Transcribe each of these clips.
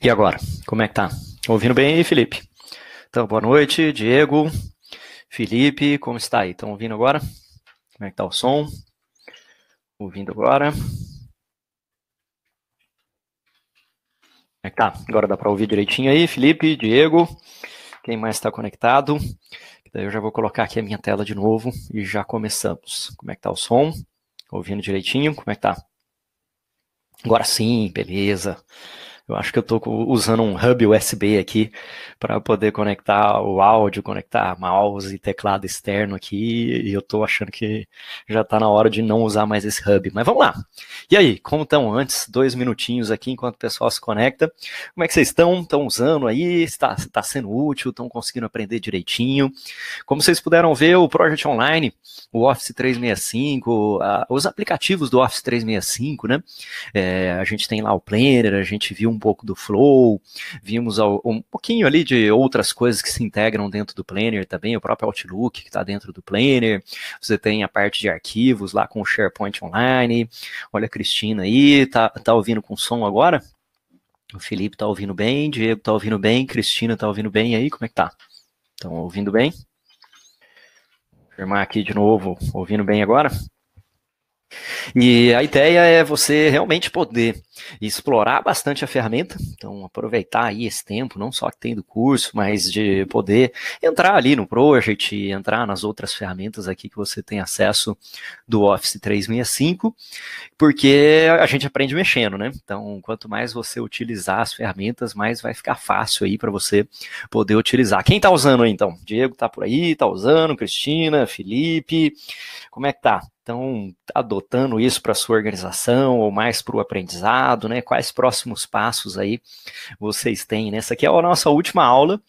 E agora, como é que tá? Ouvindo bem aí, Felipe? Então, boa noite, Diego, Felipe, como está aí? Estão ouvindo agora? Como é que tá o som? Ouvindo agora. Como é que tá? Agora dá para ouvir direitinho aí, Felipe, Diego, quem mais está conectado? Daí eu já vou colocar aqui a minha tela de novo e já começamos. Como é que tá o som? Ouvindo direitinho? Como é que tá? Agora sim, beleza. Eu acho que eu estou usando um hub USB aqui para poder conectar o áudio, conectar mouse e teclado externo aqui, e eu estou achando que já está na hora de não usar mais esse hub. Mas vamos lá. E aí, como estão antes? Dois minutinhos aqui enquanto o pessoal se conecta. Como é que vocês estão? Estão usando aí? Está tá sendo útil? Estão conseguindo aprender direitinho? Como vocês puderam ver, o Project Online, o Office 365, a, os aplicativos do Office 365, né? É, a gente tem lá o Planner, a gente viu um um pouco do Flow, vimos um pouquinho ali de outras coisas que se integram dentro do Planner também, o próprio Outlook que está dentro do Planner, você tem a parte de arquivos lá com o SharePoint Online, olha a Cristina aí, tá, tá ouvindo com som agora? O Felipe tá ouvindo bem, Diego tá ouvindo bem, Cristina tá ouvindo bem aí, como é que tá? Estão ouvindo bem? Firmar aqui de novo, ouvindo bem agora? E a ideia é você realmente poder e explorar bastante a ferramenta, então aproveitar aí esse tempo, não só que tem do curso, mas de poder entrar ali no Project, entrar nas outras ferramentas aqui que você tem acesso do Office 365, porque a gente aprende mexendo, né? Então, quanto mais você utilizar as ferramentas, mais vai ficar fácil aí para você poder utilizar. Quem está usando aí, então? Diego está por aí, está usando, Cristina, Felipe, como é que tá? Estão adotando isso para sua organização ou mais para o aprendizado? né? Quais próximos passos aí vocês têm, Essa aqui é a nossa última aula,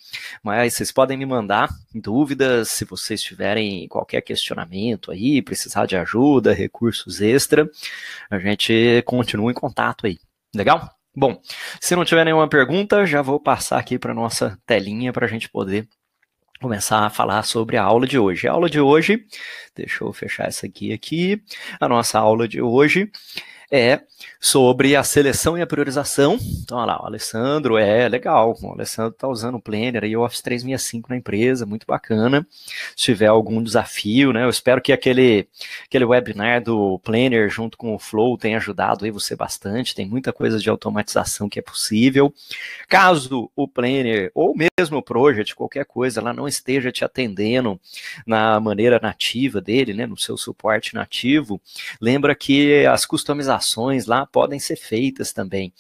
mas vocês podem me mandar dúvidas se vocês tiverem qualquer questionamento aí, precisar de ajuda, recursos extra, a gente continua em contato aí. Legal? Bom, se não tiver nenhuma pergunta, já vou passar aqui para nossa telinha para a gente poder começar a falar sobre a aula de hoje. A aula de hoje, deixa eu fechar essa aqui aqui. A nossa aula de hoje é sobre a seleção e a priorização. Então, olha lá, o Alessandro é legal, o Alessandro está usando o Planner e o Office 365 na empresa, muito bacana. Se tiver algum desafio, né, eu espero que aquele, aquele webinar do Planner junto com o Flow tenha ajudado aí você bastante, tem muita coisa de automatização que é possível. Caso o Planner ou mesmo o Project, qualquer coisa, lá não esteja te atendendo na maneira nativa dele, né, no seu suporte nativo, lembra que as customizações alterações lá podem ser feitas também.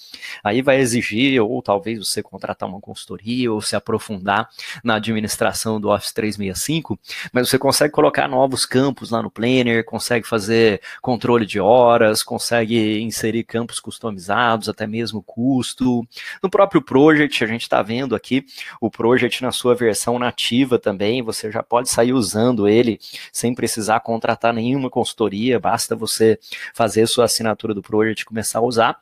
Aí vai exigir, ou talvez você contratar uma consultoria, ou se aprofundar na administração do Office 365, mas você consegue colocar novos campos lá no Planner, consegue fazer controle de horas, consegue inserir campos customizados, até mesmo custo. No próprio Project, a gente está vendo aqui o Project na sua versão nativa também, você já pode sair usando ele sem precisar contratar nenhuma consultoria, basta você fazer sua assinatura assinatura do Project começar a usar.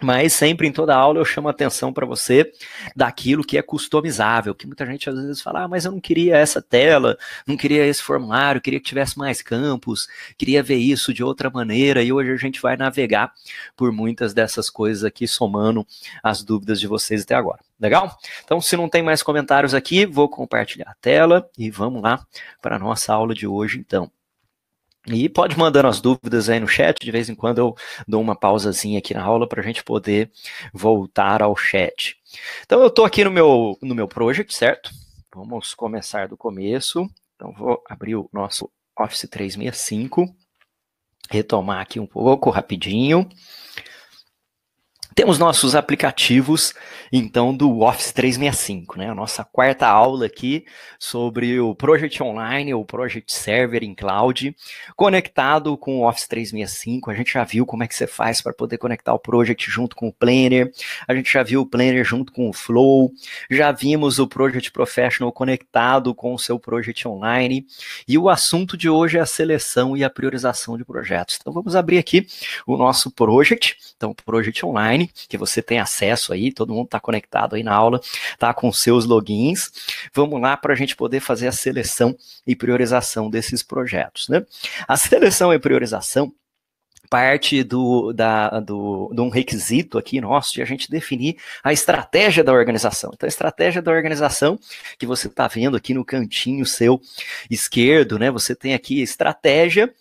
Mas sempre em toda aula eu chamo a atenção para você daquilo que é customizável, que muita gente às vezes fala, ah, mas eu não queria essa tela, não queria esse formulário, queria que tivesse mais campos, queria ver isso de outra maneira, e hoje a gente vai navegar por muitas dessas coisas aqui, somando as dúvidas de vocês até agora. Legal? Então, se não tem mais comentários aqui, vou compartilhar a tela e vamos lá para a nossa aula de hoje, então. E pode mandando as dúvidas aí no chat, de vez em quando eu dou uma pausazinha aqui na aula para a gente poder voltar ao chat. Então eu estou aqui no meu, no meu project, certo? Vamos começar do começo. Então vou abrir o nosso Office 365, retomar aqui um pouco rapidinho. Temos nossos aplicativos, então, do Office 365, né? A nossa quarta aula aqui sobre o Project Online, ou Project Server em Cloud, conectado com o Office 365. A gente já viu como é que você faz para poder conectar o Project junto com o Planner, a gente já viu o Planner junto com o Flow, já vimos o Project Professional conectado com o seu Project Online, e o assunto de hoje é a seleção e a priorização de projetos. Então, vamos abrir aqui o nosso Project, então, Project Online, que você tem acesso aí, todo mundo está conectado aí na aula, tá com seus logins. Vamos lá para a gente poder fazer a seleção e priorização desses projetos, né? A seleção e priorização parte do, da, do, de um requisito aqui nosso de a gente definir a estratégia da organização. Então, a estratégia da organização que você está vendo aqui no cantinho seu esquerdo, né? Você tem aqui estratégia,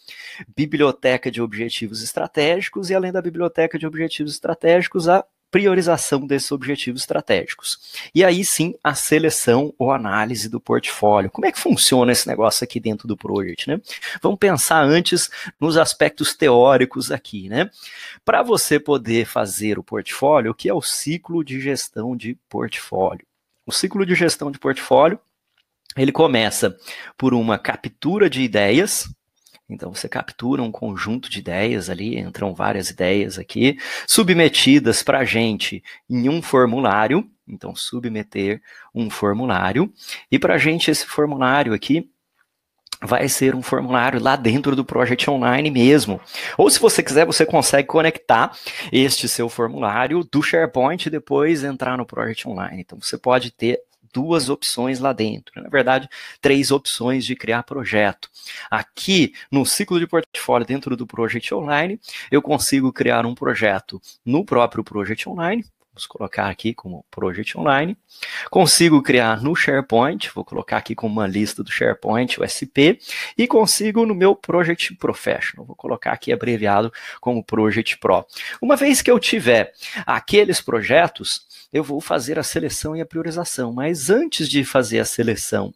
biblioteca de objetivos estratégicos e além da biblioteca de objetivos estratégicos, a priorização desses objetivos estratégicos. E aí sim, a seleção ou análise do portfólio. Como é que funciona esse negócio aqui dentro do Project, né? Vamos pensar antes nos aspectos teóricos aqui, né? Para você poder fazer o portfólio, o que é o ciclo de gestão de portfólio? O ciclo de gestão de portfólio, ele começa por uma captura de ideias, então você captura um conjunto de ideias ali, entram várias ideias aqui, submetidas para a gente em um formulário. Então, submeter um formulário. E para a gente, esse formulário aqui vai ser um formulário lá dentro do Project Online mesmo. Ou se você quiser, você consegue conectar este seu formulário do SharePoint e depois entrar no Project Online. Então você pode ter duas opções lá dentro. Né? Na verdade, três opções de criar projeto. Aqui, no ciclo de portfólio dentro do Project Online, eu consigo criar um projeto no próprio Project Online, Vamos colocar aqui como Project Online. Consigo criar no SharePoint, vou colocar aqui como uma lista do SharePoint, o SP, e consigo no meu Project Professional. Vou colocar aqui abreviado como Project Pro. Uma vez que eu tiver aqueles projetos, eu vou fazer a seleção e a priorização. Mas antes de fazer a seleção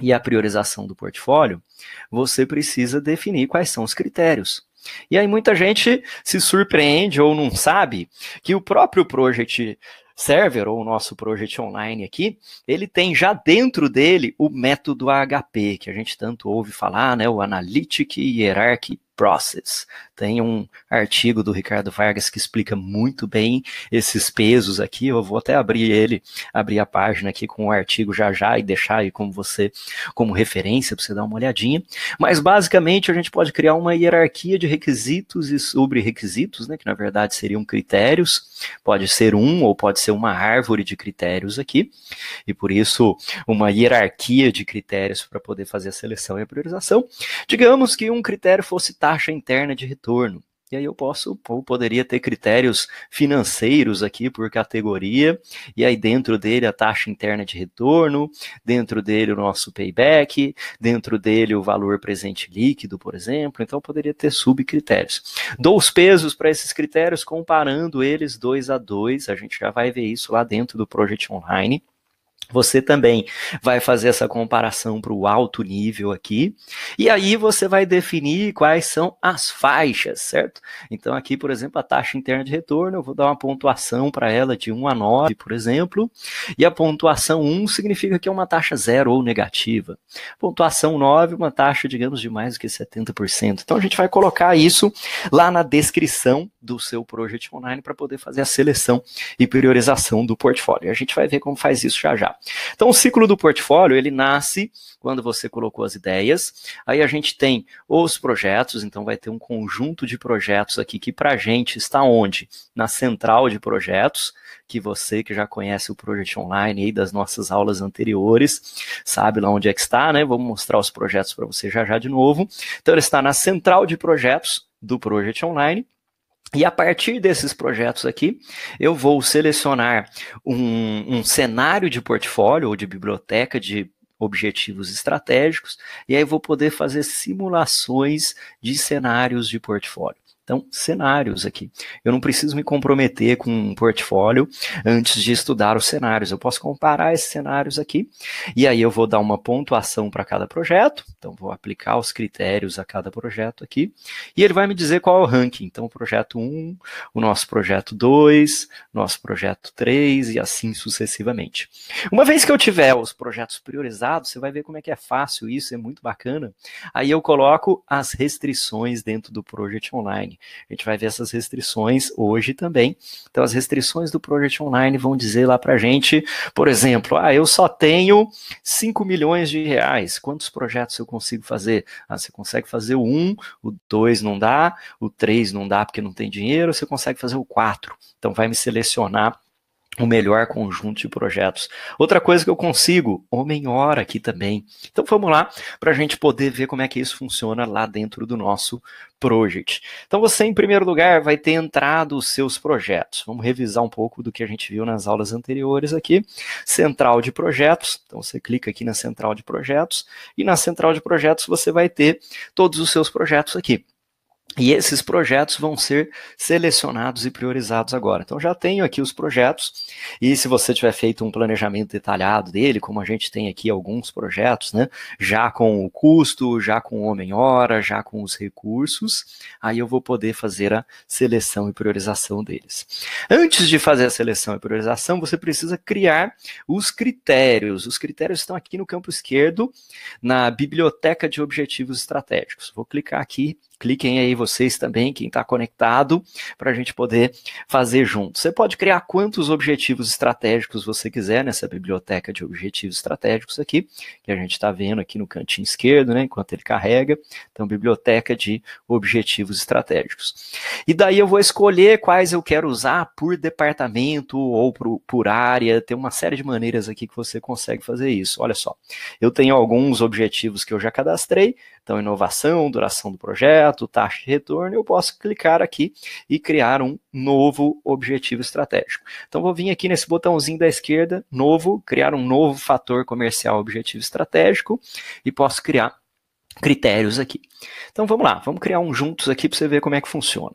e a priorização do portfólio, você precisa definir quais são os critérios. E aí muita gente se surpreende ou não sabe que o próprio Project Server, ou o nosso Project Online aqui, ele tem já dentro dele o método HP, que a gente tanto ouve falar, né, o Analytic Hierarchy Process. Tem um artigo do Ricardo Vargas que explica muito bem esses pesos aqui. Eu vou até abrir ele, abrir a página aqui com o artigo já já e deixar aí como você como referência para você dar uma olhadinha. Mas basicamente a gente pode criar uma hierarquia de requisitos e sobre requisitos, né, que na verdade seriam critérios. Pode ser um ou pode ser uma árvore de critérios aqui. E por isso uma hierarquia de critérios para poder fazer a seleção e a priorização. Digamos que um critério fosse taxa interna de retorno. E aí eu posso, ou poderia ter critérios financeiros aqui por categoria, e aí dentro dele a taxa interna de retorno, dentro dele o nosso payback, dentro dele o valor presente líquido, por exemplo, então poderia ter subcritérios. Dou os pesos para esses critérios, comparando eles dois a dois, a gente já vai ver isso lá dentro do Project Online. Você também vai fazer essa comparação para o alto nível aqui, e aí você vai definir quais são as faixas, certo? Então, aqui, por exemplo, a taxa interna de retorno, eu vou dar uma pontuação para ela de 1 a 9, por exemplo, e a pontuação 1 significa que é uma taxa zero ou negativa. Pontuação 9, uma taxa, digamos, de mais do que 70%. Então, a gente vai colocar isso lá na descrição do seu projeto Online para poder fazer a seleção e priorização do portfólio. A gente vai ver como faz isso já já. Então, o ciclo do portfólio, ele nasce quando você colocou as ideias, aí a gente tem os projetos, então vai ter um conjunto de projetos aqui que para a gente está onde? Na central de projetos, que você que já conhece o Project Online aí das nossas aulas anteriores, sabe lá onde é que está, né? Vamos mostrar os projetos para você já já de novo. Então, ele está na central de projetos do Project Online, e a partir desses projetos aqui, eu vou selecionar um, um cenário de portfólio ou de biblioteca de objetivos estratégicos, e aí vou poder fazer simulações de cenários de portfólio. Então, cenários aqui. Eu não preciso me comprometer com um portfólio antes de estudar os cenários. Eu posso comparar esses cenários aqui e aí eu vou dar uma pontuação para cada projeto. Então, vou aplicar os critérios a cada projeto aqui e ele vai me dizer qual é o ranking. Então, o projeto 1, o nosso projeto 2, nosso projeto 3 e assim sucessivamente. Uma vez que eu tiver os projetos priorizados, você vai ver como é que é fácil isso, é muito bacana. Aí eu coloco as restrições dentro do Project Online. A gente vai ver essas restrições hoje também. Então, as restrições do Project Online vão dizer lá para a gente, por exemplo, ah, eu só tenho 5 milhões de reais, quantos projetos eu consigo fazer? Ah, você consegue fazer o 1, um, o 2 não dá, o 3 não dá porque não tem dinheiro, você consegue fazer o 4. Então, vai me selecionar o melhor conjunto de projetos. Outra coisa que eu consigo, homem-hora aqui também. Então vamos lá para a gente poder ver como é que isso funciona lá dentro do nosso project. Então você, em primeiro lugar, vai ter entrado os seus projetos. Vamos revisar um pouco do que a gente viu nas aulas anteriores aqui. Central de projetos. Então você clica aqui na central de projetos e na central de projetos você vai ter todos os seus projetos aqui. E esses projetos vão ser selecionados e priorizados agora. Então, já tenho aqui os projetos, e se você tiver feito um planejamento detalhado dele, como a gente tem aqui alguns projetos, né, já com o custo, já com o homem-hora, já com os recursos, aí eu vou poder fazer a seleção e priorização deles. Antes de fazer a seleção e priorização, você precisa criar os critérios. Os critérios estão aqui no campo esquerdo, na biblioteca de objetivos estratégicos. Vou clicar aqui cliquem aí vocês também, quem está conectado, para a gente poder fazer junto. Você pode criar quantos objetivos estratégicos você quiser nessa biblioteca de objetivos estratégicos aqui, que a gente está vendo aqui no cantinho esquerdo, né, enquanto ele carrega. Então, biblioteca de objetivos estratégicos. E daí eu vou escolher quais eu quero usar por departamento ou por área. Tem uma série de maneiras aqui que você consegue fazer isso. Olha só, eu tenho alguns objetivos que eu já cadastrei então, inovação, duração do projeto, taxa de retorno, eu posso clicar aqui e criar um novo objetivo estratégico. Então, vou vir aqui nesse botãozinho da esquerda, novo, criar um novo fator comercial objetivo estratégico e posso criar critérios aqui. Então vamos lá, vamos criar um juntos aqui para você ver como é que funciona.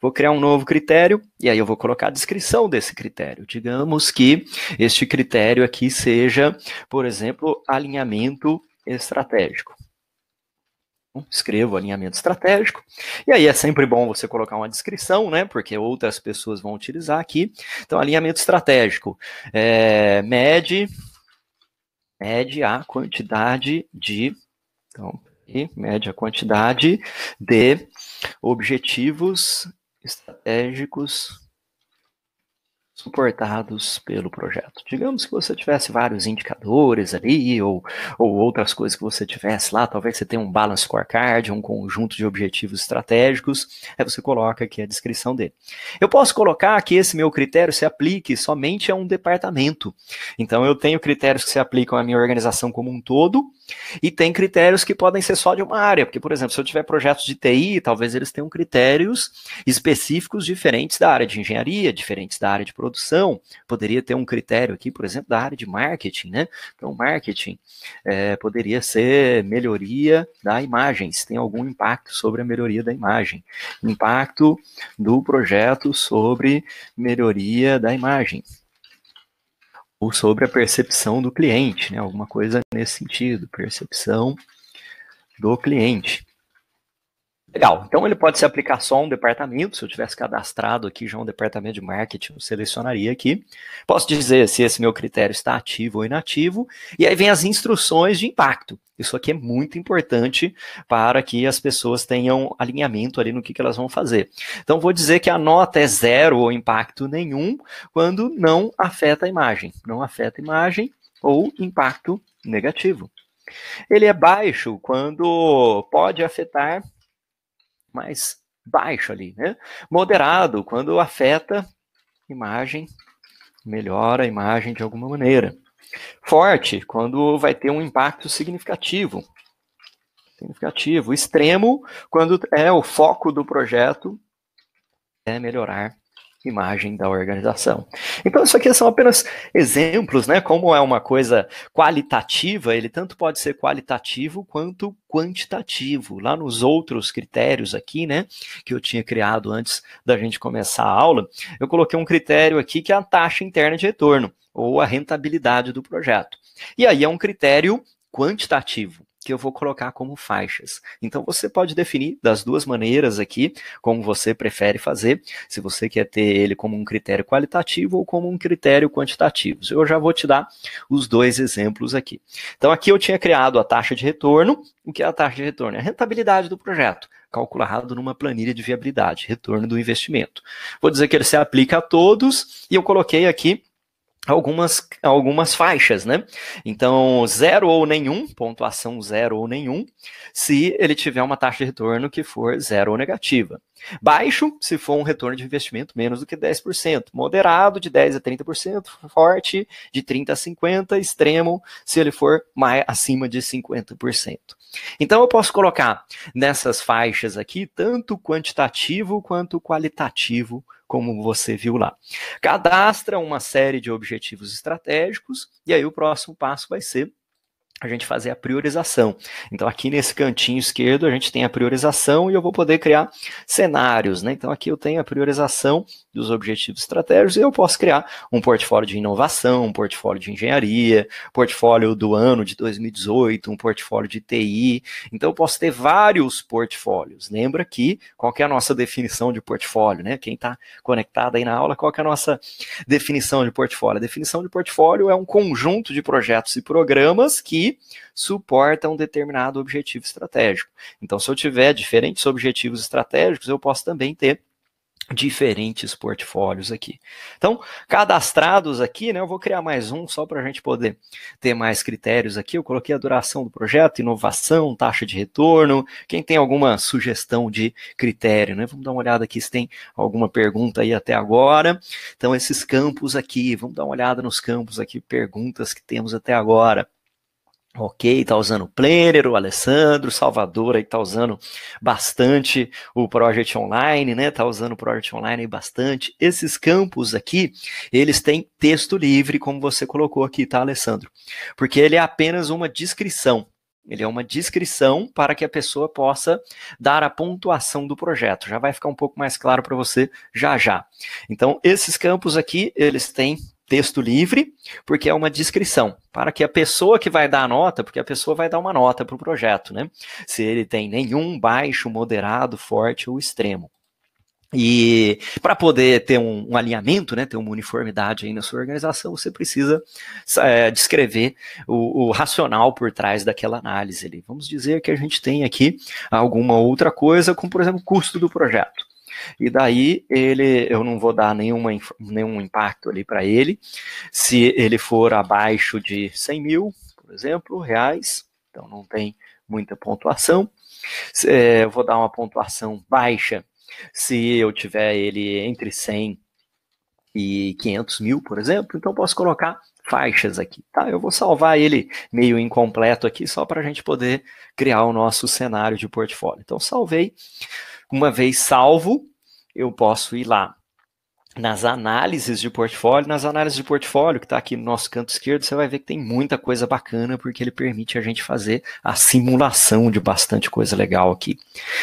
Vou criar um novo critério e aí eu vou colocar a descrição desse critério. Digamos que este critério aqui seja, por exemplo, alinhamento estratégico escrevo alinhamento estratégico. E aí é sempre bom você colocar uma descrição, né? Porque outras pessoas vão utilizar aqui. Então, alinhamento estratégico é, mede, mede a quantidade de. Então, e mede a quantidade de objetivos estratégicos suportados pelo projeto. Digamos que você tivesse vários indicadores ali, ou, ou outras coisas que você tivesse lá, talvez você tenha um balance scorecard, um conjunto de objetivos estratégicos, aí você coloca aqui a descrição dele. Eu posso colocar que esse meu critério se aplique somente a um departamento. Então eu tenho critérios que se aplicam à minha organização como um todo, e tem critérios que podem ser só de uma área, porque, por exemplo, se eu tiver projetos de TI, talvez eles tenham critérios específicos diferentes da área de engenharia, diferentes da área de produção, poderia ter um critério aqui, por exemplo, da área de marketing, né? Então, marketing é, poderia ser melhoria da imagem, se tem algum impacto sobre a melhoria da imagem. Impacto do projeto sobre melhoria da imagem ou sobre a percepção do cliente, né? Alguma coisa nesse sentido, percepção do cliente. Legal, então ele pode se aplicar só a um departamento. Se eu tivesse cadastrado aqui já um departamento de marketing, eu selecionaria aqui. Posso dizer se esse meu critério está ativo ou inativo. E aí vem as instruções de impacto. Isso aqui é muito importante para que as pessoas tenham alinhamento ali no que, que elas vão fazer. Então, vou dizer que a nota é zero ou impacto nenhum quando não afeta a imagem. Não afeta a imagem ou impacto negativo. Ele é baixo quando pode afetar mais baixo ali, né? Moderado, quando afeta imagem, melhora a imagem de alguma maneira. Forte, quando vai ter um impacto significativo. Significativo. Extremo, quando é o foco do projeto é melhorar imagem da organização. Então, isso aqui são apenas exemplos, né? Como é uma coisa qualitativa, ele tanto pode ser qualitativo quanto quantitativo. Lá nos outros critérios aqui, né, que eu tinha criado antes da gente começar a aula, eu coloquei um critério aqui que é a taxa interna de retorno, ou a rentabilidade do projeto. E aí é um critério quantitativo que eu vou colocar como faixas. Então você pode definir das duas maneiras aqui, como você prefere fazer, se você quer ter ele como um critério qualitativo ou como um critério quantitativo. Eu já vou te dar os dois exemplos aqui. Então aqui eu tinha criado a taxa de retorno. O que é a taxa de retorno? É a rentabilidade do projeto calculado numa planilha de viabilidade, retorno do investimento. Vou dizer que ele se aplica a todos e eu coloquei aqui algumas, algumas faixas, né? Então, zero ou nenhum, pontuação zero ou nenhum, se ele tiver uma taxa de retorno que for zero ou negativa. Baixo, se for um retorno de investimento menos do que 10%. Moderado, de 10% a 30%. Forte, de 30% a 50%. Extremo, se ele for mais, acima de 50%. Então, eu posso colocar nessas faixas aqui tanto quantitativo quanto qualitativo como você viu lá. Cadastra uma série de objetivos estratégicos, e aí o próximo passo vai ser a gente fazer a priorização. Então, aqui nesse cantinho esquerdo, a gente tem a priorização e eu vou poder criar cenários, né? Então, aqui eu tenho a priorização dos objetivos estratégicos, e eu posso criar um portfólio de inovação, um portfólio de engenharia, portfólio do ano de 2018, um portfólio de TI. Então, eu posso ter vários portfólios. Lembra que qual que é a nossa definição de portfólio, né? Quem está conectado aí na aula, qual que é a nossa definição de portfólio? A definição de portfólio é um conjunto de projetos e programas que suportam um determinado objetivo estratégico. Então, se eu tiver diferentes objetivos estratégicos, eu posso também ter diferentes portfólios aqui. Então, cadastrados aqui, né, eu vou criar mais um só para a gente poder ter mais critérios aqui. Eu coloquei a duração do projeto, inovação, taxa de retorno. Quem tem alguma sugestão de critério, né? Vamos dar uma olhada aqui se tem alguma pergunta aí até agora. Então, esses campos aqui, vamos dar uma olhada nos campos aqui, perguntas que temos até agora. Ok, tá usando o Planner, o Alessandro, o Salvador aí tá usando bastante o Project Online, né? Tá usando o Project Online bastante. Esses campos aqui, eles têm texto livre, como você colocou aqui, tá, Alessandro? Porque ele é apenas uma descrição. Ele é uma descrição para que a pessoa possa dar a pontuação do projeto. Já vai ficar um pouco mais claro para você já já. Então, esses campos aqui, eles têm texto livre, porque é uma descrição, para que a pessoa que vai dar a nota, porque a pessoa vai dar uma nota para o projeto, né? Se ele tem nenhum, baixo, moderado, forte ou extremo. E para poder ter um, um, alinhamento, né, ter uma uniformidade aí na sua organização, você precisa é, descrever o, o, racional por trás daquela análise ali. Vamos dizer que a gente tem aqui alguma outra coisa, como por exemplo o custo do projeto. E daí ele, eu não vou dar nenhuma, nenhum impacto ali para ele. Se ele for abaixo de 100 mil, por exemplo, reais, então não tem muita pontuação. É, eu vou dar uma pontuação baixa se eu tiver ele entre 100 e 500 mil, por exemplo, então posso colocar faixas aqui, tá? Eu vou salvar ele meio incompleto aqui, só para a gente poder criar o nosso cenário de portfólio. Então, salvei uma vez salvo, eu posso ir lá nas análises de portfólio, nas análises de portfólio, que está aqui no nosso canto esquerdo, você vai ver que tem muita coisa bacana, porque ele permite a gente fazer a simulação de bastante coisa legal aqui.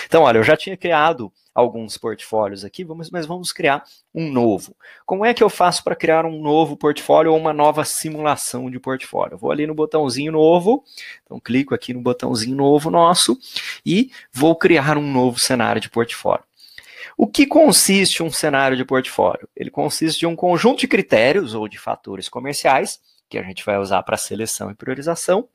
Então, olha, eu já tinha criado alguns portfólios aqui, vamos, mas vamos criar um novo. Como é que eu faço para criar um novo portfólio ou uma nova simulação de portfólio? vou ali no botãozinho novo, então clico aqui no botãozinho novo nosso e vou criar um novo cenário de portfólio. O que consiste um cenário de portfólio? Ele consiste de um conjunto de critérios ou de fatores comerciais que a gente vai usar para seleção e priorização.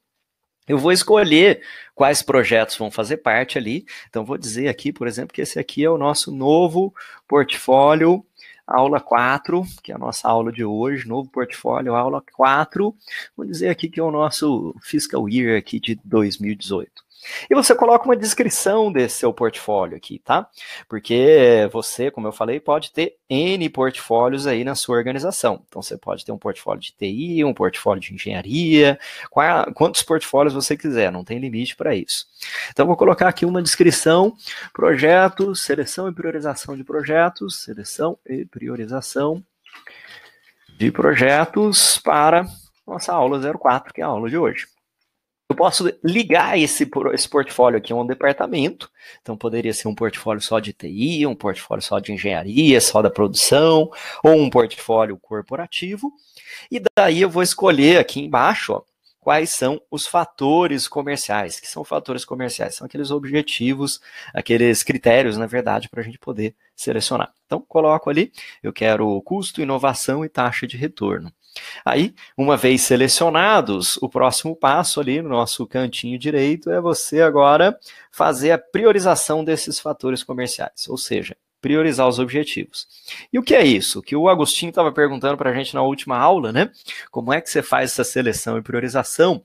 Eu vou escolher quais projetos vão fazer parte ali. Então, vou dizer aqui, por exemplo, que esse aqui é o nosso novo portfólio, aula 4, que é a nossa aula de hoje, novo portfólio, aula 4. Vou dizer aqui que é o nosso fiscal year aqui de 2018. E você coloca uma descrição desse seu portfólio aqui, tá? Porque você, como eu falei, pode ter N portfólios aí na sua organização. Então você pode ter um portfólio de TI, um portfólio de engenharia, quantos portfólios você quiser, não tem limite para isso. Então vou colocar aqui uma descrição, projetos, seleção e priorização de projetos, seleção e priorização de projetos para nossa aula 04, que é a aula de hoje. Eu posso ligar esse, esse portfólio aqui a um departamento. Então, poderia ser um portfólio só de TI, um portfólio só de engenharia, só da produção, ou um portfólio corporativo. E daí eu vou escolher aqui embaixo ó, quais são os fatores comerciais. Que são fatores comerciais? São aqueles objetivos, aqueles critérios, na verdade, para a gente poder selecionar. Então, coloco ali, eu quero custo, inovação e taxa de retorno. Aí, uma vez selecionados, o próximo passo ali no nosso cantinho direito é você agora fazer a priorização desses fatores comerciais, ou seja, priorizar os objetivos. E o que é isso? Que o Agostinho estava perguntando para a gente na última aula, né? Como é que você faz essa seleção e priorização?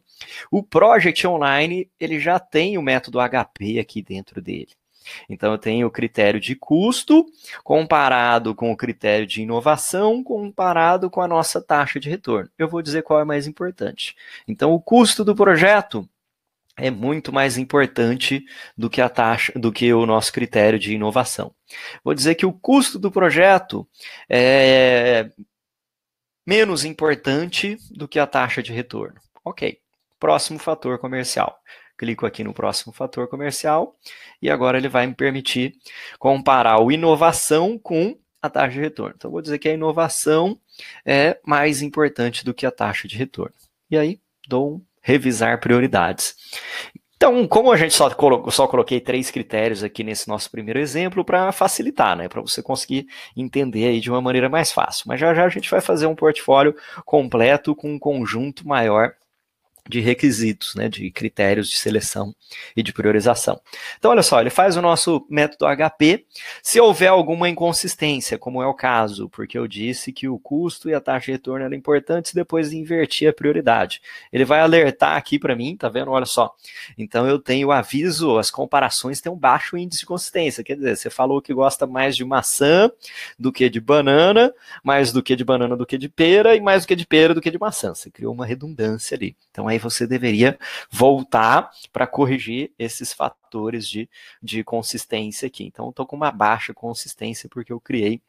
O Project Online ele já tem o método HP aqui dentro dele. Então, eu tenho o critério de custo comparado com o critério de inovação comparado com a nossa taxa de retorno. Eu vou dizer qual é mais importante. Então, o custo do projeto é muito mais importante do que a taxa, do que o nosso critério de inovação. Vou dizer que o custo do projeto é menos importante do que a taxa de retorno. Ok. Próximo fator comercial clico aqui no próximo fator comercial e agora ele vai me permitir comparar o inovação com a taxa de retorno. Então, vou dizer que a inovação é mais importante do que a taxa de retorno. E aí, dou um revisar prioridades. Então, como a gente só, colo só coloquei três critérios aqui nesse nosso primeiro exemplo para facilitar, né? Para você conseguir entender aí de uma maneira mais fácil. Mas já já a gente vai fazer um portfólio completo com um conjunto maior de requisitos, né, de critérios de seleção e de priorização. Então, olha só, ele faz o nosso método HP. Se houver alguma inconsistência, como é o caso, porque eu disse que o custo e a taxa de retorno eram importantes, depois inverti a prioridade. Ele vai alertar aqui para mim, tá vendo? Olha só. Então, eu tenho aviso, as comparações têm um baixo índice de consistência. Quer dizer, você falou que gosta mais de maçã do que de banana, mais do que de banana do que de pera, e mais do que de pera do que de maçã. Você criou uma redundância ali. Então, aí você deveria voltar para corrigir esses fatores de, de consistência aqui. Então, estou com uma baixa consistência porque eu criei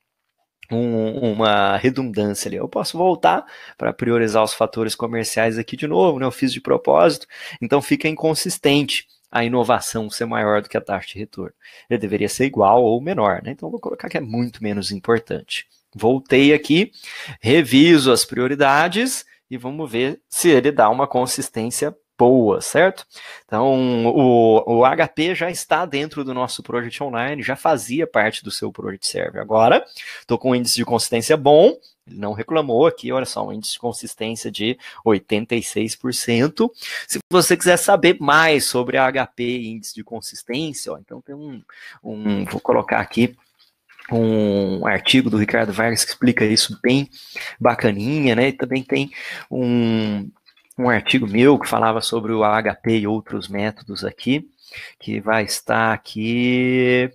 um, uma redundância ali. Eu posso voltar para priorizar os fatores comerciais aqui de novo, né? Eu fiz de propósito, então fica inconsistente a inovação ser maior do que a taxa de retorno. Ele deveria ser igual ou menor, né? Então vou colocar que é muito menos importante. Voltei aqui, reviso as prioridades e vamos ver se ele dá uma consistência boa, certo? Então, o, o HP já está dentro do nosso Project Online, já fazia parte do seu Project Server. Agora, estou com um índice de consistência bom, ele não reclamou aqui, olha só, um índice de consistência de 86%. Se você quiser saber mais sobre a HP e índice de consistência, ó, então tem um, um, vou colocar aqui um artigo do Ricardo Vargas que explica isso bem bacaninha, né? E também tem um, um artigo meu que falava sobre o AHP e outros métodos aqui, que vai estar aqui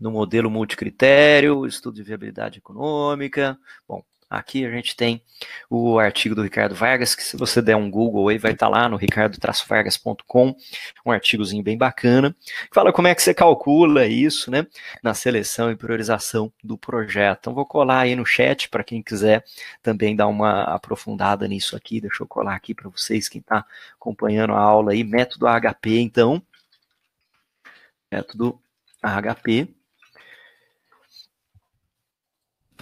no modelo multicritério, estudo de viabilidade econômica. Bom, Aqui a gente tem o artigo do Ricardo Vargas, que se você der um Google aí, vai estar tá lá no ricardo-vargas.com, um artigozinho bem bacana, que fala como é que você calcula isso, né, na seleção e priorização do projeto. Então, vou colar aí no chat para quem quiser também dar uma aprofundada nisso aqui, deixa eu colar aqui para vocês, quem está acompanhando a aula aí, método HP, então, método HP,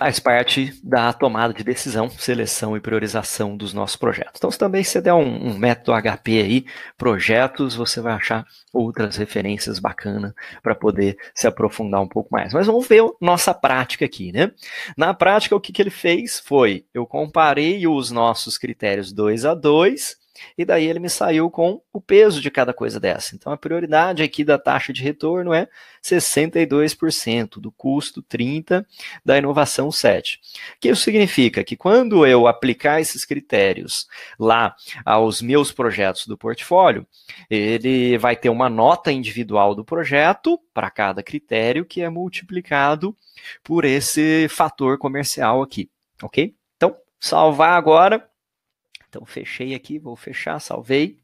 faz parte da tomada de decisão, seleção e priorização dos nossos projetos. Então, se também você der um, um método HP aí, projetos, você vai achar outras referências bacanas para poder se aprofundar um pouco mais. Mas vamos ver nossa prática aqui, né? Na prática, o que, que ele fez foi, eu comparei os nossos critérios 2 a 2 e daí ele me saiu com o peso de cada coisa dessa. Então a prioridade aqui da taxa de retorno é 62%, do custo 30%, da inovação 7%. O que isso significa? Que quando eu aplicar esses critérios lá aos meus projetos do portfólio, ele vai ter uma nota individual do projeto para cada critério que é multiplicado por esse fator comercial aqui, ok? Então, salvar agora então, fechei aqui, vou fechar, salvei.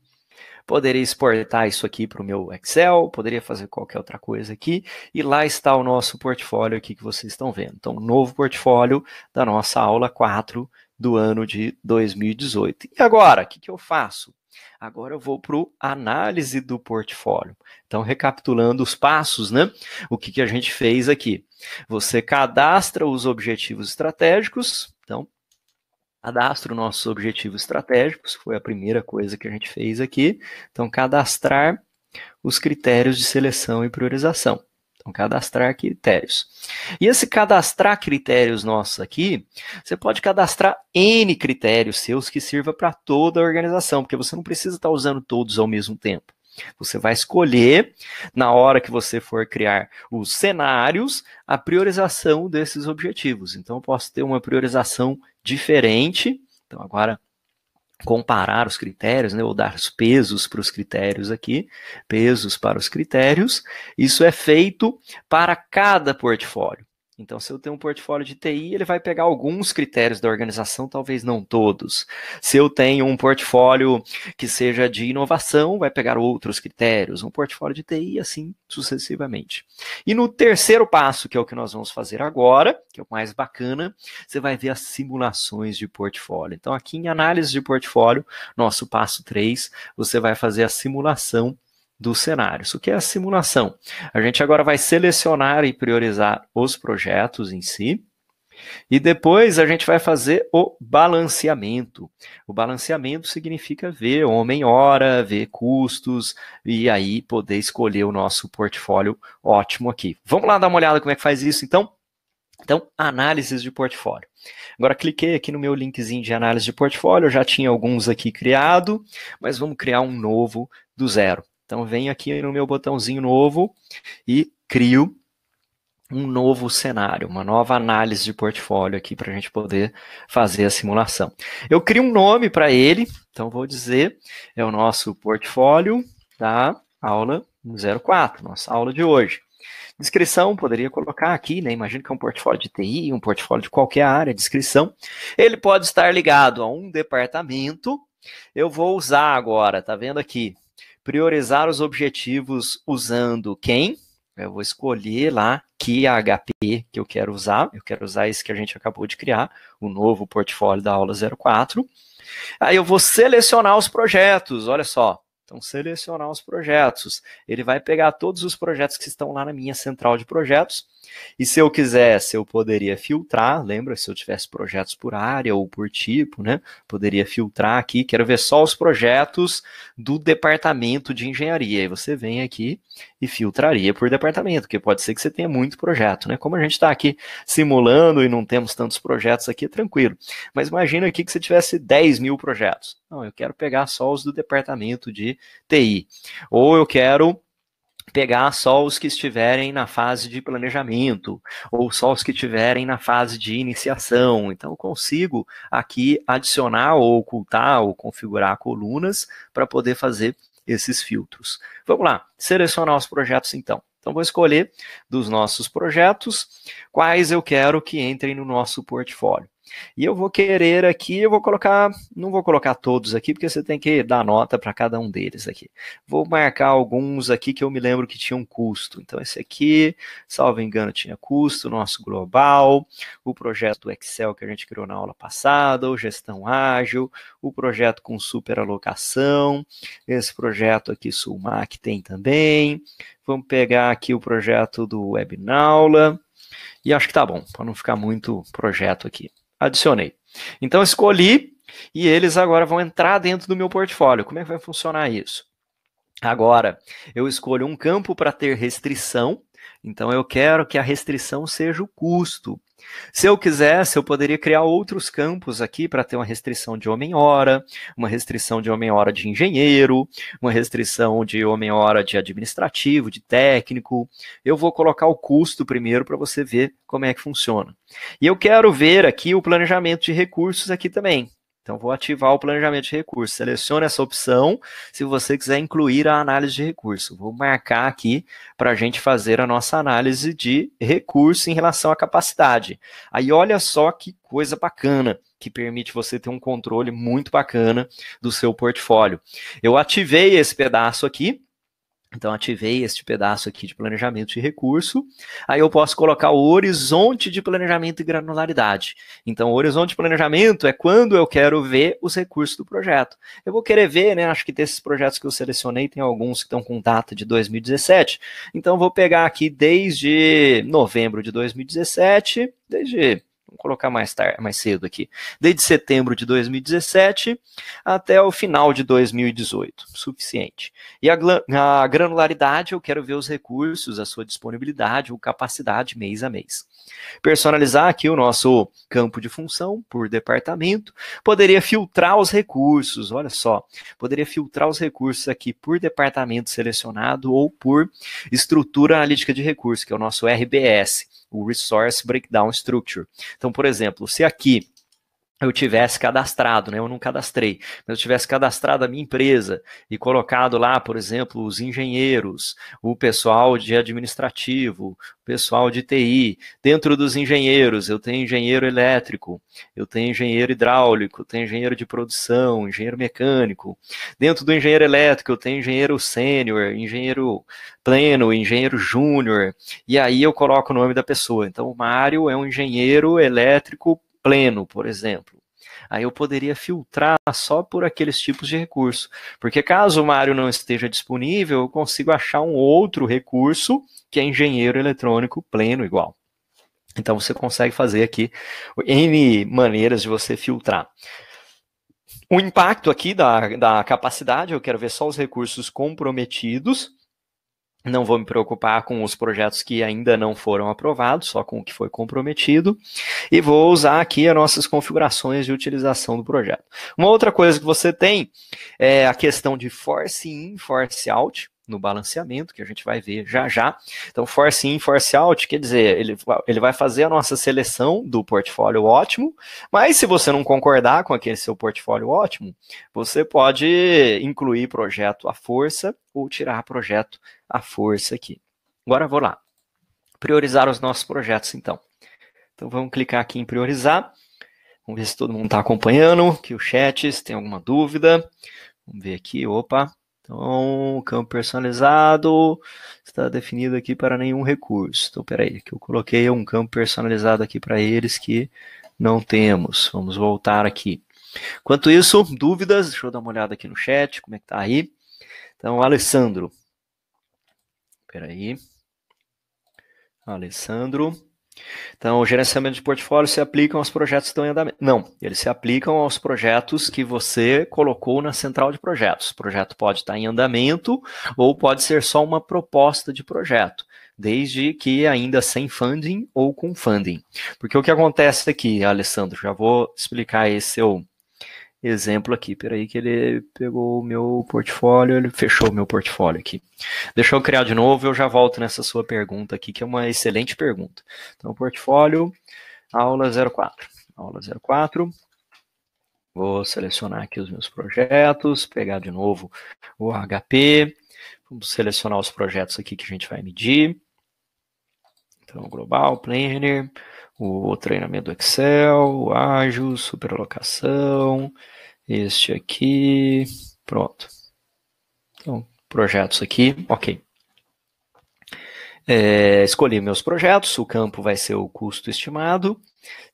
Poderia exportar isso aqui para o meu Excel, poderia fazer qualquer outra coisa aqui. E lá está o nosso portfólio aqui que vocês estão vendo. Então, novo portfólio da nossa aula 4 do ano de 2018. E agora, o que, que eu faço? Agora eu vou para o análise do portfólio. Então, recapitulando os passos, né? O que, que a gente fez aqui? Você cadastra os objetivos estratégicos. Então, cadastro nossos objetivos estratégicos, foi a primeira coisa que a gente fez aqui. Então, cadastrar os critérios de seleção e priorização. Então, cadastrar critérios. E esse cadastrar critérios nossos aqui, você pode cadastrar N critérios seus que sirva para toda a organização, porque você não precisa estar usando todos ao mesmo tempo. Você vai escolher, na hora que você for criar os cenários, a priorização desses objetivos. Então, eu posso ter uma priorização diferente. Então, agora comparar os critérios, né, ou dar os pesos para os critérios aqui, pesos para os critérios. Isso é feito para cada portfólio. Então, se eu tenho um portfólio de TI, ele vai pegar alguns critérios da organização, talvez não todos. Se eu tenho um portfólio que seja de inovação, vai pegar outros critérios. Um portfólio de TI, assim sucessivamente. E no terceiro passo, que é o que nós vamos fazer agora, que é o mais bacana, você vai ver as simulações de portfólio. Então, aqui em análise de portfólio, nosso passo 3, você vai fazer a simulação dos cenários. O que é a simulação? A gente agora vai selecionar e priorizar os projetos em si. E depois a gente vai fazer o balanceamento. O balanceamento significa ver homem-hora, ver custos e aí poder escolher o nosso portfólio ótimo aqui. Vamos lá dar uma olhada como é que faz isso então? Então, análises de portfólio. Agora cliquei aqui no meu linkzinho de análise de portfólio, eu já tinha alguns aqui criado, mas vamos criar um novo do zero. Então venho aqui no meu botãozinho novo e crio um novo cenário, uma nova análise de portfólio aqui para a gente poder fazer a simulação. Eu crio um nome para ele, então vou dizer, é o nosso portfólio da aula 04, nossa aula de hoje. Descrição, poderia colocar aqui, né? Imagino que é um portfólio de TI, um portfólio de qualquer área, descrição. Ele pode estar ligado a um departamento. Eu vou usar agora, tá vendo aqui? priorizar os objetivos usando quem? Eu vou escolher lá que HP que eu quero usar. Eu quero usar esse que a gente acabou de criar, o novo portfólio da aula 04. Aí eu vou selecionar os projetos, olha só. Então, selecionar os projetos. Ele vai pegar todos os projetos que estão lá na minha central de projetos e se eu quisesse, eu poderia filtrar, lembra? Se eu tivesse projetos por área ou por tipo, né? Poderia filtrar aqui, quero ver só os projetos do departamento de engenharia. E você vem aqui e filtraria por departamento, porque pode ser que você tenha muito projeto, né? Como a gente está aqui simulando e não temos tantos projetos aqui, é tranquilo. Mas imagina aqui que você tivesse 10 mil projetos. Não, eu quero pegar só os do departamento de TI. Ou eu quero pegar só os que estiverem na fase de planejamento ou só os que estiverem na fase de iniciação. Então, eu consigo aqui adicionar ou ocultar ou configurar colunas para poder fazer esses filtros. Vamos lá, selecionar os projetos então. Então, vou escolher dos nossos projetos quais eu quero que entrem no nosso portfólio. E eu vou querer aqui, eu vou colocar, não vou colocar todos aqui, porque você tem que dar nota para cada um deles aqui. Vou marcar alguns aqui que eu me lembro que tinham custo. Então, esse aqui, salvo engano, tinha custo, nosso global, o projeto do Excel que a gente criou na aula passada, o gestão ágil, o projeto com superalocação, esse projeto aqui, Sulmac, tem também. Vamos pegar aqui o projeto do Webnaula. E acho que tá bom, para não ficar muito projeto aqui adicionei. Então escolhi e eles agora vão entrar dentro do meu portfólio. Como é que vai funcionar isso? Agora, eu escolho um campo para ter restrição, então eu quero que a restrição seja o custo. Se eu quisesse, eu poderia criar outros campos aqui para ter uma restrição de homem-hora, uma restrição de homem-hora de engenheiro, uma restrição de homem-hora de administrativo, de técnico. Eu vou colocar o custo primeiro para você ver como é que funciona. E eu quero ver aqui o planejamento de recursos aqui também. Então, vou ativar o planejamento de recursos. Selecione essa opção se você quiser incluir a análise de recurso. Vou marcar aqui para a gente fazer a nossa análise de recurso em relação à capacidade. Aí, olha só que coisa bacana que permite você ter um controle muito bacana do seu portfólio. Eu ativei esse pedaço aqui então, ativei este pedaço aqui de planejamento de recurso. Aí eu posso colocar o horizonte de planejamento e granularidade. Então, o horizonte de planejamento é quando eu quero ver os recursos do projeto. Eu vou querer ver, né? Acho que desses projetos que eu selecionei, tem alguns que estão com data de 2017. Então, vou pegar aqui desde novembro de 2017, desde Vamos colocar mais tarde, mais cedo aqui. Desde setembro de 2017 até o final de 2018. Suficiente. E a, a granularidade, eu quero ver os recursos, a sua disponibilidade ou capacidade mês a mês. Personalizar aqui o nosso campo de função por departamento. Poderia filtrar os recursos, olha só. Poderia filtrar os recursos aqui por departamento selecionado ou por estrutura analítica de recursos, que é o nosso RBS, o Resource Breakdown Structure. Então, então, por exemplo, se aqui eu tivesse cadastrado, né? Eu não cadastrei, mas eu tivesse cadastrado a minha empresa e colocado lá, por exemplo, os engenheiros, o pessoal de administrativo, o pessoal de TI. Dentro dos engenheiros, eu tenho engenheiro elétrico, eu tenho engenheiro hidráulico, tenho engenheiro de produção, engenheiro mecânico. Dentro do engenheiro elétrico, eu tenho engenheiro sênior, engenheiro pleno, engenheiro júnior. E aí eu coloco o nome da pessoa. Então, o Mário é um engenheiro elétrico pleno, por exemplo. Aí eu poderia filtrar só por aqueles tipos de recurso. Porque caso o Mário não esteja disponível, eu consigo achar um outro recurso que é engenheiro eletrônico pleno igual. Então você consegue fazer aqui N maneiras de você filtrar. O impacto aqui da, da capacidade, eu quero ver só os recursos comprometidos não vou me preocupar com os projetos que ainda não foram aprovados, só com o que foi comprometido. E vou usar aqui as nossas configurações de utilização do projeto. Uma outra coisa que você tem é a questão de force in, force out no balanceamento, que a gente vai ver já já. Então, force in, force out, quer dizer, ele, ele vai fazer a nossa seleção do portfólio ótimo, mas se você não concordar com aquele seu portfólio ótimo, você pode incluir projeto à força ou tirar projeto à força aqui. Agora, vou lá. Priorizar os nossos projetos, então. Então, vamos clicar aqui em priorizar. Vamos ver se todo mundo está acompanhando, que o chat, se tem alguma dúvida. Vamos ver aqui, opa, então, é campo personalizado está definido aqui para nenhum recurso. Então, peraí, que eu coloquei um campo personalizado aqui para eles que não temos. Vamos voltar aqui. Enquanto isso, dúvidas, deixa eu dar uma olhada aqui no chat, como é que tá aí. Então, Alessandro. Peraí. Alessandro. Então, o gerenciamento de portfólio se aplica aos projetos que estão em andamento. Não, eles se aplicam aos projetos que você colocou na central de projetos. O projeto pode estar em andamento ou pode ser só uma proposta de projeto, desde que ainda sem funding ou com funding. Porque o que acontece aqui, Alessandro, já vou explicar esse seu exemplo aqui. Peraí, que ele pegou o meu portfólio, ele fechou o meu portfólio aqui. Deixa eu criar de novo, eu já volto nessa sua pergunta aqui, que é uma excelente pergunta. Então, portfólio, aula 04. Aula 04. Vou selecionar aqui os meus projetos, pegar de novo o HP. Vamos selecionar os projetos aqui que a gente vai medir. Então, global, planner, o treinamento do Excel, o ágil, superlocação, este aqui. Pronto. Então, projetos aqui. Ok. É, escolhi meus projetos, o campo vai ser o custo estimado.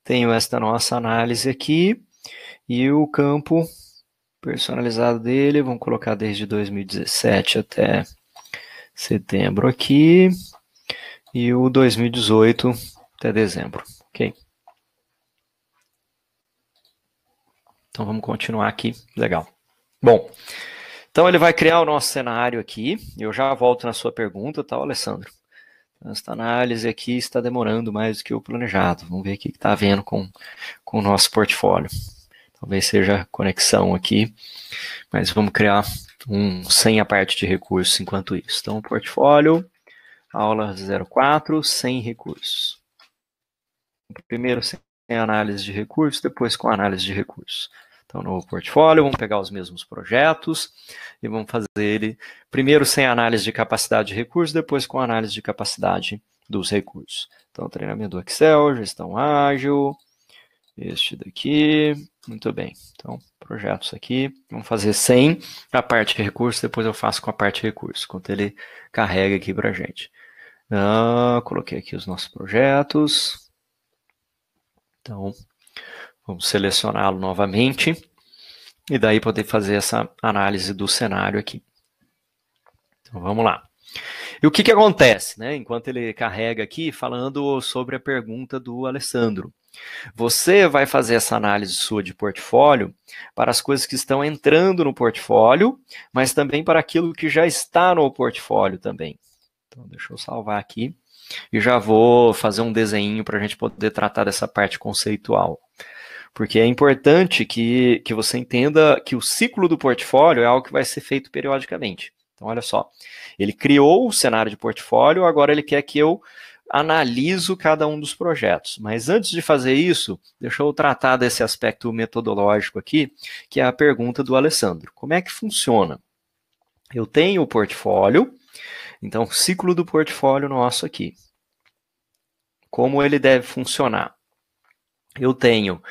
Tenho esta nossa análise aqui. E o campo personalizado dele, vamos colocar desde 2017 até setembro aqui. E o 2018 até dezembro. Ok. Então vamos continuar aqui. Legal. Bom, então ele vai criar o nosso cenário aqui. Eu já volto na sua pergunta, tá, Alessandro? Esta análise aqui está demorando mais do que o planejado. Vamos ver o que está havendo com, com o nosso portfólio. Talvez seja conexão aqui, mas vamos criar um sem a parte de recursos enquanto isso. Então, portfólio, aula 04, sem recursos. O primeiro sem sem análise de recursos, depois com análise de recursos. Então, no portfólio, vamos pegar os mesmos projetos e vamos fazer ele primeiro sem análise de capacidade de recursos, depois com análise de capacidade dos recursos. Então, treinamento do Excel, gestão ágil, este daqui, muito bem. Então, projetos aqui, vamos fazer sem a parte de recursos, depois eu faço com a parte de recursos, quando ele carrega aqui para gente. Ah, coloquei aqui os nossos projetos, então, vamos selecioná-lo novamente e daí poder fazer essa análise do cenário aqui. Então, vamos lá. E o que, que acontece, né? Enquanto ele carrega aqui, falando sobre a pergunta do Alessandro. Você vai fazer essa análise sua de portfólio para as coisas que estão entrando no portfólio, mas também para aquilo que já está no portfólio também. Então, deixa eu salvar aqui e já vou fazer um desenho para a gente poder tratar dessa parte conceitual. Porque é importante que, que você entenda que o ciclo do portfólio é algo que vai ser feito periodicamente. Então, olha só, ele criou o cenário de portfólio, agora ele quer que eu analiso cada um dos projetos. Mas antes de fazer isso, deixa eu tratar desse aspecto metodológico aqui, que é a pergunta do Alessandro. Como é que funciona? Eu tenho o portfólio, então, ciclo do portfólio nosso aqui. Como ele deve funcionar? Eu tenho,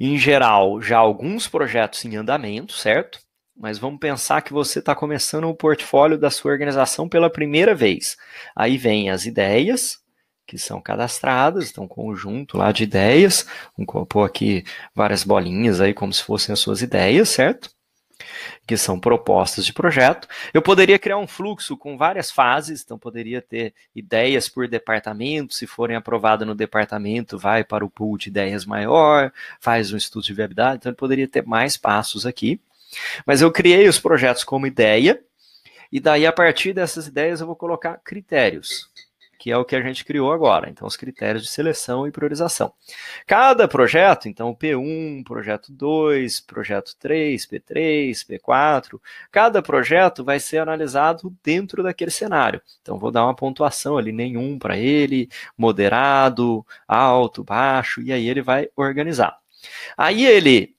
em geral, já alguns projetos em andamento, certo? Mas vamos pensar que você está começando o portfólio da sua organização pela primeira vez. Aí vem as ideias, que são cadastradas, então um conjunto lá de ideias, vamos pôr aqui várias bolinhas aí como se fossem as suas ideias, certo? que são propostas de projeto. Eu poderia criar um fluxo com várias fases, então poderia ter ideias por departamento, se forem aprovadas no departamento, vai para o pool de ideias maior, faz um estudo de viabilidade, então poderia ter mais passos aqui. Mas eu criei os projetos como ideia, e daí a partir dessas ideias eu vou colocar critérios que é o que a gente criou agora. Então, os critérios de seleção e priorização. Cada projeto, então, P1, projeto 2, projeto 3, P3, P4, cada projeto vai ser analisado dentro daquele cenário. Então, vou dar uma pontuação ali, nenhum para ele, moderado, alto, baixo, e aí ele vai organizar. Aí ele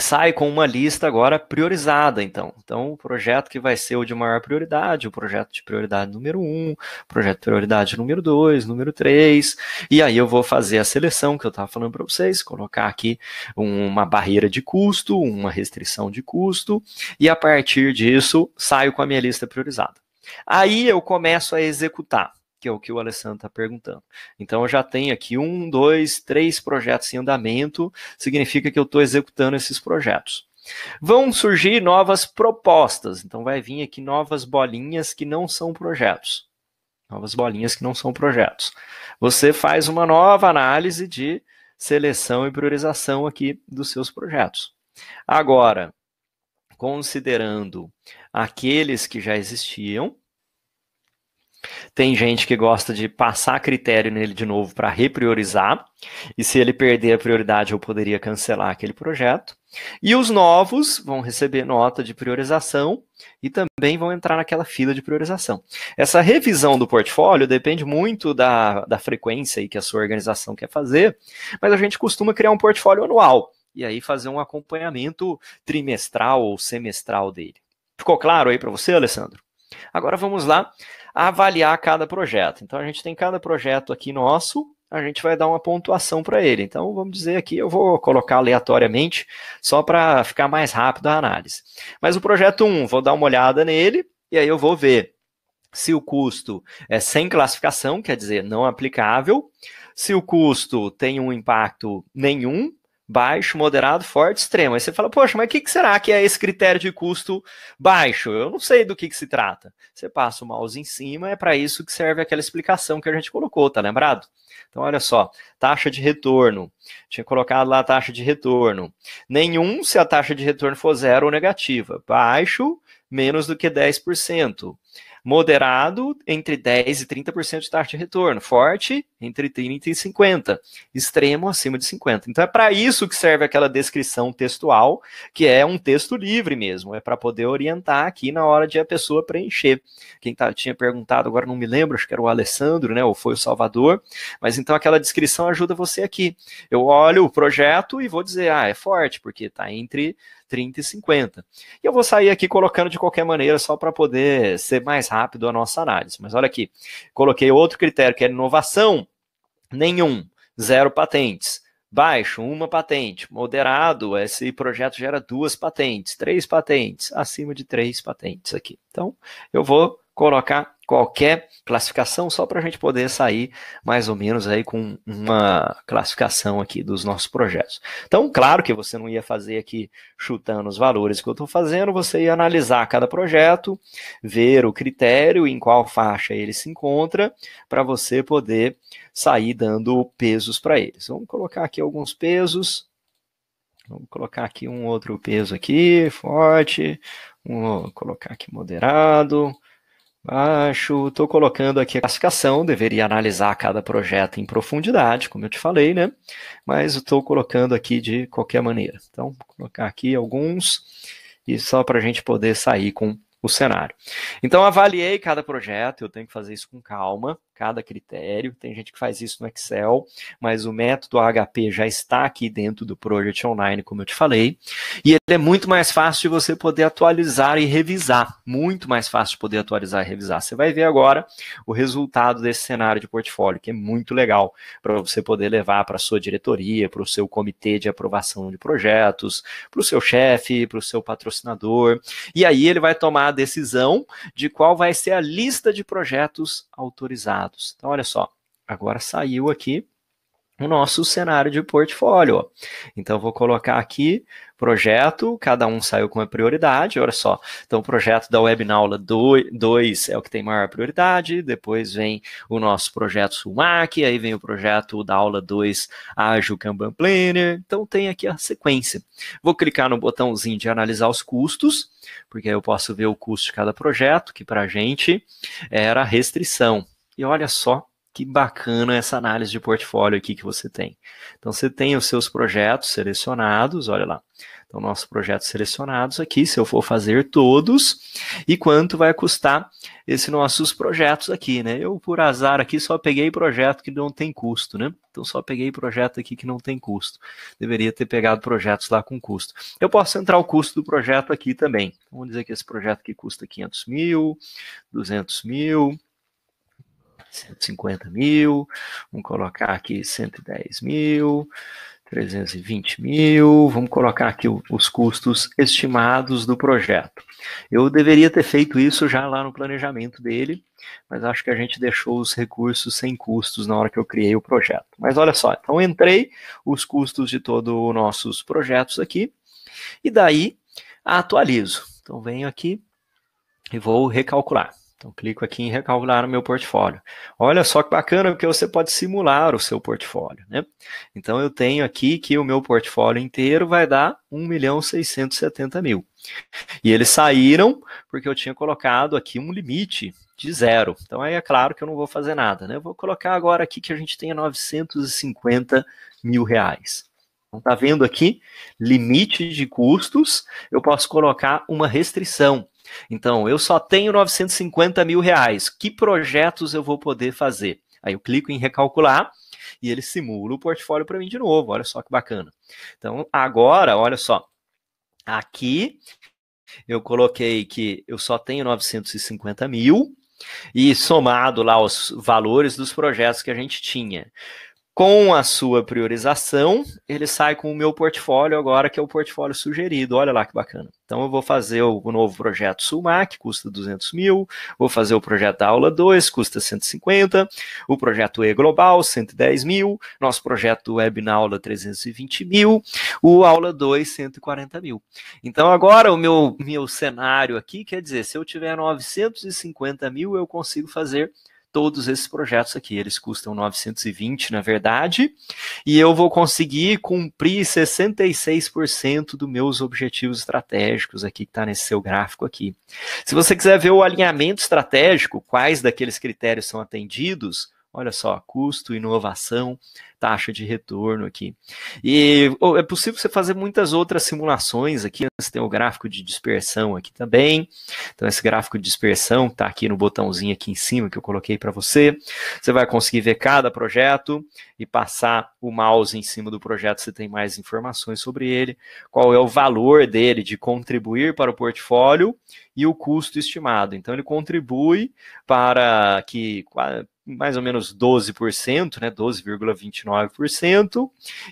sai com uma lista agora priorizada, então. Então, o projeto que vai ser o de maior prioridade, o projeto de prioridade número um, projeto de prioridade número dois número três e aí eu vou fazer a seleção que eu estava falando para vocês, colocar aqui uma barreira de custo, uma restrição de custo, e a partir disso saio com a minha lista priorizada. Aí eu começo a executar que é o que o Alessandro está perguntando. Então, eu já tenho aqui um, dois, três projetos em andamento, significa que eu estou executando esses projetos. Vão surgir novas propostas, então vai vir aqui novas bolinhas que não são projetos. Novas bolinhas que não são projetos. Você faz uma nova análise de seleção e priorização aqui dos seus projetos. Agora, considerando aqueles que já existiam, tem gente que gosta de passar critério nele de novo para repriorizar, e se ele perder a prioridade, eu poderia cancelar aquele projeto. E os novos vão receber nota de priorização e também vão entrar naquela fila de priorização. Essa revisão do portfólio depende muito da, da frequência aí que a sua organização quer fazer, mas a gente costuma criar um portfólio anual e aí fazer um acompanhamento trimestral ou semestral dele. Ficou claro aí para você, Alessandro? Agora vamos lá avaliar cada projeto. Então a gente tem cada projeto aqui nosso, a gente vai dar uma pontuação para ele. Então vamos dizer aqui, eu vou colocar aleatoriamente, só para ficar mais rápido a análise. Mas o projeto 1, vou dar uma olhada nele e aí eu vou ver se o custo é sem classificação, quer dizer, não aplicável, se o custo tem um impacto nenhum, baixo, moderado, forte, extremo. Aí você fala, poxa, mas o que, que, será que é esse critério de custo baixo? Eu não sei do que, que se trata. Você passa o mouse em cima, é para isso que serve aquela explicação que a gente colocou, tá lembrado? Então, olha só, taxa de retorno. Tinha colocado lá a taxa de retorno. Nenhum se a taxa de retorno for zero ou negativa. Baixo, menos do que 10%. Moderado, entre 10% e 30% de taxa de retorno. Forte, entre 30% e 50%. Extremo, acima de 50%. Então, é para isso que serve aquela descrição textual, que é um texto livre mesmo. É para poder orientar aqui na hora de a pessoa preencher. Quem tá, tinha perguntado, agora não me lembro, acho que era o Alessandro, né? Ou foi o Salvador. Mas então, aquela descrição ajuda você aqui. Eu olho o projeto e vou dizer, ah, é forte, porque está entre 30 e 50. E eu vou sair aqui colocando de qualquer maneira só para poder ser mais rápido a nossa análise. Mas olha aqui, coloquei outro critério que é inovação, nenhum, zero patentes. Baixo, uma patente. Moderado, esse projeto gera duas patentes, três patentes, acima de três patentes aqui. Então, eu vou colocar qualquer classificação só para a gente poder sair mais ou menos aí com uma classificação aqui dos nossos projetos. Então, claro que você não ia fazer aqui chutando os valores que eu estou fazendo, você ia analisar cada projeto, ver o critério em qual faixa ele se encontra para você poder sair dando pesos para eles. Vamos colocar aqui alguns pesos. Vamos colocar aqui um outro peso aqui, forte. Vamos colocar aqui moderado Acho, estou colocando aqui a classificação, deveria analisar cada projeto em profundidade, como eu te falei, né? Mas estou colocando aqui de qualquer maneira. Então, vou colocar aqui alguns, e só para a gente poder sair com o cenário. Então, avaliei cada projeto, eu tenho que fazer isso com calma, cada critério. Tem gente que faz isso no Excel, mas o método AHP já está aqui dentro do Project Online, como eu te falei. E ele é muito mais fácil de você poder atualizar e revisar. Muito mais fácil de poder atualizar e revisar. Você vai ver agora o resultado desse cenário de portfólio, que é muito legal para você poder levar para a sua diretoria, para o seu comitê de aprovação de projetos, para o seu chefe, para o seu patrocinador. E aí ele vai tomar a decisão de qual vai ser a lista de projetos autorizados dados. Então, olha só, agora saiu aqui o nosso cenário de portfólio. Então, vou colocar aqui projeto, cada um saiu com a prioridade, olha só. Então, o projeto da Webnaula 2 é o que tem maior prioridade, depois vem o nosso projeto Sumac, aí vem o projeto da aula 2 Agile Kanban Planner. Então, tem aqui a sequência. Vou clicar no botãozinho de analisar os custos, porque aí eu posso ver o custo de cada projeto, que para a gente era restrição. E olha só que bacana essa análise de portfólio aqui que você tem. Então, você tem os seus projetos selecionados, olha lá. Então, nossos projetos selecionados aqui, se eu for fazer todos, e quanto vai custar esses nossos projetos aqui, né? Eu, por azar aqui, só peguei projeto que não tem custo, né? Então, só peguei projeto aqui que não tem custo. Deveria ter pegado projetos lá com custo. Eu posso entrar o custo do projeto aqui também. Vamos dizer que esse projeto aqui custa 500 mil, 200 mil, 150 mil, vamos colocar aqui 110 mil, 320 mil, vamos colocar aqui os custos estimados do projeto. Eu deveria ter feito isso já lá no planejamento dele, mas acho que a gente deixou os recursos sem custos na hora que eu criei o projeto. Mas olha só, então entrei os custos de todos os nossos projetos aqui, e daí atualizo. Então venho aqui e vou recalcular. Então, clico aqui em recalcular o meu portfólio. Olha só que bacana, porque você pode simular o seu portfólio. Né? Então, eu tenho aqui que o meu portfólio inteiro vai dar 1 milhão 670 mil. E eles saíram porque eu tinha colocado aqui um limite de zero. Então, aí é claro que eu não vou fazer nada. Né? Eu vou colocar agora aqui que a gente tenha 950 mil reais. Então, tá vendo aqui? Limite de custos, eu posso colocar uma restrição então, eu só tenho 950 mil reais. Que projetos eu vou poder fazer? Aí eu clico em recalcular e ele simula o portfólio para mim de novo. Olha só que bacana. Então, agora, olha só. Aqui eu coloquei que eu só tenho 950 mil e somado lá os valores dos projetos que a gente tinha. Com a sua priorização, ele sai com o meu portfólio agora, que é o portfólio sugerido. Olha lá que bacana. Então, eu vou fazer o novo projeto sumac que custa 200 mil. Vou fazer o projeto Aula 2, custa 150. O projeto E-Global, 110 mil. Nosso projeto Web na Aula, 320 mil. O Aula 2, 140 mil. Então, agora, o meu, meu cenário aqui, quer dizer, se eu tiver 950 mil, eu consigo fazer todos esses projetos aqui. Eles custam 920, na verdade, e eu vou conseguir cumprir 66% dos meus objetivos estratégicos aqui que está nesse seu gráfico aqui. Se você quiser ver o alinhamento estratégico, quais daqueles critérios são atendidos, Olha só, custo, inovação, taxa de retorno aqui. E é possível você fazer muitas outras simulações aqui. Né? Você tem o gráfico de dispersão aqui também. Então, esse gráfico de dispersão está aqui no botãozinho aqui em cima que eu coloquei para você. Você vai conseguir ver cada projeto e passar o mouse em cima do projeto. Você tem mais informações sobre ele, qual é o valor dele de contribuir para o portfólio e o custo estimado. Então, ele contribui para que mais ou menos 12%, né, 12,29%,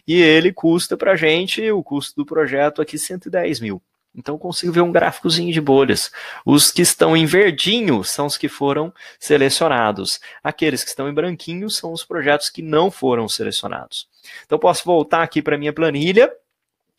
e ele custa para a gente, o custo do projeto aqui, 110 mil. Então, consigo ver um gráficozinho de bolhas. Os que estão em verdinho são os que foram selecionados. Aqueles que estão em branquinho são os projetos que não foram selecionados. Então, posso voltar aqui para minha planilha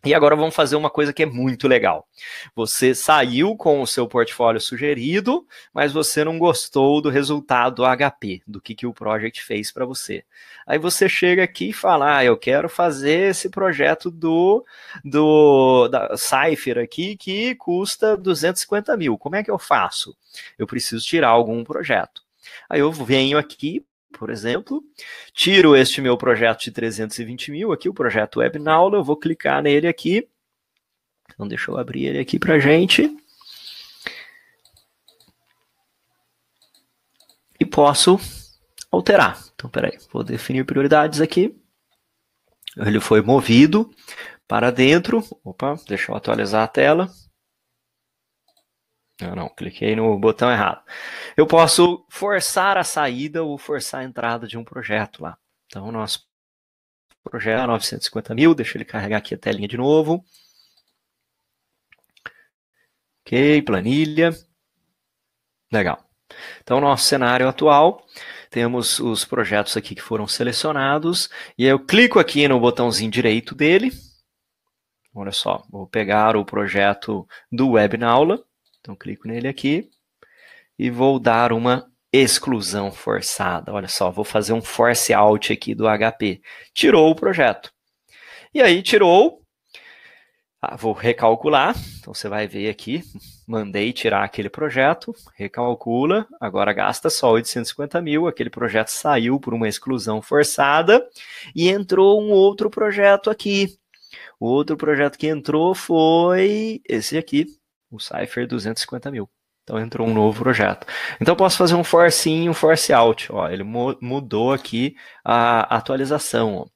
e agora vamos fazer uma coisa que é muito legal. Você saiu com o seu portfólio sugerido, mas você não gostou do resultado HP, do que, que o project fez para você. Aí você chega aqui e fala: ah, eu quero fazer esse projeto do, do da Cypher aqui que custa 250 mil. Como é que eu faço? Eu preciso tirar algum projeto. Aí eu venho aqui, por exemplo, tiro este meu projeto de 320 mil aqui, o projeto WebNaula, eu vou clicar nele aqui, então deixa eu abrir ele aqui para gente, e posso alterar. Então, peraí, vou definir prioridades aqui, ele foi movido para dentro, opa, deixa eu atualizar a tela, não, não, cliquei no botão errado. Eu posso forçar a saída ou forçar a entrada de um projeto lá. Então, nosso projeto é 950 mil, deixa ele carregar aqui a telinha de novo. Ok, planilha. Legal. Então, nosso cenário atual, temos os projetos aqui que foram selecionados, e eu clico aqui no botãozinho direito dele. Olha só, vou pegar o projeto do aula. Então clico nele aqui e vou dar uma exclusão forçada. Olha só, vou fazer um force out aqui do HP. Tirou o projeto. E aí tirou. Ah, vou recalcular. Então você vai ver aqui, mandei tirar aquele projeto, recalcula, agora gasta só 850 mil. Aquele projeto saiu por uma exclusão forçada e entrou um outro projeto aqui. O outro projeto que entrou foi esse aqui, o cipher 250 mil. Então entrou um novo projeto. Então eu posso fazer um force in, um force out. Ó, ele mudou aqui a atualização.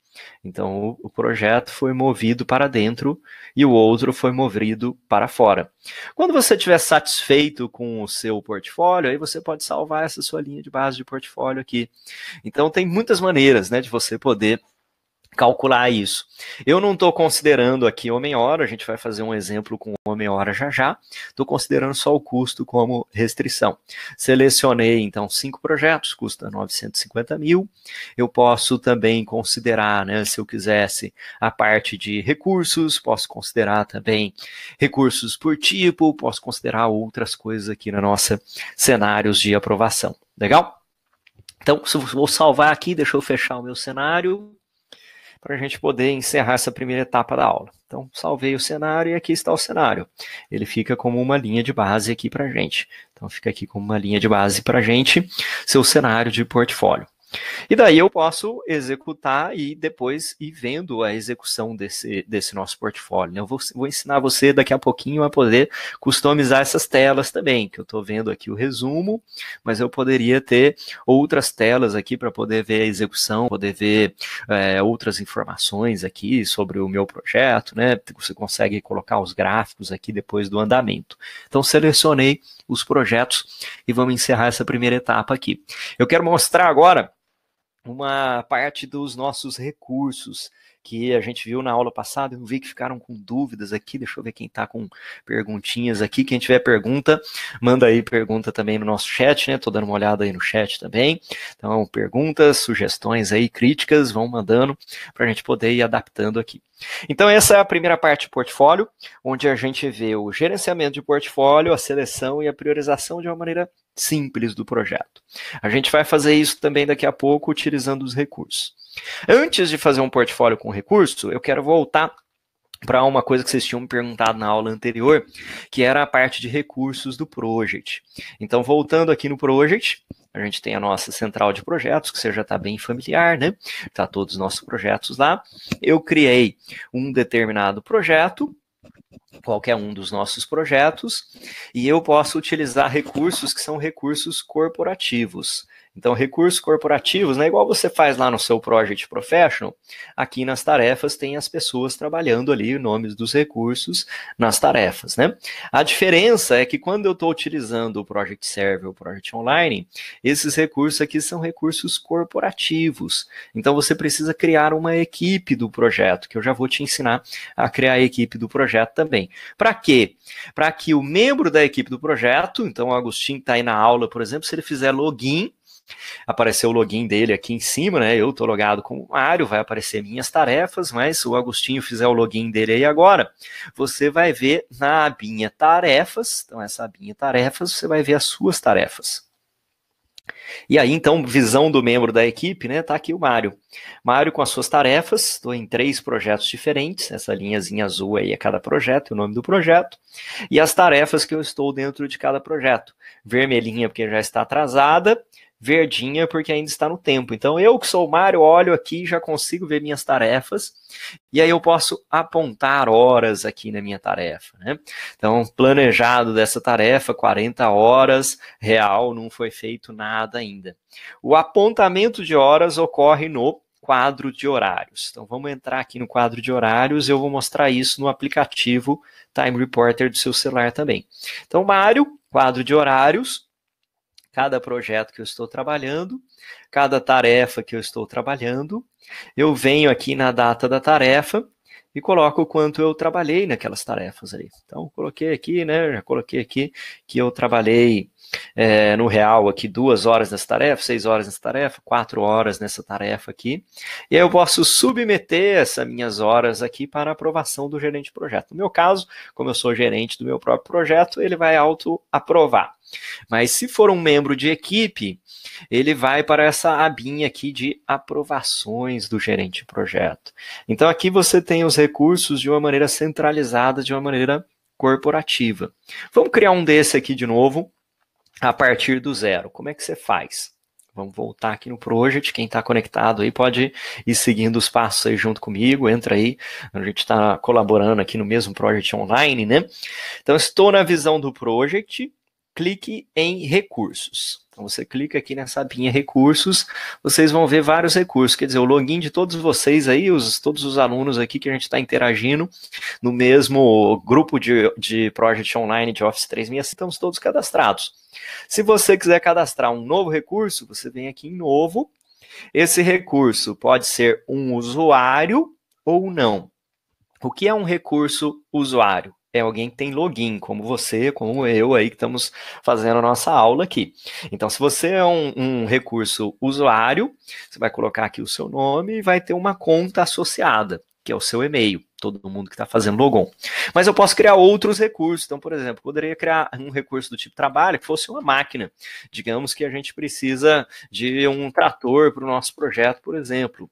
Então o, projeto foi movido para dentro e o outro foi movido para fora. Quando você estiver satisfeito com o seu portfólio, aí você pode salvar essa sua linha de base de portfólio aqui. Então tem muitas maneiras, né, de você poder calcular isso. Eu não estou considerando aqui homem-hora, a gente vai fazer um exemplo com homem-hora já já, estou considerando só o custo como restrição. Selecionei, então, cinco projetos, custa 950 mil, eu posso também considerar, né, se eu quisesse, a parte de recursos, posso considerar também recursos por tipo, posso considerar outras coisas aqui na nossa cenários de aprovação. Legal? Então, vou salvar aqui, deixa eu fechar o meu cenário para a gente poder encerrar essa primeira etapa da aula. Então, salvei o cenário e aqui está o cenário. Ele fica como uma linha de base aqui para a gente. Então, fica aqui como uma linha de base para a gente, seu cenário de portfólio. E daí eu posso executar e depois ir vendo a execução desse, desse nosso portfólio. Né? Eu vou, vou ensinar você daqui a pouquinho a poder customizar essas telas também, que eu estou vendo aqui o resumo, mas eu poderia ter outras telas aqui para poder ver a execução, poder ver é, outras informações aqui sobre o meu projeto, né? Você consegue colocar os gráficos aqui depois do andamento. Então selecionei os projetos e vamos encerrar essa primeira etapa aqui. Eu quero mostrar agora uma parte dos nossos recursos que a gente viu na aula passada. Eu vi que ficaram com dúvidas aqui. Deixa eu ver quem está com perguntinhas aqui. Quem tiver pergunta, manda aí pergunta também no nosso chat, né? Estou dando uma olhada aí no chat também. Então, perguntas, sugestões aí, críticas, vão mandando para a gente poder ir adaptando aqui. Então, essa é a primeira parte de portfólio, onde a gente vê o gerenciamento de portfólio, a seleção e a priorização de uma maneira simples do projeto. A gente vai fazer isso também daqui a pouco, utilizando os recursos. Antes de fazer um portfólio com recurso, eu quero voltar para uma coisa que vocês tinham me perguntado na aula anterior, que era a parte de recursos do Project. Então, voltando aqui no Project, a gente tem a nossa central de projetos, que você já está bem familiar, né? Está todos os nossos projetos lá. Eu criei um determinado projeto, qualquer um dos nossos projetos e eu posso utilizar recursos que são recursos corporativos. Então, recursos corporativos, né, igual você faz lá no seu Project Professional, aqui nas tarefas tem as pessoas trabalhando ali nomes dos recursos nas tarefas. Né? A diferença é que quando eu estou utilizando o Project Server ou o Project Online, esses recursos aqui são recursos corporativos. Então, você precisa criar uma equipe do projeto, que eu já vou te ensinar a criar a equipe do projeto também. Para quê? Para que o membro da equipe do projeto, então o Agostinho está aí na aula, por exemplo, se ele fizer login, apareceu o login dele aqui em cima, né? Eu estou logado com o Mário, vai aparecer minhas tarefas, mas se o Agostinho fizer o login dele aí agora, você vai ver na abinha tarefas, então essa abinha tarefas, você vai ver as suas tarefas. E aí, então, visão do membro da equipe, né? Tá aqui o Mário. Mário com as suas tarefas, estou em três projetos diferentes, essa linhazinha azul aí é cada projeto, é o nome do projeto, e as tarefas que eu estou dentro de cada projeto. Vermelhinha porque já está atrasada, verdinha, porque ainda está no tempo. Então, eu que sou o Mário, olho aqui já consigo ver minhas tarefas, e aí eu posso apontar horas aqui na minha tarefa. Né? Então, planejado dessa tarefa, 40 horas, real, não foi feito nada ainda. O apontamento de horas ocorre no quadro de horários. Então, vamos entrar aqui no quadro de horários, eu vou mostrar isso no aplicativo Time Reporter do seu celular também. Então, Mário, quadro de horários, cada projeto que eu estou trabalhando, cada tarefa que eu estou trabalhando. Eu venho aqui na data da tarefa e coloco o quanto eu trabalhei naquelas tarefas ali. Então, coloquei aqui, né? Já coloquei aqui que eu trabalhei é, no real aqui duas horas nessa tarefa, seis horas nessa tarefa, quatro horas nessa tarefa aqui. E aí eu posso submeter essas minhas horas aqui para aprovação do gerente de projeto. No meu caso, como eu sou gerente do meu próprio projeto, ele vai auto-aprovar. Mas se for um membro de equipe, ele vai para essa abinha aqui de aprovações do gerente de projeto. Então aqui você tem os recursos de uma maneira centralizada, de uma maneira corporativa. Vamos criar um desse aqui de novo a partir do zero. Como é que você faz? Vamos voltar aqui no Project. Quem está conectado aí pode ir seguindo os passos aí junto comigo. Entra aí. A gente está colaborando aqui no mesmo Project Online, né? Então, estou na visão do Project. Clique em Recursos. Então você clica aqui nessa abinha recursos, vocês vão ver vários recursos, quer dizer, o login de todos vocês aí, os, todos os alunos aqui que a gente está interagindo no mesmo grupo de, de Project Online de Office 365, estamos todos cadastrados. Se você quiser cadastrar um novo recurso, você vem aqui em novo, esse recurso pode ser um usuário ou não. O que é um recurso usuário? é alguém que tem login, como você, como eu aí que estamos fazendo a nossa aula aqui. Então, se você é um, um, recurso usuário, você vai colocar aqui o seu nome e vai ter uma conta associada, que é o seu e-mail, todo mundo que está fazendo logon. Mas eu posso criar outros recursos. Então, por exemplo, poderia criar um recurso do tipo trabalho que fosse uma máquina. Digamos que a gente precisa de um trator para o nosso projeto, por exemplo.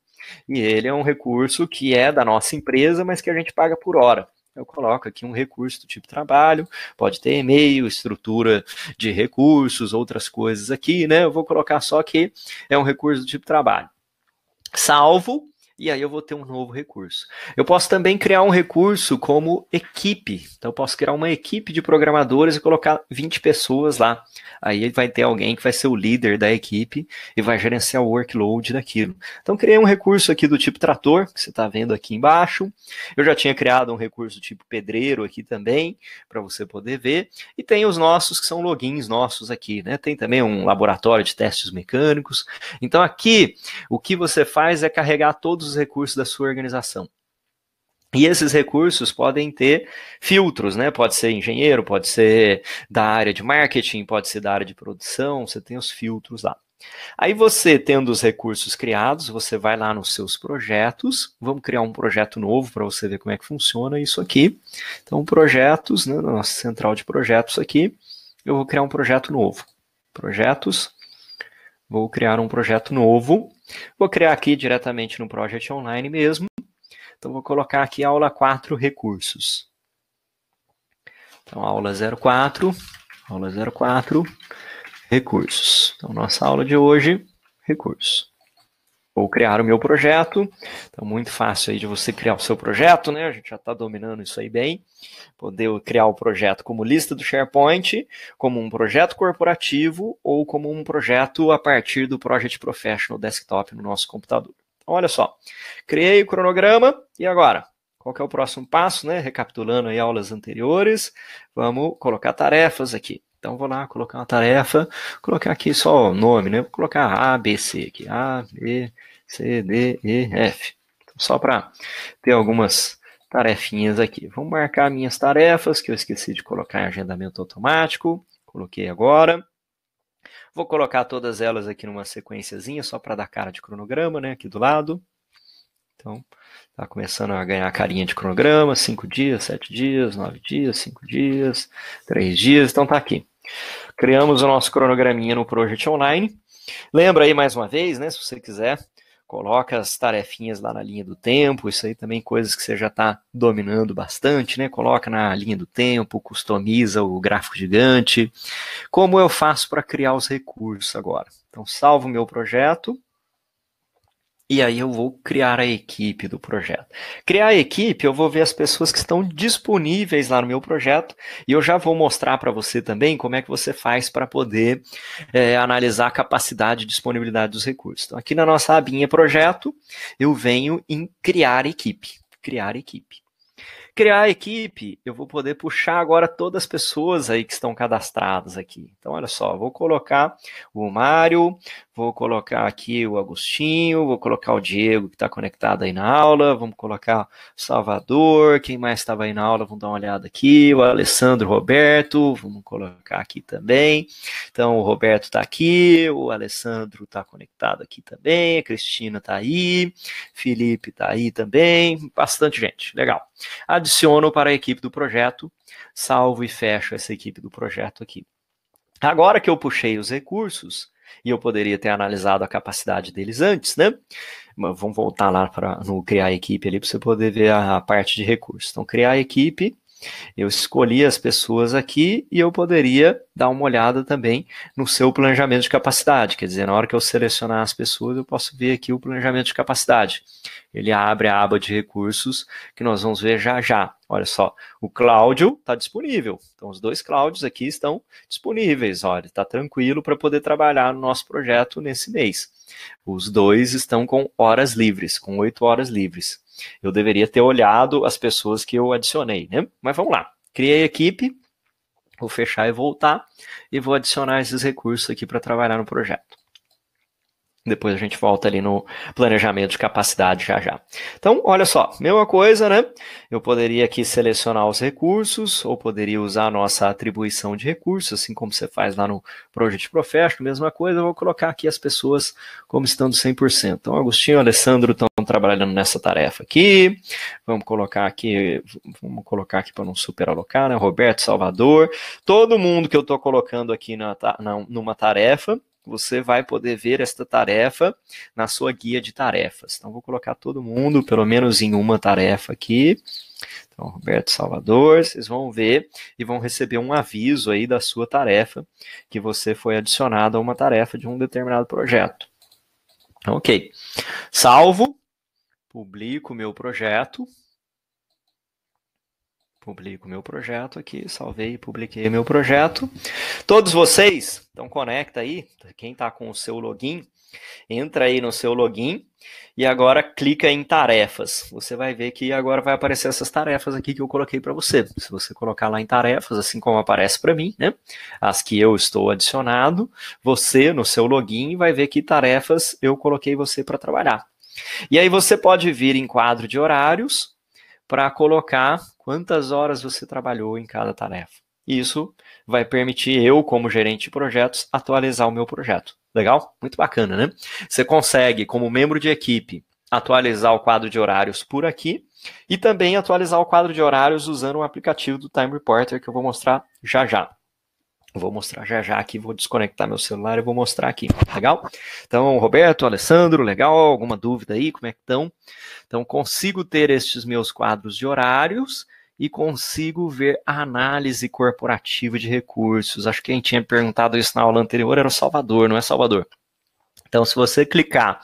E ele é um recurso que é da nossa empresa, mas que a gente paga por hora eu coloco aqui um recurso do tipo trabalho, pode ter e-mail, estrutura de recursos, outras coisas aqui, né? Eu vou colocar só que é um recurso do tipo trabalho. Salvo e aí eu vou ter um novo recurso. Eu posso também criar um recurso como equipe. Então eu posso criar uma equipe de programadores e colocar 20 pessoas lá. Aí vai ter alguém que vai ser o líder da equipe e vai gerenciar o workload daquilo. Então criei um recurso aqui do tipo trator, que você está vendo aqui embaixo. Eu já tinha criado um recurso tipo pedreiro aqui também, para você poder ver. E tem os nossos, que são logins nossos aqui, né? Tem também um laboratório de testes mecânicos. Então aqui, o que você faz é carregar todos os recursos da sua organização. E esses recursos podem ter filtros, né? Pode ser engenheiro, pode ser da área de marketing, pode ser da área de produção, você tem os filtros lá. Aí você, tendo os recursos criados, você vai lá nos seus projetos, vamos criar um projeto novo para você ver como é que funciona isso aqui. Então, projetos, né, na nossa central de projetos aqui, eu vou criar um projeto novo. Projetos, Vou criar um projeto novo. Vou criar aqui diretamente no Project Online mesmo. Então, vou colocar aqui aula 4 recursos. Então, aula 04, aula 04, recursos. Então, nossa aula de hoje, recursos. Vou criar o meu projeto. Então, muito fácil aí de você criar o seu projeto, né? A gente já está dominando isso aí bem. Poder criar o projeto como lista do SharePoint, como um projeto corporativo ou como um projeto a partir do Project Professional Desktop no nosso computador. Então, olha só, criei o cronograma e agora? Qual é o próximo passo, né? Recapitulando aí aulas anteriores, vamos colocar tarefas aqui. Então vou lá colocar uma tarefa, colocar aqui só o nome, né? Vou colocar A, B, C aqui. A, B, C, D, E, F. Então, só para ter algumas tarefinhas aqui. Vou marcar minhas tarefas, que eu esqueci de colocar em agendamento automático. Coloquei agora. Vou colocar todas elas aqui numa sequenciazinha, só para dar cara de cronograma, né? Aqui do lado. Então, está começando a ganhar carinha de cronograma, 5 dias, 7 dias, 9 dias, 5 dias, 3 dias, então está aqui. Criamos o nosso cronograminha no Project Online. Lembra aí mais uma vez, né, se você quiser coloca as tarefinhas lá na linha do tempo, isso aí também é coisas que você já está dominando bastante, né? Coloca na linha do tempo, customiza o gráfico gigante. Como eu faço para criar os recursos agora? Então, salvo meu projeto, e aí eu vou criar a equipe do projeto. Criar a equipe, eu vou ver as pessoas que estão disponíveis lá no meu projeto e eu já vou mostrar para você também como é que você faz para poder é, analisar a capacidade e disponibilidade dos recursos. Então, aqui na nossa abinha projeto, eu venho em criar equipe. Criar equipe. Criar equipe, eu vou poder puxar agora todas as pessoas aí que estão cadastradas aqui. Então, olha só, vou colocar o Mário, Vou colocar aqui o Agostinho, vou colocar o Diego, que está conectado aí na aula, vamos colocar Salvador, quem mais estava aí na aula, vamos dar uma olhada aqui, o Alessandro Roberto, vamos colocar aqui também. Então, o Roberto está aqui, o Alessandro está conectado aqui também, a Cristina está aí, Felipe está aí também, bastante gente, legal. Adiciono para a equipe do projeto, salvo e fecho essa equipe do projeto aqui. Agora que eu puxei os recursos, e eu poderia ter analisado a capacidade deles antes, né? Mas vamos voltar lá para no criar equipe ali para você poder ver a, a parte de recursos. Então, criar equipe eu escolhi as pessoas aqui e eu poderia dar uma olhada também no seu planejamento de capacidade. Quer dizer, na hora que eu selecionar as pessoas, eu posso ver aqui o planejamento de capacidade. Ele abre a aba de recursos que nós vamos ver já já. Olha só, o Cláudio está disponível. Então, os dois Cláudios aqui estão disponíveis. Olha, está tranquilo para poder trabalhar no nosso projeto nesse mês. Os dois estão com horas livres, com oito horas livres. Eu deveria ter olhado as pessoas que eu adicionei, né? Mas vamos lá. Criei a equipe, vou fechar e voltar e vou adicionar esses recursos aqui para trabalhar no projeto. Depois a gente volta ali no planejamento de capacidade já já. Então, olha só, mesma coisa, né? Eu poderia aqui selecionar os recursos, ou poderia usar a nossa atribuição de recursos, assim como você faz lá no Project Professional, mesma coisa, eu vou colocar aqui as pessoas como estando 100%. Então, Agostinho, Alessandro estão trabalhando nessa tarefa aqui. Vamos colocar aqui, vamos colocar aqui para não superalocar, né? Roberto Salvador, todo mundo que eu estou colocando aqui na, na, numa tarefa, você vai poder ver esta tarefa na sua guia de tarefas. Então, vou colocar todo mundo, pelo menos em uma tarefa aqui. Então, Roberto Salvador, vocês vão ver e vão receber um aviso aí da sua tarefa, que você foi adicionado a uma tarefa de um determinado projeto. Ok. Salvo, publico meu projeto. Publico meu projeto aqui, salvei e publiquei meu projeto. Todos vocês, então conecta aí, quem está com o seu login, entra aí no seu login e agora clica em tarefas. Você vai ver que agora vai aparecer essas tarefas aqui que eu coloquei para você. Se você colocar lá em tarefas, assim como aparece para mim, né? As que eu estou adicionado, você no seu login vai ver que tarefas eu coloquei você para trabalhar. E aí você pode vir em quadro de horários para colocar quantas horas você trabalhou em cada tarefa. isso vai permitir eu, como gerente de projetos, atualizar o meu projeto. Legal? Muito bacana, né? Você consegue, como membro de equipe, atualizar o quadro de horários por aqui e também atualizar o quadro de horários usando o aplicativo do Time Reporter que eu vou mostrar já já. Vou mostrar já já aqui, vou desconectar meu celular e vou mostrar aqui, legal? Então, Roberto, Alessandro, legal? Alguma dúvida aí? Como é que estão? Então, consigo ter estes meus quadros de horários e consigo ver a análise corporativa de recursos. Acho que quem tinha perguntado isso na aula anterior era o Salvador, não é Salvador? Então, se você clicar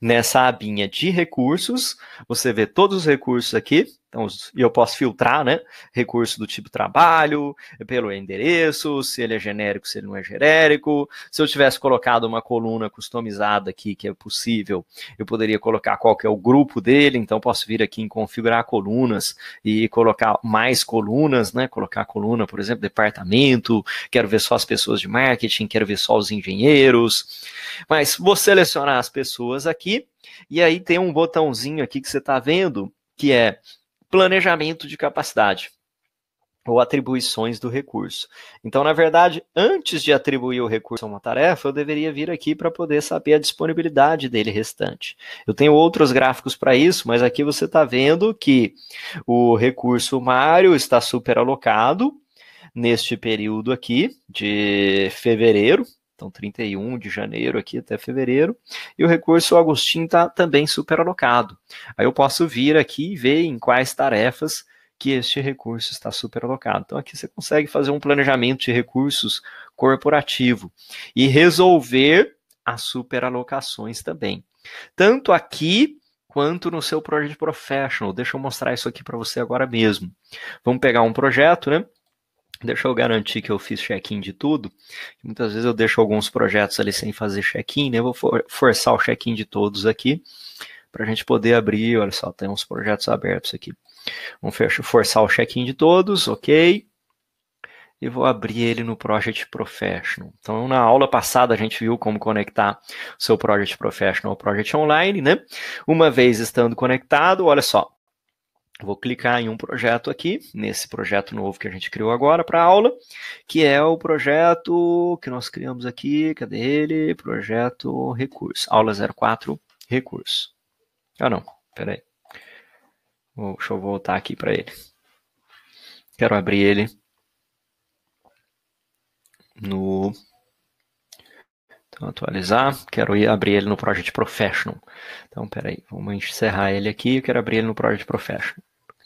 nessa abinha de recursos, você vê todos os recursos aqui, então, eu posso filtrar, né? Recurso do tipo trabalho, pelo endereço, se ele é genérico, se ele não é genérico. Se eu tivesse colocado uma coluna customizada aqui, que é possível, eu poderia colocar qual que é o grupo dele. Então, posso vir aqui em configurar colunas e colocar mais colunas, né? Colocar coluna, por exemplo, departamento. Quero ver só as pessoas de marketing, quero ver só os engenheiros. Mas vou selecionar as pessoas aqui. E aí tem um botãozinho aqui que você está vendo, que é planejamento de capacidade ou atribuições do recurso. Então, na verdade, antes de atribuir o recurso a uma tarefa, eu deveria vir aqui para poder saber a disponibilidade dele restante. Eu tenho outros gráficos para isso, mas aqui você está vendo que o recurso Mário está superalocado neste período aqui de fevereiro então 31 de janeiro aqui até fevereiro, e o recurso Agostinho está também superalocado. Aí eu posso vir aqui e ver em quais tarefas que este recurso está superalocado. Então aqui você consegue fazer um planejamento de recursos corporativo e resolver as superalocações também. Tanto aqui quanto no seu projeto Professional. Deixa eu mostrar isso aqui para você agora mesmo. Vamos pegar um projeto, né? Deixa eu garantir que eu fiz check-in de tudo. Muitas vezes eu deixo alguns projetos ali sem fazer check-in, né? Eu vou for forçar o check-in de todos aqui para a gente poder abrir. Olha só, tem uns projetos abertos aqui. Vamos forçar o check-in de todos, ok? E vou abrir ele no Project Professional. Então, na aula passada, a gente viu como conectar o seu Project Professional ao Project Online, né? Uma vez estando conectado, olha só, Vou clicar em um projeto aqui, nesse projeto novo que a gente criou agora para aula, que é o projeto que nós criamos aqui, cadê ele? Projeto Recurso, aula 04, Recurso. Ah, não, peraí. deixa eu voltar aqui para ele. Quero abrir ele no... Então, atualizar, quero ir abrir ele no Project Professional. Então, peraí, vamos encerrar ele aqui, eu quero abrir ele no Project Professional.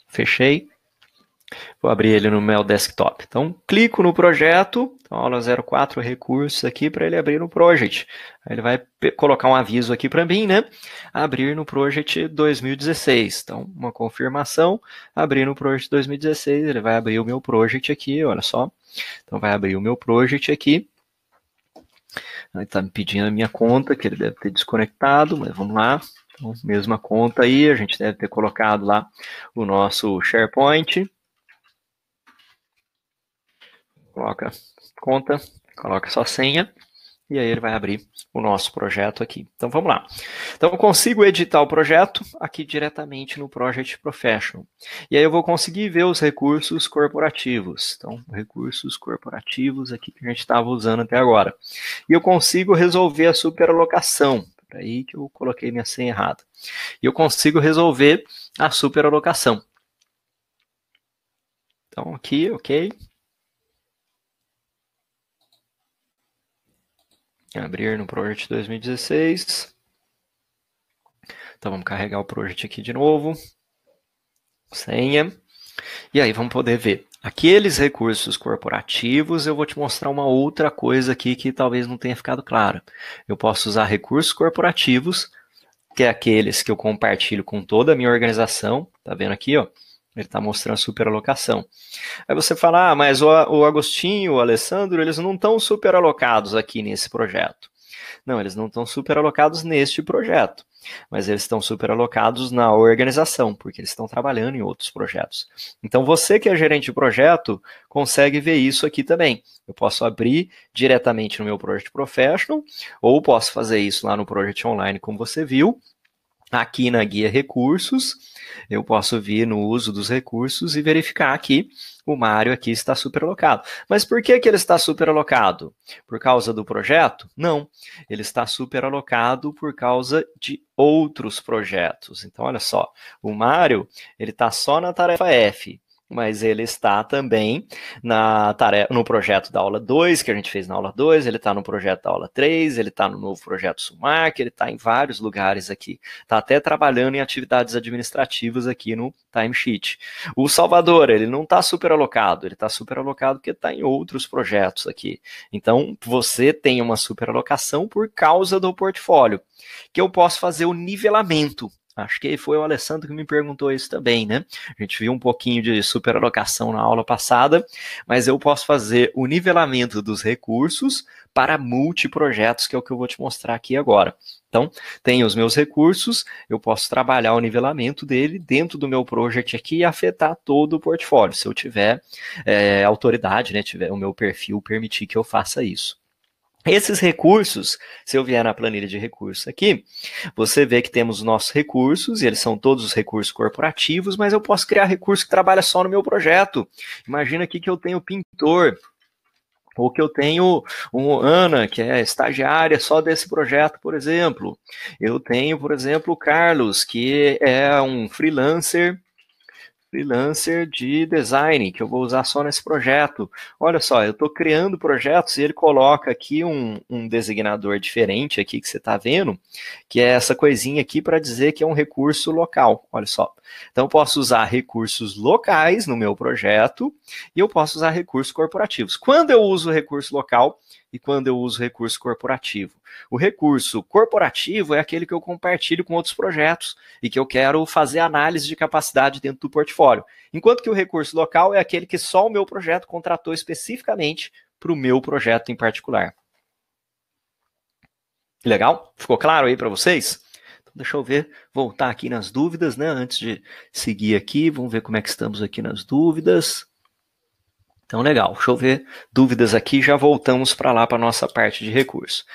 Fechei. Vou abrir ele no meu desktop. Então, clico no projeto, então, aula 04 recursos aqui para ele abrir no project. Ele vai colocar um aviso aqui para mim, né? Abrir no project 2016. Então, uma confirmação, abrir no project 2016, ele vai abrir o meu project aqui, olha só. Então, vai abrir o meu project aqui. Ele está me pedindo a minha conta, que ele deve ter desconectado, mas vamos lá. Então, mesma conta aí, a gente deve ter colocado lá o nosso SharePoint. Coloca conta, coloca sua senha e aí ele vai abrir o nosso projeto aqui. Então vamos lá. Então eu consigo editar o projeto aqui diretamente no Project Professional. E aí eu vou conseguir ver os recursos corporativos. Então, recursos corporativos aqui que a gente estava usando até agora. E eu consigo resolver a superalocação por aí que eu coloquei minha senha errada. E eu consigo resolver a superalocação. Então aqui, ok. Abrir no Project 2016. Então vamos carregar o Project aqui de novo. Senha. E aí vamos poder ver Aqueles recursos corporativos, eu vou te mostrar uma outra coisa aqui que talvez não tenha ficado clara. Eu posso usar recursos corporativos, que é aqueles que eu compartilho com toda a minha organização. Tá vendo aqui, ó? Ele está mostrando superalocação. Aí você fala, ah, mas o, o Agostinho, o Alessandro, eles não estão superalocados aqui nesse projeto. Não, eles não estão super alocados neste projeto, mas eles estão super alocados na organização, porque eles estão trabalhando em outros projetos. Então, você que é gerente de projeto, consegue ver isso aqui também. Eu posso abrir diretamente no meu Project Professional, ou posso fazer isso lá no Project Online, como você viu, Aqui na guia recursos, eu posso vir no uso dos recursos e verificar que o Mário aqui está superalocado. Mas por que, que ele está superalocado? Por causa do projeto? Não, ele está superalocado por causa de outros projetos. Então, olha só, o Mário ele está só na tarefa F, mas ele está também na tarefa, no projeto da aula 2, que a gente fez na aula 2, ele está no projeto da aula 3, ele está no novo projeto Sumac, ele está em vários lugares aqui. Está até trabalhando em atividades administrativas aqui no timesheet. O Salvador, ele não está super alocado, ele está super alocado porque está em outros projetos aqui. Então, você tem uma super alocação por causa do portfólio, que eu posso fazer o nivelamento Acho que foi o Alessandro que me perguntou isso também, né? A gente viu um pouquinho de superalocação na aula passada, mas eu posso fazer o nivelamento dos recursos para multiprojetos, que é o que eu vou te mostrar aqui agora. Então, tem os meus recursos, eu posso trabalhar o nivelamento dele dentro do meu project aqui e afetar todo o portfólio, se eu tiver é, autoridade, né? Tiver o meu perfil permitir que eu faça isso. Esses recursos, se eu vier na planilha de recursos aqui, você vê que temos nossos recursos, e eles são todos os recursos corporativos, mas eu posso criar recurso que trabalha só no meu projeto. Imagina aqui que eu tenho pintor, ou que eu tenho um Ana, que é estagiária só desse projeto, por exemplo. Eu tenho, por exemplo, o Carlos, que é um freelancer freelancer de design, que eu vou usar só nesse projeto. Olha só, eu estou criando projetos e ele coloca aqui um, um designador diferente aqui que você está vendo, que é essa coisinha aqui para dizer que é um recurso local. Olha só. Então, eu posso usar recursos locais no meu projeto e eu posso usar recursos corporativos. Quando eu uso recurso local e quando eu uso recurso corporativo? O recurso corporativo é aquele que eu compartilho com outros projetos e que eu quero fazer análise de capacidade dentro do portfólio. Enquanto que o recurso local é aquele que só o meu projeto contratou especificamente para o meu projeto em particular. Legal? Ficou claro aí para vocês? Então, deixa eu ver, voltar aqui nas dúvidas, né? Antes de seguir aqui, vamos ver como é que estamos aqui nas dúvidas. Então, legal. Deixa eu ver dúvidas aqui, já voltamos para lá para nossa parte de recurso.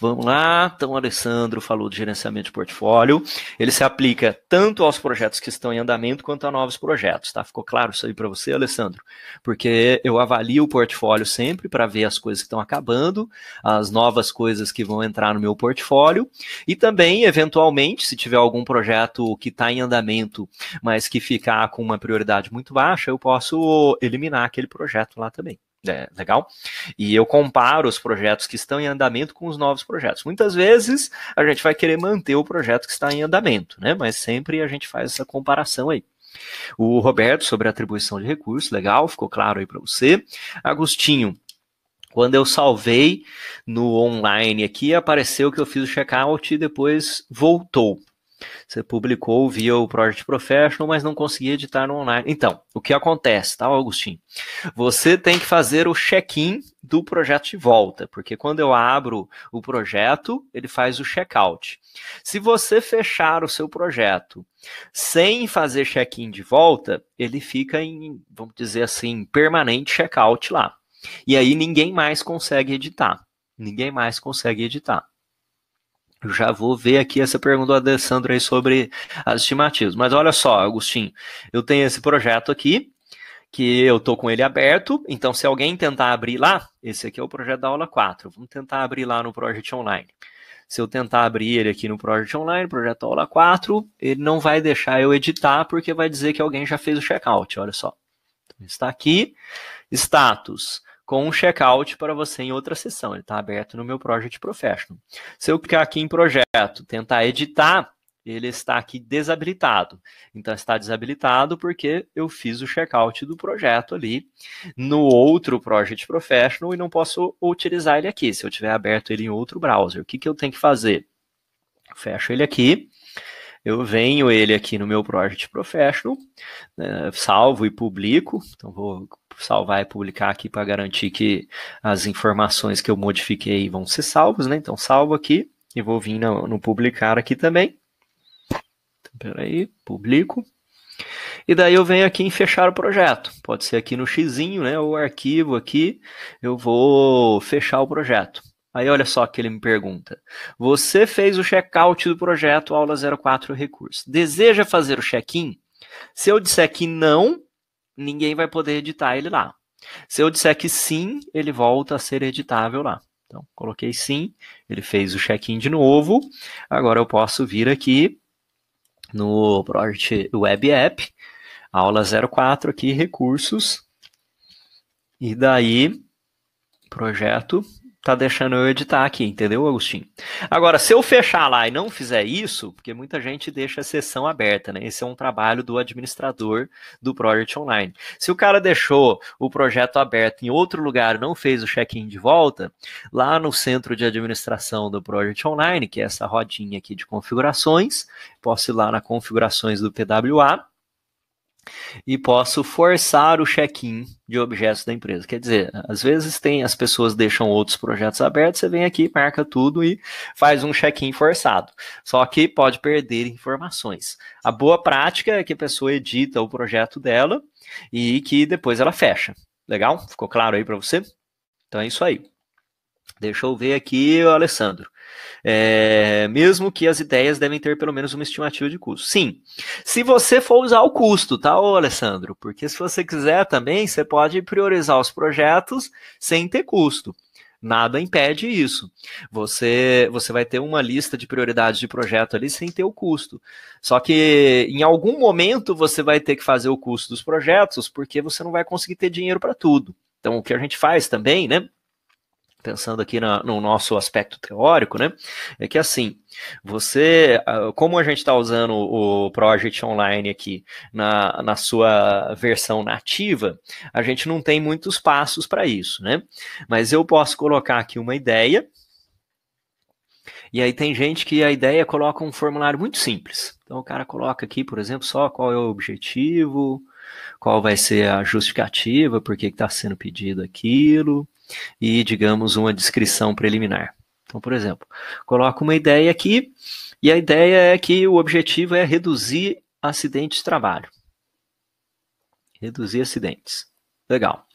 Vamos lá, então o Alessandro falou de gerenciamento de portfólio. Ele se aplica tanto aos projetos que estão em andamento quanto a novos projetos, tá? Ficou claro isso aí para você, Alessandro? Porque eu avalio o portfólio sempre para ver as coisas que estão acabando, as novas coisas que vão entrar no meu portfólio e também, eventualmente, se tiver algum projeto que está em andamento, mas que ficar com uma prioridade muito baixa, eu posso eliminar aquele projeto lá também. É, legal? E eu comparo os projetos que estão em andamento com os novos projetos. Muitas vezes a gente vai querer manter o projeto que está em andamento, né? Mas sempre a gente faz essa comparação aí. O Roberto, sobre atribuição de recursos, legal, ficou claro aí para você. Agostinho, quando eu salvei no online aqui, apareceu que eu fiz o checkout e depois voltou. Você publicou via o Project Professional, mas não conseguia editar no online. Então, o que acontece, tá, Augustinho? Você tem que fazer o check-in do projeto de volta, porque quando eu abro o projeto, ele faz o check-out. Se você fechar o seu projeto sem fazer check-in de volta, ele fica em, vamos dizer assim, permanente check-out lá. E aí ninguém mais consegue editar. Ninguém mais consegue editar. Já vou ver aqui essa pergunta do Alessandro aí sobre as estimativas. Mas olha só, Agostinho, eu tenho esse projeto aqui, que eu estou com ele aberto, então se alguém tentar abrir lá, esse aqui é o projeto da aula 4, vamos tentar abrir lá no Project Online. Se eu tentar abrir ele aqui no Project Online, projeto aula 4, ele não vai deixar eu editar, porque vai dizer que alguém já fez o checkout, olha só. Então, está aqui, status com um checkout para você em outra sessão. Ele está aberto no meu Project Professional. Se eu clicar aqui em projeto, tentar editar, ele está aqui desabilitado. Então, está desabilitado porque eu fiz o checkout do projeto ali no outro Project Professional e não posso utilizar ele aqui. Se eu tiver aberto ele em outro browser, o que, que eu tenho que fazer? fecho ele aqui, eu venho ele aqui no meu Project Professional, né, salvo e publico. Então, vou salvar e publicar aqui para garantir que as informações que eu modifiquei vão ser salvas, né? Então salvo aqui e vou vir no, no publicar aqui também. Então, peraí, publico. E daí eu venho aqui em fechar o projeto. Pode ser aqui no xizinho, né? O arquivo aqui, eu vou fechar o projeto. Aí olha só que ele me pergunta: Você fez o checkout do projeto aula 04 recurso. Deseja fazer o check-in? Se eu disser que não, ninguém vai poder editar ele lá. Se eu disser que sim, ele volta a ser editável lá. Então, coloquei sim, ele fez o check-in de novo. Agora eu posso vir aqui no Project Web App, aula 04 aqui, recursos. E daí, projeto, tá deixando eu editar aqui, entendeu, Agostinho? Agora, se eu fechar lá e não fizer isso, porque muita gente deixa a sessão aberta, né? Esse é um trabalho do administrador do Project Online. Se o cara deixou o projeto aberto em outro lugar e não fez o check-in de volta, lá no centro de administração do Project Online, que é essa rodinha aqui de configurações, posso ir lá na configurações do PWA, e posso forçar o check-in de objetos da empresa. Quer dizer, às vezes tem as pessoas deixam outros projetos abertos, você vem aqui, marca tudo e faz um check-in forçado. Só que pode perder informações. A boa prática é que a pessoa edita o projeto dela e que depois ela fecha. Legal? Ficou claro aí para você? Então é isso aí. Deixa eu ver aqui, Alessandro. É, mesmo que as ideias devem ter pelo menos uma estimativa de custo. Sim, se você for usar o custo, tá, ô Alessandro? Porque se você quiser também, você pode priorizar os projetos sem ter custo. Nada impede isso. Você, você vai ter uma lista de prioridades de projeto ali sem ter o custo. Só que em algum momento você vai ter que fazer o custo dos projetos, porque você não vai conseguir ter dinheiro para tudo. Então, o que a gente faz também, né? pensando aqui na, no nosso aspecto teórico, né? É que assim, você, ah, como a gente está usando o Project Online aqui na, na sua versão nativa, a gente não tem muitos passos para isso, né? Mas eu posso colocar aqui uma ideia. E aí tem gente que a ideia coloca um formulário muito simples. Então o cara coloca aqui, por exemplo, só qual é o objetivo, qual vai ser a justificativa, por que está sendo pedido aquilo e, digamos, uma descrição preliminar. Então, por exemplo, coloco uma ideia aqui e a ideia é que o objetivo é reduzir acidentes de trabalho. Reduzir acidentes. Legal.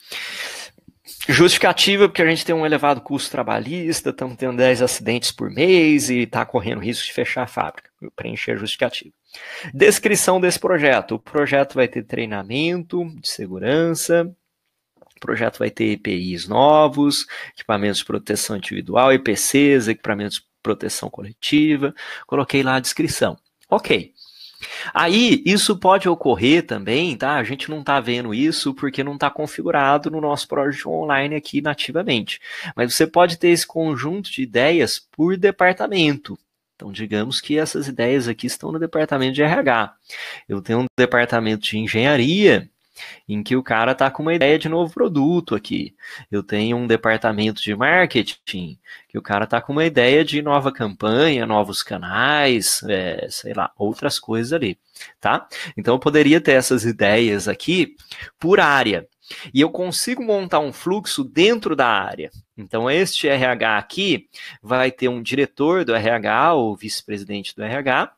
Justificativa, porque a gente tem um elevado custo trabalhista, estamos tendo 10 acidentes por mês e está correndo risco de fechar a fábrica. Eu preencher a justificativa. Descrição desse projeto. O projeto vai ter treinamento de segurança, projeto vai ter EPIs novos, equipamentos de proteção individual, EPCs, equipamentos de proteção coletiva. Coloquei lá a descrição. Ok. Aí, isso pode ocorrer também, tá? A gente não está vendo isso porque não está configurado no nosso projeto online aqui nativamente. Mas você pode ter esse conjunto de ideias por departamento. Então, digamos que essas ideias aqui estão no departamento de RH. Eu tenho um departamento de engenharia em que o cara tá com uma ideia de novo produto aqui. Eu tenho um departamento de marketing que o cara tá com uma ideia de nova campanha, novos canais, é, sei lá, outras coisas ali, tá? Então eu poderia ter essas ideias aqui por área e eu consigo montar um fluxo dentro da área. Então, este RH aqui vai ter um diretor do RH ou vice-presidente do RH,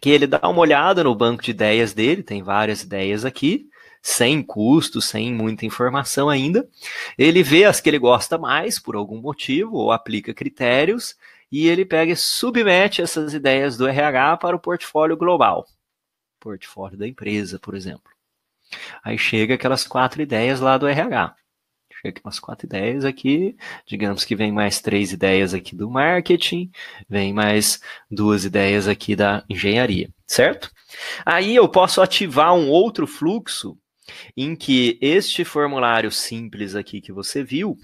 que ele dá uma olhada no banco de ideias dele, tem várias ideias aqui, sem custo, sem muita informação ainda. Ele vê as que ele gosta mais por algum motivo ou aplica critérios e ele pega e submete essas ideias do RH para o portfólio global, portfólio da empresa, por exemplo. Aí chega aquelas quatro ideias lá do RH. Chega aqui umas quatro ideias aqui, digamos que vem mais três ideias aqui do marketing, vem mais duas ideias aqui da engenharia, certo? Aí eu posso ativar um outro fluxo em que este formulário simples aqui que você viu,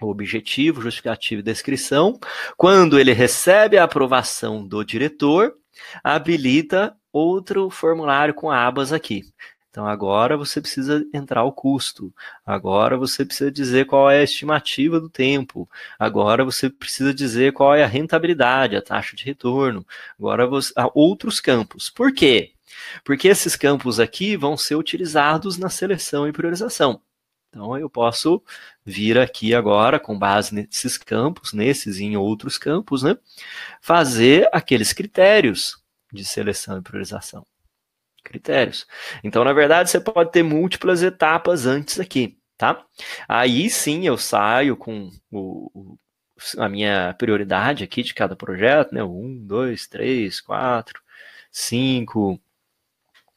objetivo, justificativa e descrição, quando ele recebe a aprovação do diretor, habilita outro formulário com abas aqui. Então agora você precisa entrar o custo. Agora você precisa dizer qual é a estimativa do tempo. Agora você precisa dizer qual é a rentabilidade, a taxa de retorno. Agora você, há ah, outros campos. Por quê? Porque esses campos aqui vão ser utilizados na seleção e priorização. Então, eu posso vir aqui agora, com base nesses campos, nesses e em outros campos, né, fazer aqueles critérios de seleção e priorização. Critérios. Então, na verdade, você pode ter múltiplas etapas antes aqui, tá? Aí sim eu saio com o, a minha prioridade aqui de cada projeto, né? Um, dois, três, quatro, cinco,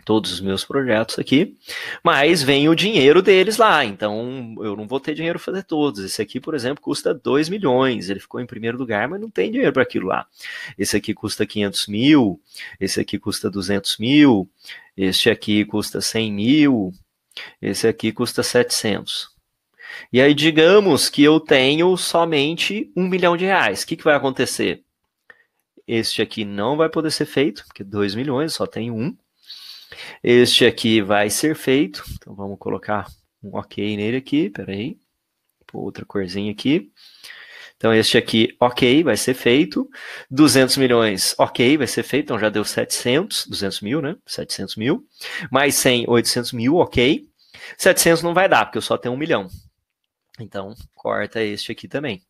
todos os meus projetos aqui, mas vem o dinheiro deles lá, então eu não vou ter dinheiro para fazer todos. Esse aqui, por exemplo, custa 2 milhões, ele ficou em primeiro lugar, mas não tem dinheiro para aquilo lá. Esse aqui custa 500 mil, esse aqui custa 200 mil, este aqui custa 100 mil, esse aqui custa 700. E aí, digamos que eu tenho somente um milhão de reais, o que, que vai acontecer? Este aqui não vai poder ser feito, porque 2 milhões, só tem um este aqui vai ser feito. Então vamos colocar um OK nele aqui, peraí. Outra corzinha aqui. Então este aqui, ok, vai ser feito. 200 milhões, ok, vai ser feito. Então já deu 700, 200 mil, né? 700 mil. Mais 100, 800 mil, ok. 700 não vai dar, porque eu só tenho um milhão. Então corta este aqui também.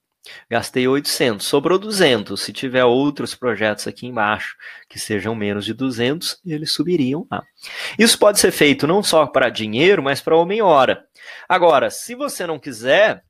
Gastei 800, sobrou 200. Se tiver outros projetos aqui embaixo que sejam menos de 200, eles subiriam lá. Isso pode ser feito não só para dinheiro, mas para homem-hora. Agora, se você não quiser,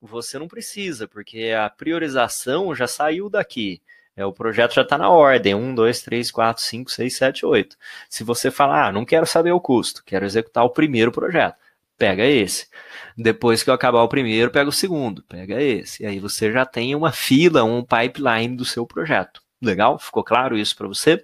você não precisa, porque a priorização já saiu daqui. É, o projeto já está na ordem: 1, 2, 3, 4, 5, 6, 7, 8. Se você falar, ah, não quero saber o custo, quero executar o primeiro projeto pega esse. Depois que eu acabar o primeiro, pega o segundo, pega esse. E aí você já tem uma fila, um pipeline do seu projeto. Legal? Ficou claro isso para você?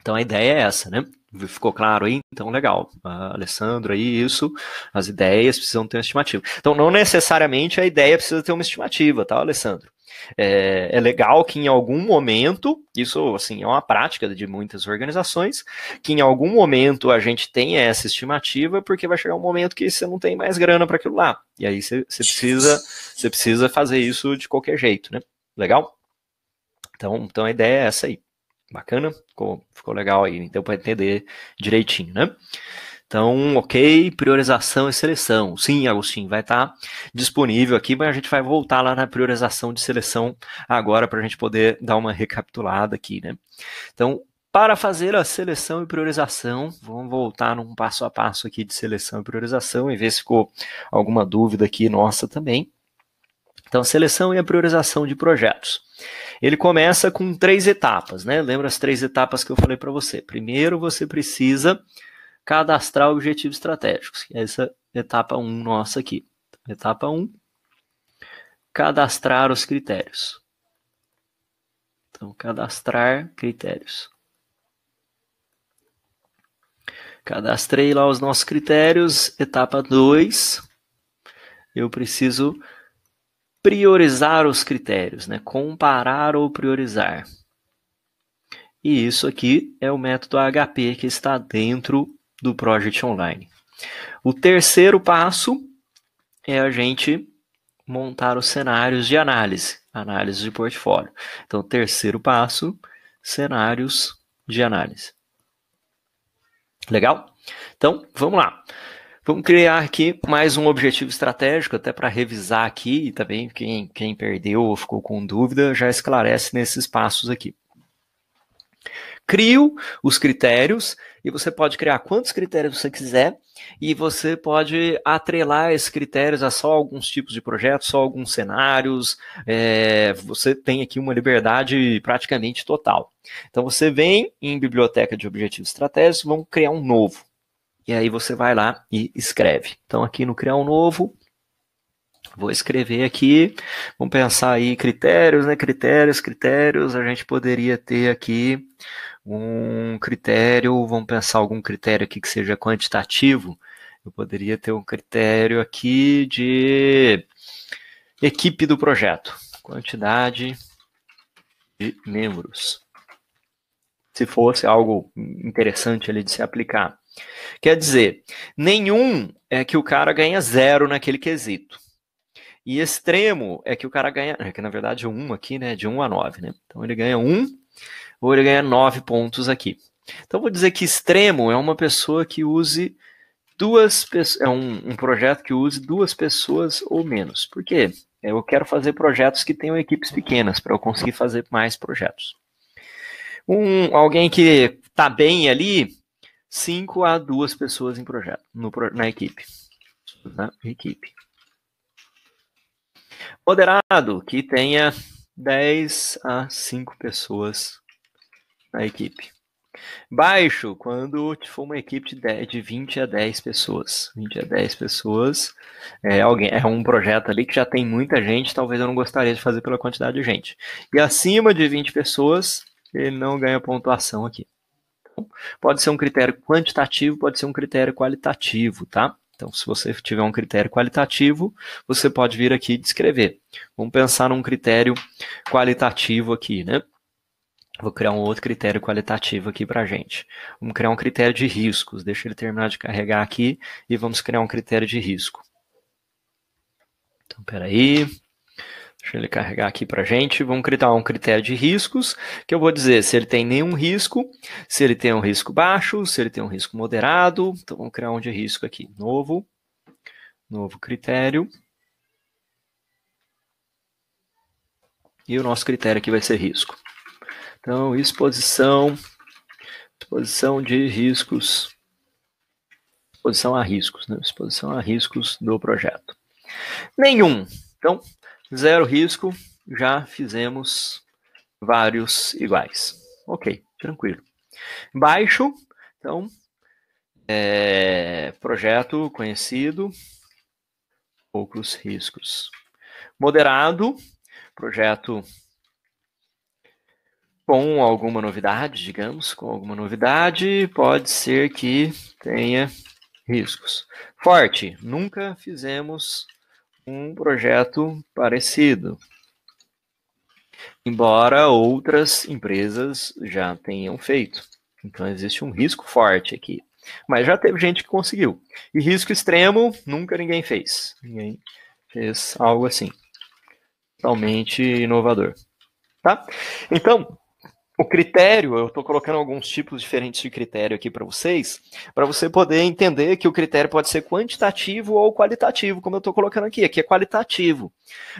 Então a ideia é essa, né? Ficou claro aí? Então, legal. Ah, Alessandro, aí, isso. As ideias precisam ter uma estimativa. Então, não necessariamente a ideia precisa ter uma estimativa, tá, Alessandro? É, é legal que em algum momento, isso assim é uma prática de muitas organizações, que em algum momento a gente tenha essa estimativa, porque vai chegar um momento que você não tem mais grana para aquilo lá. E aí você, precisa, você precisa fazer isso de qualquer jeito, né? Legal? Então, então a ideia é essa aí. Bacana? Ficou, ficou legal aí, então para entender direitinho, né? Então, ok, priorização e seleção. Sim, Agostinho, vai estar tá disponível aqui, mas a gente vai voltar lá na priorização de seleção agora para a gente poder dar uma recapitulada aqui, né? Então, para fazer a seleção e priorização, vamos voltar num passo a passo aqui de seleção e priorização e ver se ficou alguma dúvida aqui nossa também. Então, seleção e a priorização de projetos. Ele começa com três etapas, né? Lembra as três etapas que eu falei para você? Primeiro, você precisa cadastrar objetivos estratégicos. Essa é etapa 1 um nossa aqui. Etapa 1, um, cadastrar os critérios. Então, cadastrar critérios. Cadastrei lá os nossos critérios. Etapa 2, eu preciso priorizar os critérios, né? comparar ou priorizar. E isso aqui é o método HP que está dentro do Project Online. O terceiro passo é a gente montar os cenários de análise, análise de portfólio. Então, terceiro passo, cenários de análise. Legal? Então, vamos lá. Vamos criar aqui mais um objetivo estratégico, até para revisar aqui, e também quem, quem perdeu ou ficou com dúvida já esclarece nesses passos aqui crio os critérios e você pode criar quantos critérios você quiser e você pode atrelar esses critérios a só alguns tipos de projetos, só alguns cenários. É, você tem aqui uma liberdade praticamente total. Então você vem em biblioteca de objetivos estratégicos, vamos criar um novo. E aí você vai lá e escreve. Então aqui no criar um novo, Vou escrever aqui, vamos pensar aí critérios, né? Critérios, critérios. A gente poderia ter aqui um critério, vamos pensar algum critério aqui que seja quantitativo. Eu poderia ter um critério aqui de equipe do projeto, quantidade de membros. Se fosse algo interessante ali de se aplicar. Quer dizer, nenhum é que o cara ganha zero naquele quesito. E extremo é que o cara ganha, é que na verdade é um aqui, né? De 1 a 9, né? Então ele ganha 1 ou ele ganha 9 pontos aqui. Então vou dizer que extremo é uma pessoa que use duas pessoas, é um, um projeto que use duas pessoas ou menos. Por quê? É, eu quero fazer projetos que tenham equipes pequenas para eu conseguir fazer mais projetos. Um, alguém que está bem ali, 5 a duas pessoas em projeto, no, na equipe. Na né, equipe. Moderado, que tenha 10 a 5 pessoas na equipe. Baixo, quando for uma equipe de, 10, de 20 a 10 pessoas. 20 a 10 pessoas. É, alguém, é um projeto ali que já tem muita gente, talvez eu não gostaria de fazer pela quantidade de gente. E acima de 20 pessoas, ele não ganha pontuação aqui. Então, pode ser um critério quantitativo, pode ser um critério qualitativo, tá? Então, se você tiver um critério qualitativo, você pode vir aqui e descrever. Vamos pensar num critério qualitativo aqui, né? Vou criar um outro critério qualitativo aqui para a gente. Vamos criar um critério de riscos. Deixa ele terminar de carregar aqui e vamos criar um critério de risco. Então, peraí. Deixa ele carregar aqui para gente. Vamos criar um critério de riscos, que eu vou dizer se ele tem nenhum risco, se ele tem um risco baixo, se ele tem um risco moderado. Então, vamos criar um de risco aqui. Novo, novo critério. E o nosso critério aqui vai ser risco. Então, exposição, exposição de riscos, exposição a riscos, né? exposição a riscos do projeto. Nenhum. Então, Zero risco, já fizemos vários iguais. Ok, tranquilo. Baixo, então, é, projeto conhecido, poucos riscos. Moderado, projeto com alguma novidade, digamos, com alguma novidade, pode ser que tenha riscos. Forte, nunca fizemos um projeto parecido. Embora outras empresas já tenham feito. Então existe um risco forte aqui. Mas já teve gente que conseguiu. E risco extremo, nunca ninguém fez. Ninguém fez algo assim. Totalmente inovador. Tá? Então, o critério, eu estou colocando alguns tipos diferentes de critério aqui para vocês, para você poder entender que o critério pode ser quantitativo ou qualitativo, como eu estou colocando aqui. Aqui é qualitativo.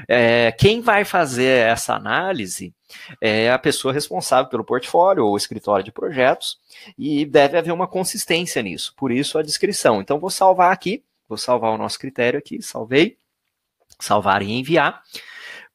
É, quem vai fazer essa análise é a pessoa responsável pelo portfólio ou escritório de projetos e deve haver uma consistência nisso. Por isso a descrição. Então vou salvar aqui, vou salvar o nosso critério aqui, salvei, salvar e enviar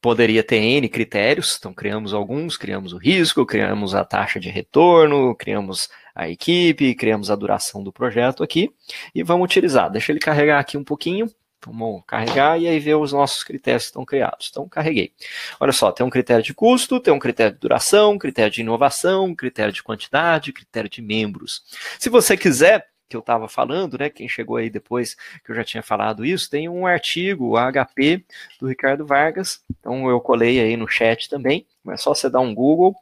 poderia ter N critérios, então criamos alguns, criamos o risco, criamos a taxa de retorno, criamos a equipe, criamos a duração do projeto aqui e vamos utilizar. Deixa ele carregar aqui um pouquinho, vamos carregar e aí ver os nossos critérios que estão criados. Então, carreguei. Olha só, tem um critério de custo, tem um critério de duração, critério de inovação, critério de quantidade, critério de membros. Se você quiser, que eu estava falando, né? Quem chegou aí depois que eu já tinha falado isso, tem um artigo o HP do Ricardo Vargas. Então eu colei aí no chat também. É só você dar um Google,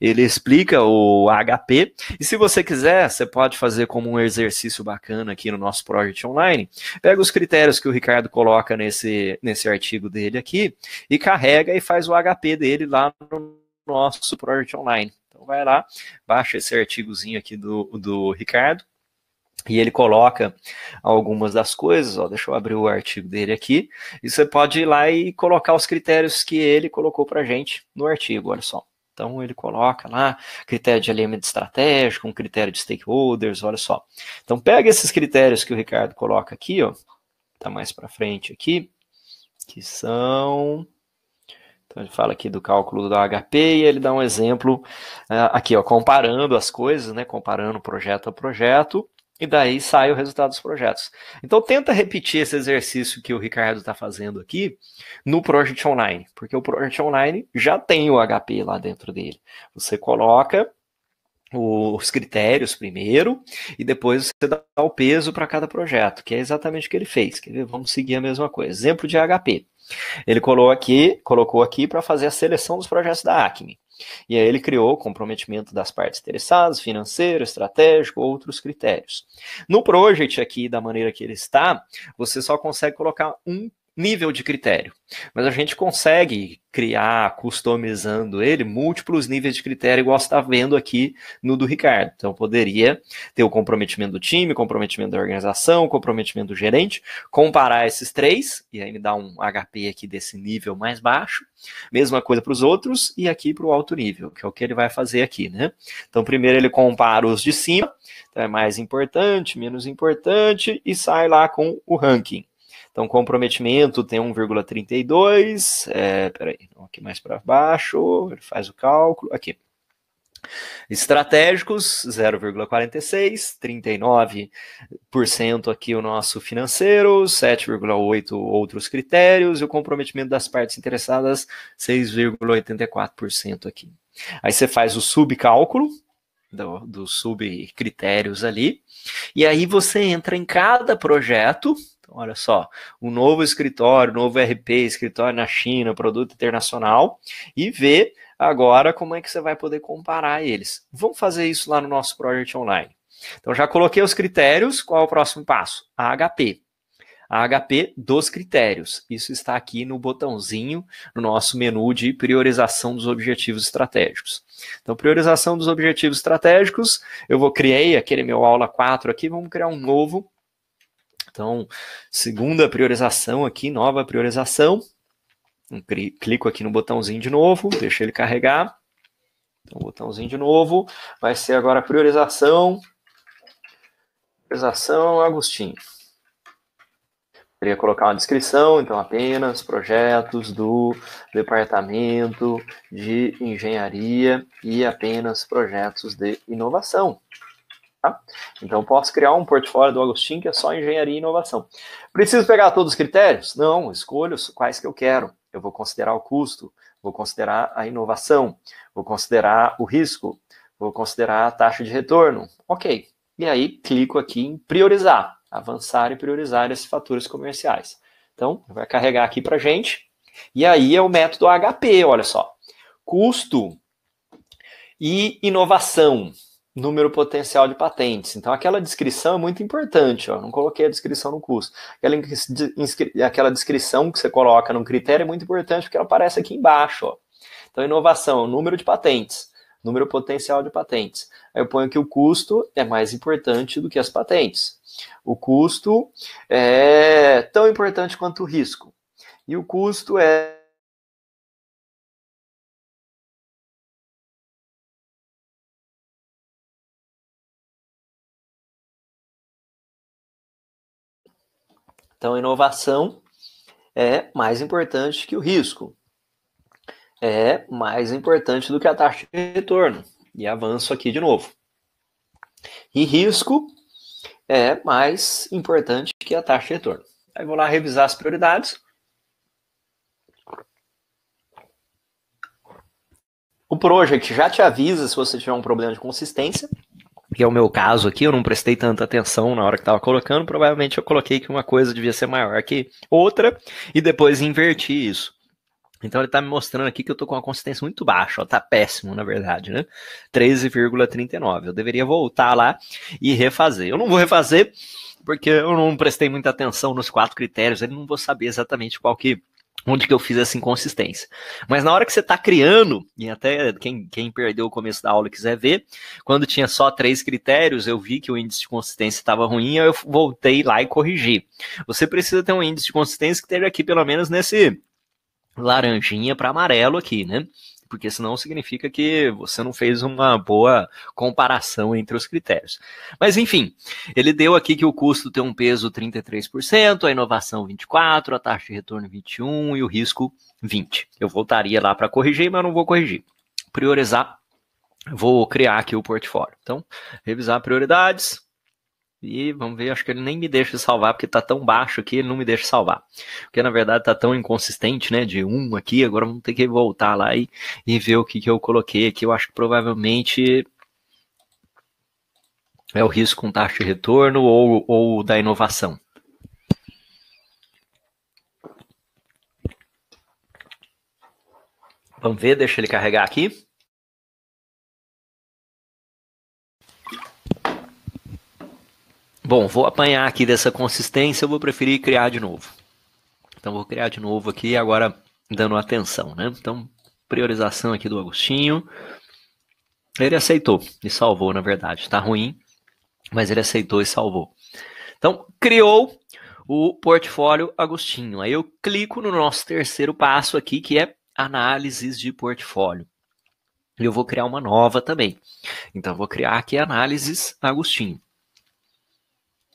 ele explica o HP. E se você quiser, você pode fazer como um exercício bacana aqui no nosso Project Online. Pega os critérios que o Ricardo coloca nesse, nesse artigo dele aqui e carrega e faz o HP dele lá no nosso Project Online. Então vai lá, baixa esse artigozinho aqui do, do Ricardo e ele coloca algumas das coisas, ó, deixa eu abrir o artigo dele aqui, e você pode ir lá e colocar os critérios que ele colocou para gente no artigo, olha só. Então ele coloca lá critério de alinhamento estratégico, um critério de stakeholders, olha só. Então pega esses critérios que o Ricardo coloca aqui, ó, tá mais para frente aqui, que são então ele fala aqui do cálculo da HP e ele dá um exemplo uh, aqui, ó, comparando as coisas, né, comparando projeto a projeto, e daí sai o resultado dos projetos. Então tenta repetir esse exercício que o Ricardo está fazendo aqui no Project Online, porque o Project Online já tem o HP lá dentro dele. Você coloca os critérios primeiro e depois você dá o peso para cada projeto, que é exatamente o que ele fez. Quer ver? Vamos seguir a mesma coisa. Exemplo de HP. Ele colocou aqui, colocou aqui para fazer a seleção dos projetos da Acme. E aí ele criou o comprometimento das partes interessadas, financeiro, estratégico, outros critérios. No project aqui, da maneira que ele está, você só consegue colocar um nível de critério. Mas a gente consegue criar, customizando ele, múltiplos níveis de critério, igual você está vendo aqui no do Ricardo. Então, poderia ter o comprometimento do time, comprometimento da organização, comprometimento do gerente, comparar esses três, e aí me dá um HP aqui desse nível mais baixo. Mesma coisa para os outros e aqui para o alto nível, que é o que ele vai fazer aqui, né? Então, primeiro ele compara os de cima, então é mais importante, menos importante, e sai lá com o ranking. Então, comprometimento tem 1,32. É, peraí, aqui mais para baixo, ele faz o cálculo. Aqui. Estratégicos, 0,46, 39% aqui o nosso financeiro, 7,8% outros critérios, e o comprometimento das partes interessadas, 6,84% aqui. Aí você faz o subcálculo, dos do subcritérios ali, e aí você entra em cada projeto, então, olha só, um novo escritório, novo RP, escritório na China, produto internacional, e ver agora como é que você vai poder comparar eles. Vamos fazer isso lá no nosso Project Online. Então, já coloquei os critérios, qual é o próximo passo? A HP. A HP dos critérios. Isso está aqui no botãozinho no nosso menu de priorização dos objetivos estratégicos. Então, priorização dos objetivos estratégicos, eu vou criei aquele meu aula 4 aqui, vamos criar um novo então, segunda priorização aqui, nova priorização. Clico aqui no botãozinho de novo, deixo ele carregar. Então, botãozinho de novo. Vai ser agora priorização. Priorização Agostinho. Queria colocar uma descrição, então apenas projetos do departamento de engenharia e apenas projetos de inovação. Tá? Então, posso criar um portfólio do Agostinho que é só engenharia e inovação. Preciso pegar todos os critérios? Não, escolho quais que eu quero. Eu vou considerar o custo, vou considerar a inovação, vou considerar o risco, vou considerar a taxa de retorno. Ok. E aí, clico aqui em priorizar, avançar e priorizar esses fatores comerciais. Então, vai carregar aqui para gente. E aí é o método HP, olha só. Custo e inovação número potencial de patentes. Então, aquela descrição é muito importante. Ó. Não coloquei a descrição no curso. Aquela, aquela descrição que você coloca num critério é muito importante porque ela aparece aqui embaixo. Ó. Então, inovação, número de patentes, número potencial de patentes. Aí eu ponho que o custo é mais importante do que as patentes. O custo é tão importante quanto o risco. E o custo é Então, a inovação é mais importante que o risco. É mais importante do que a taxa de retorno. E avanço aqui de novo. E risco é mais importante que a taxa de retorno. Aí vou lá revisar as prioridades. O Project já te avisa se você tiver um problema de consistência que é o meu caso aqui, eu não prestei tanta atenção na hora que estava colocando, provavelmente eu coloquei que uma coisa devia ser maior que outra e depois inverti isso. Então ele está me mostrando aqui que eu estou com uma consistência muito baixa, está tá péssimo na verdade, né? 13,39. Eu deveria voltar lá e refazer. Eu não vou refazer porque eu não prestei muita atenção nos quatro critérios, eu não vou saber exatamente qual que onde que eu fiz essa inconsistência. Mas na hora que você está criando, e até quem, quem perdeu o começo da aula quiser ver, quando tinha só três critérios, eu vi que o índice de consistência estava ruim, eu voltei lá e corrigi. Você precisa ter um índice de consistência que esteja aqui pelo menos nesse laranjinha para amarelo aqui, né? porque senão significa que você não fez uma boa comparação entre os critérios. Mas enfim, ele deu aqui que o custo tem um peso 33%, a inovação 24%, a taxa de retorno 21% e o risco 20%. Eu voltaria lá para corrigir, mas não vou corrigir. Priorizar, vou criar aqui o portfólio. Então, revisar prioridades, e vamos ver, acho que ele nem me deixa salvar, porque tá tão baixo aqui, ele não me deixa salvar. Porque na verdade tá tão inconsistente, né? De um aqui, agora vamos ter que voltar lá e, e ver o que, que eu coloquei aqui. Eu acho que provavelmente é o risco com taxa de retorno ou, ou da inovação. Vamos ver, deixa ele carregar aqui. Bom, vou apanhar aqui dessa consistência, eu vou preferir criar de novo. Então vou criar de novo aqui, agora dando atenção, né? Então, priorização aqui do Agostinho. Ele aceitou e salvou, na verdade. Está ruim, mas ele aceitou e salvou. Então, criou o portfólio Agostinho. Aí eu clico no nosso terceiro passo aqui, que é análises de portfólio. E eu vou criar uma nova também. Então, eu vou criar aqui análises Agostinho.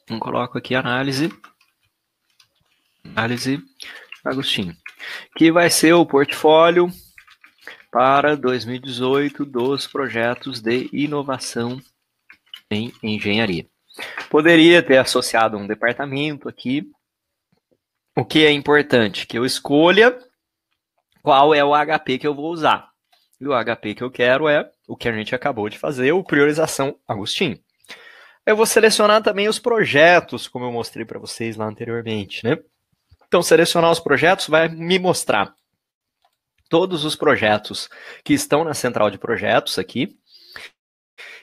Então, coloco aqui análise. Análise Agostinho. Que vai ser o portfólio para 2018 dos projetos de inovação em engenharia. Poderia ter associado um departamento aqui. O que é importante? Que eu escolha qual é o HP que eu vou usar. E o HP que eu quero é o que a gente acabou de fazer, o priorização Agostinho. Eu vou selecionar também os projetos, como eu mostrei para vocês lá anteriormente, né? Então, selecionar os projetos vai me mostrar todos os projetos que estão na central de projetos aqui.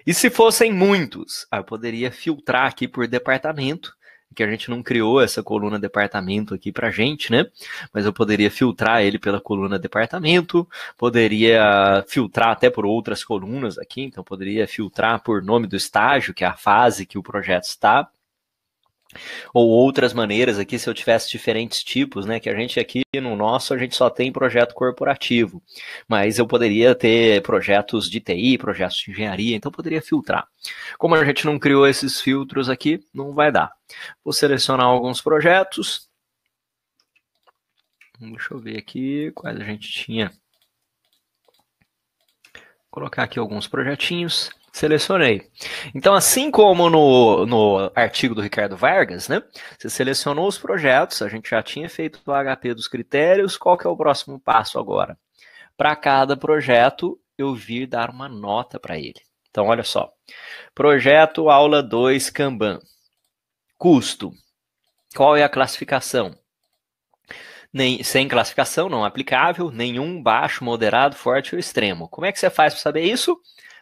E se fossem muitos, ah, eu poderia filtrar aqui por departamento que a gente não criou essa coluna departamento aqui para gente, né? Mas eu poderia filtrar ele pela coluna departamento, poderia filtrar até por outras colunas aqui, então poderia filtrar por nome do estágio, que é a fase que o projeto está, ou outras maneiras aqui, se eu tivesse diferentes tipos, né? Que a gente aqui no nosso a gente só tem projeto corporativo, mas eu poderia ter projetos de TI, projetos de engenharia, então poderia filtrar. Como a gente não criou esses filtros aqui, não vai dar. Vou selecionar alguns projetos. Deixa eu ver aqui quais a gente tinha. Vou colocar aqui alguns projetinhos. Selecionei. Então, assim como no, no artigo do Ricardo Vargas, né? Você selecionou os projetos, a gente já tinha feito o HP dos critérios, qual que é o próximo passo agora? Para cada projeto, eu vir dar uma nota para ele. Então, olha só. Projeto aula 2 Kanban. Custo. Qual é a classificação? Nem, sem classificação, não aplicável, nenhum, baixo, moderado, forte ou extremo. Como é que você faz para saber isso?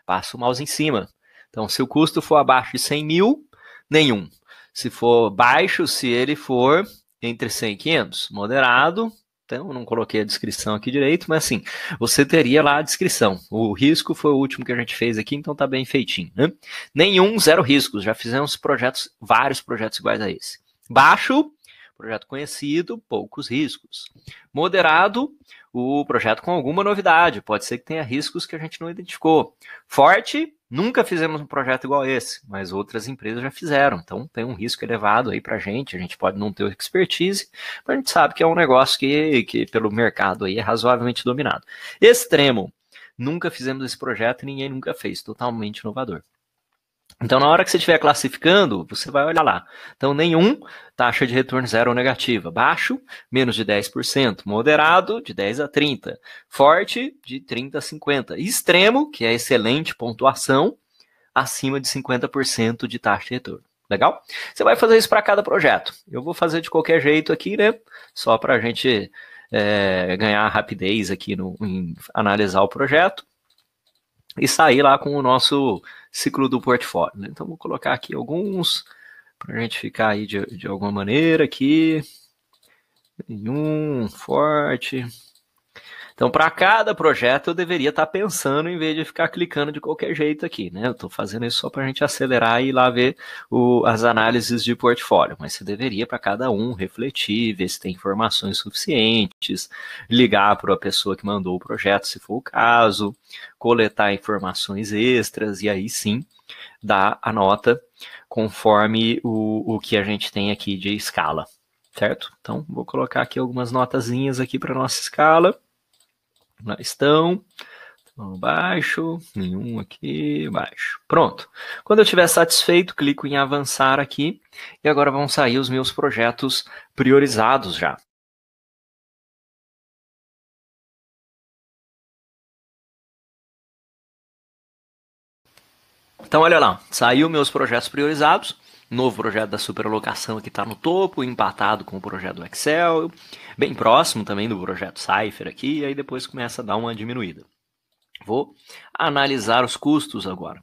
passa o mouse em cima. Então, se o custo for abaixo de 100 mil, nenhum. Se for baixo, se ele for entre 100 e 500, moderado, então não coloquei a descrição aqui direito, mas assim, você teria lá a descrição. O risco foi o último que a gente fez aqui, então tá bem feitinho. Né? Nenhum, zero riscos. Já fizemos projetos, vários projetos iguais a esse. Baixo, projeto conhecido, poucos riscos. Moderado, o projeto com alguma novidade. Pode ser que tenha riscos que a gente não identificou. Forte, nunca fizemos um projeto igual esse, mas outras empresas já fizeram. Então tem um risco elevado aí para a gente. A gente pode não ter expertise, mas a gente sabe que é um negócio que, que pelo mercado aí é razoavelmente dominado. Extremo. Nunca fizemos esse projeto e ninguém nunca fez. Totalmente inovador. Então, na hora que você estiver classificando, você vai olhar lá. Então, nenhum, taxa de retorno zero ou negativa. Baixo, menos de 10%. Moderado, de 10 a 30. Forte, de 30 a 50. Extremo, que é excelente pontuação, acima de 50% de taxa de retorno. Legal? Você vai fazer isso para cada projeto. Eu vou fazer de qualquer jeito aqui, né? Só para a gente é, ganhar rapidez aqui no, em analisar o projeto e sair lá com o nosso ciclo do portfólio. Né? Então, vou colocar aqui alguns para a gente ficar aí de, de alguma maneira aqui. Nenhum, forte, então, para cada projeto, eu deveria estar tá pensando em vez de ficar clicando de qualquer jeito aqui, né? Eu estou fazendo isso só para a gente acelerar e ir lá ver o, as análises de portfólio, mas você deveria para cada um refletir, ver se tem informações suficientes, ligar para a pessoa que mandou o projeto, se for o caso, coletar informações extras e aí sim dar a nota conforme o, o que a gente tem aqui de escala, certo? Então, vou colocar aqui algumas notazinhas aqui para nossa escala. Lá estão. baixo, nenhum aqui, baixo. Pronto. Quando eu estiver satisfeito, clico em avançar aqui e agora vão sair os meus projetos priorizados já. Então, olha lá, saiu meus projetos priorizados novo projeto da superalocação que está no topo, empatado com o projeto do Excel, bem próximo também do projeto Cypher aqui, e aí depois começa a dar uma diminuída. Vou analisar os custos agora.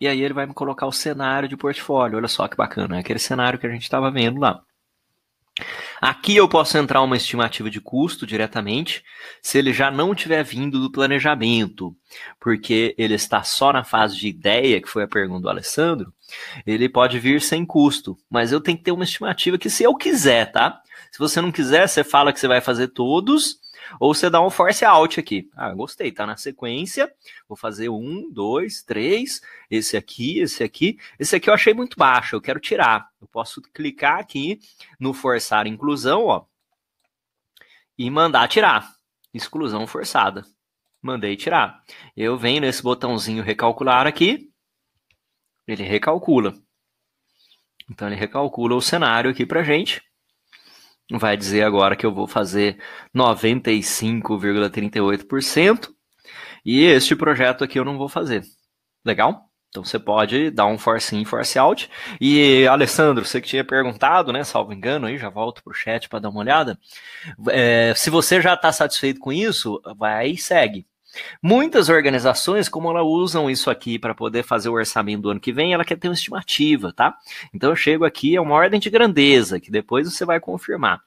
E aí ele vai me colocar o cenário de portfólio. Olha só que bacana, é aquele cenário que a gente estava vendo lá. Aqui eu posso entrar uma estimativa de custo diretamente, se ele já não tiver vindo do planejamento, porque ele está só na fase de ideia, que foi a pergunta do Alessandro, ele pode vir sem custo, mas eu tenho que ter uma estimativa que se eu quiser, tá? Se você não quiser, você fala que você vai fazer todos, ou você dá um force out aqui. Ah, gostei, tá na sequência. Vou fazer um, dois, três, esse aqui, esse aqui. Esse aqui eu achei muito baixo, eu quero tirar. Eu posso clicar aqui no forçar inclusão, ó, e mandar tirar. Exclusão forçada. Mandei tirar. Eu venho nesse botãozinho recalcular aqui, ele recalcula. Então ele recalcula o cenário aqui para gente. Vai dizer agora que eu vou fazer 95,38% e este projeto aqui eu não vou fazer. Legal? Então você pode dar um force in, force out. E Alessandro, você que tinha perguntado, né? Salvo engano, aí já volto pro chat para dar uma olhada. É, se você já está satisfeito com isso, vai e segue. Muitas organizações, como ela usam isso aqui para poder fazer o orçamento do ano que vem, ela quer ter uma estimativa, tá? Então eu chego aqui, é uma ordem de grandeza, que depois você vai confirmar.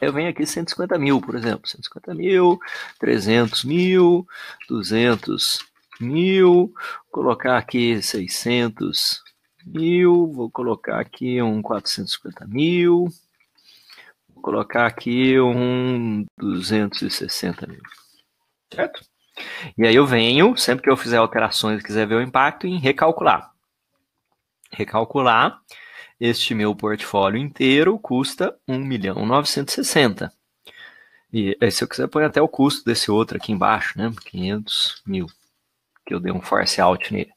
Eu venho aqui 150 mil, por exemplo. 150 mil, 300 mil, 200 mil, colocar aqui 600 mil, vou colocar aqui um 450 mil, vou colocar aqui um 260 mil, certo? E aí eu venho, sempre que eu fizer alterações e quiser ver o impacto, em recalcular. Recalcular, este meu portfólio inteiro custa 1 milhão 960. E aí, eh, se eu quiser, põe até o custo desse outro aqui embaixo, né? 500 mil, que eu dei um force out nele.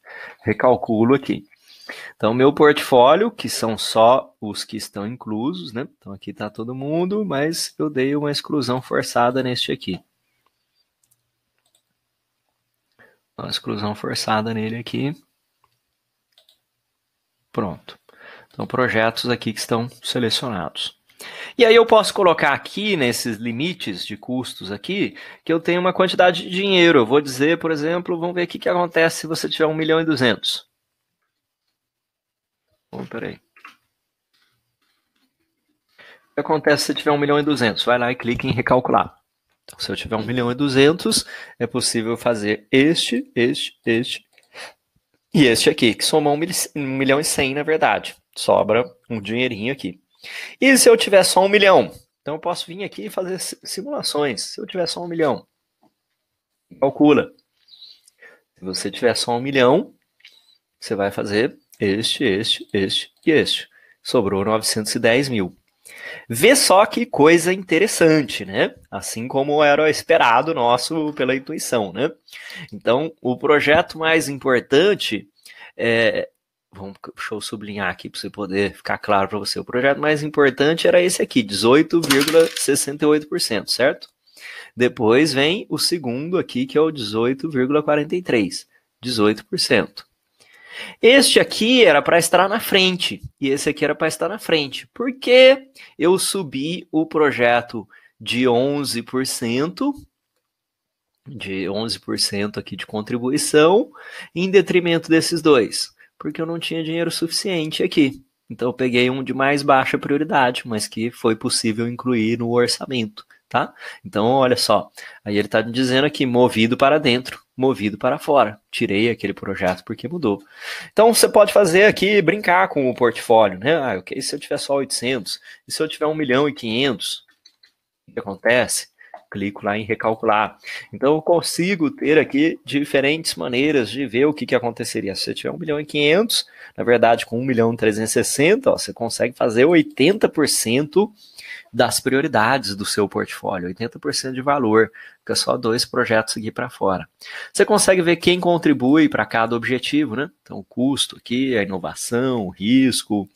Recalculo aqui. Então, meu portfólio, que são só os que estão inclusos, né? Então, aqui está todo mundo, mas eu dei uma exclusão forçada neste aqui. Uma exclusão forçada nele aqui. Pronto. Então, projetos aqui que estão selecionados. E aí eu posso colocar aqui nesses limites de custos aqui que eu tenho uma quantidade de dinheiro. Eu vou dizer, por exemplo, vamos ver o que, que acontece se você tiver 1 milhão e 200. Bom, peraí. O que acontece se tiver 1 milhão e 200? Vai lá e clica em recalcular. Se eu tiver 1 milhão e 200, é possível fazer este, este, este e este aqui, que somam 1 milhão e 100, na verdade. Sobra um dinheirinho aqui. E se eu tiver só 1 milhão? Então eu posso vir aqui e fazer simulações. Se eu tiver só 1 milhão, calcula. Se você tiver só 1 milhão, você vai fazer este, este, este e este. Sobrou 910 mil. Vê só que coisa interessante, né? Assim como era esperado nosso pela intuição, né? Então, o projeto mais importante é, vamos, deixa eu sublinhar aqui para você poder ficar claro para você. O projeto mais importante era esse aqui, 18,68%, certo? Depois vem o segundo aqui, que é o 18,43%, 18%. Este aqui era para estar na frente e esse aqui era para estar na frente, porque eu subi o projeto de 11% de 11% aqui de contribuição em detrimento desses dois, porque eu não tinha dinheiro suficiente aqui. Então eu peguei um de mais baixa prioridade, mas que foi possível incluir no orçamento, tá? Então olha só, aí ele está dizendo aqui movido para dentro movido para fora. Tirei aquele projeto porque mudou. Então você pode fazer aqui, brincar com o portfólio, né? Ah, okay, se eu tiver só 800, e se eu tiver 1 milhão e 500, o que acontece? Clico lá em recalcular. Então eu consigo ter aqui diferentes maneiras de ver o que, que aconteceria. Se você tiver 1 milhão e 500, na verdade com 1 milhão e 360, ó, você consegue fazer 80% das prioridades do seu portfólio, 80% de valor, fica só dois projetos aqui para fora. Você consegue ver quem contribui para cada objetivo, né? Então, o custo aqui, a inovação, o risco.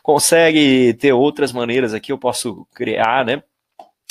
Consegue ter outras maneiras aqui, eu posso criar, né?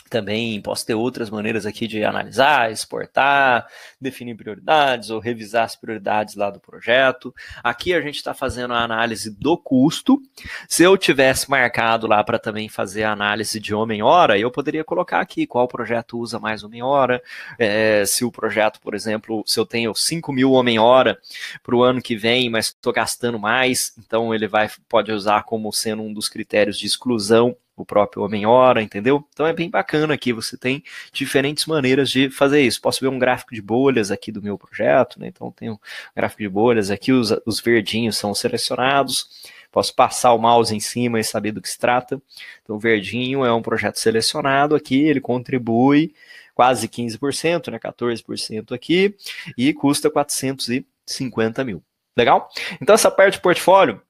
Também posso ter outras maneiras aqui de analisar, exportar, definir prioridades ou revisar as prioridades lá do projeto. Aqui a gente está fazendo a análise do custo. Se eu tivesse marcado lá para também fazer a análise de homem-hora, eu poderia colocar aqui qual projeto usa mais homem-hora. É, se o projeto, por exemplo, se eu tenho 5 mil homem-hora para o ano que vem, mas estou gastando mais, então ele vai pode usar como sendo um dos critérios de exclusão o próprio Homem-Hora, entendeu? Então é bem bacana aqui, você tem diferentes maneiras de fazer isso. Posso ver um gráfico de bolhas aqui do meu projeto, né? Então tem um gráfico de bolhas aqui, os, os verdinhos são selecionados, posso passar o mouse em cima e saber do que se trata. Então o verdinho é um projeto selecionado aqui, ele contribui quase 15%, né? 14% aqui, e custa 450 mil. Legal? Então essa parte do portfólio,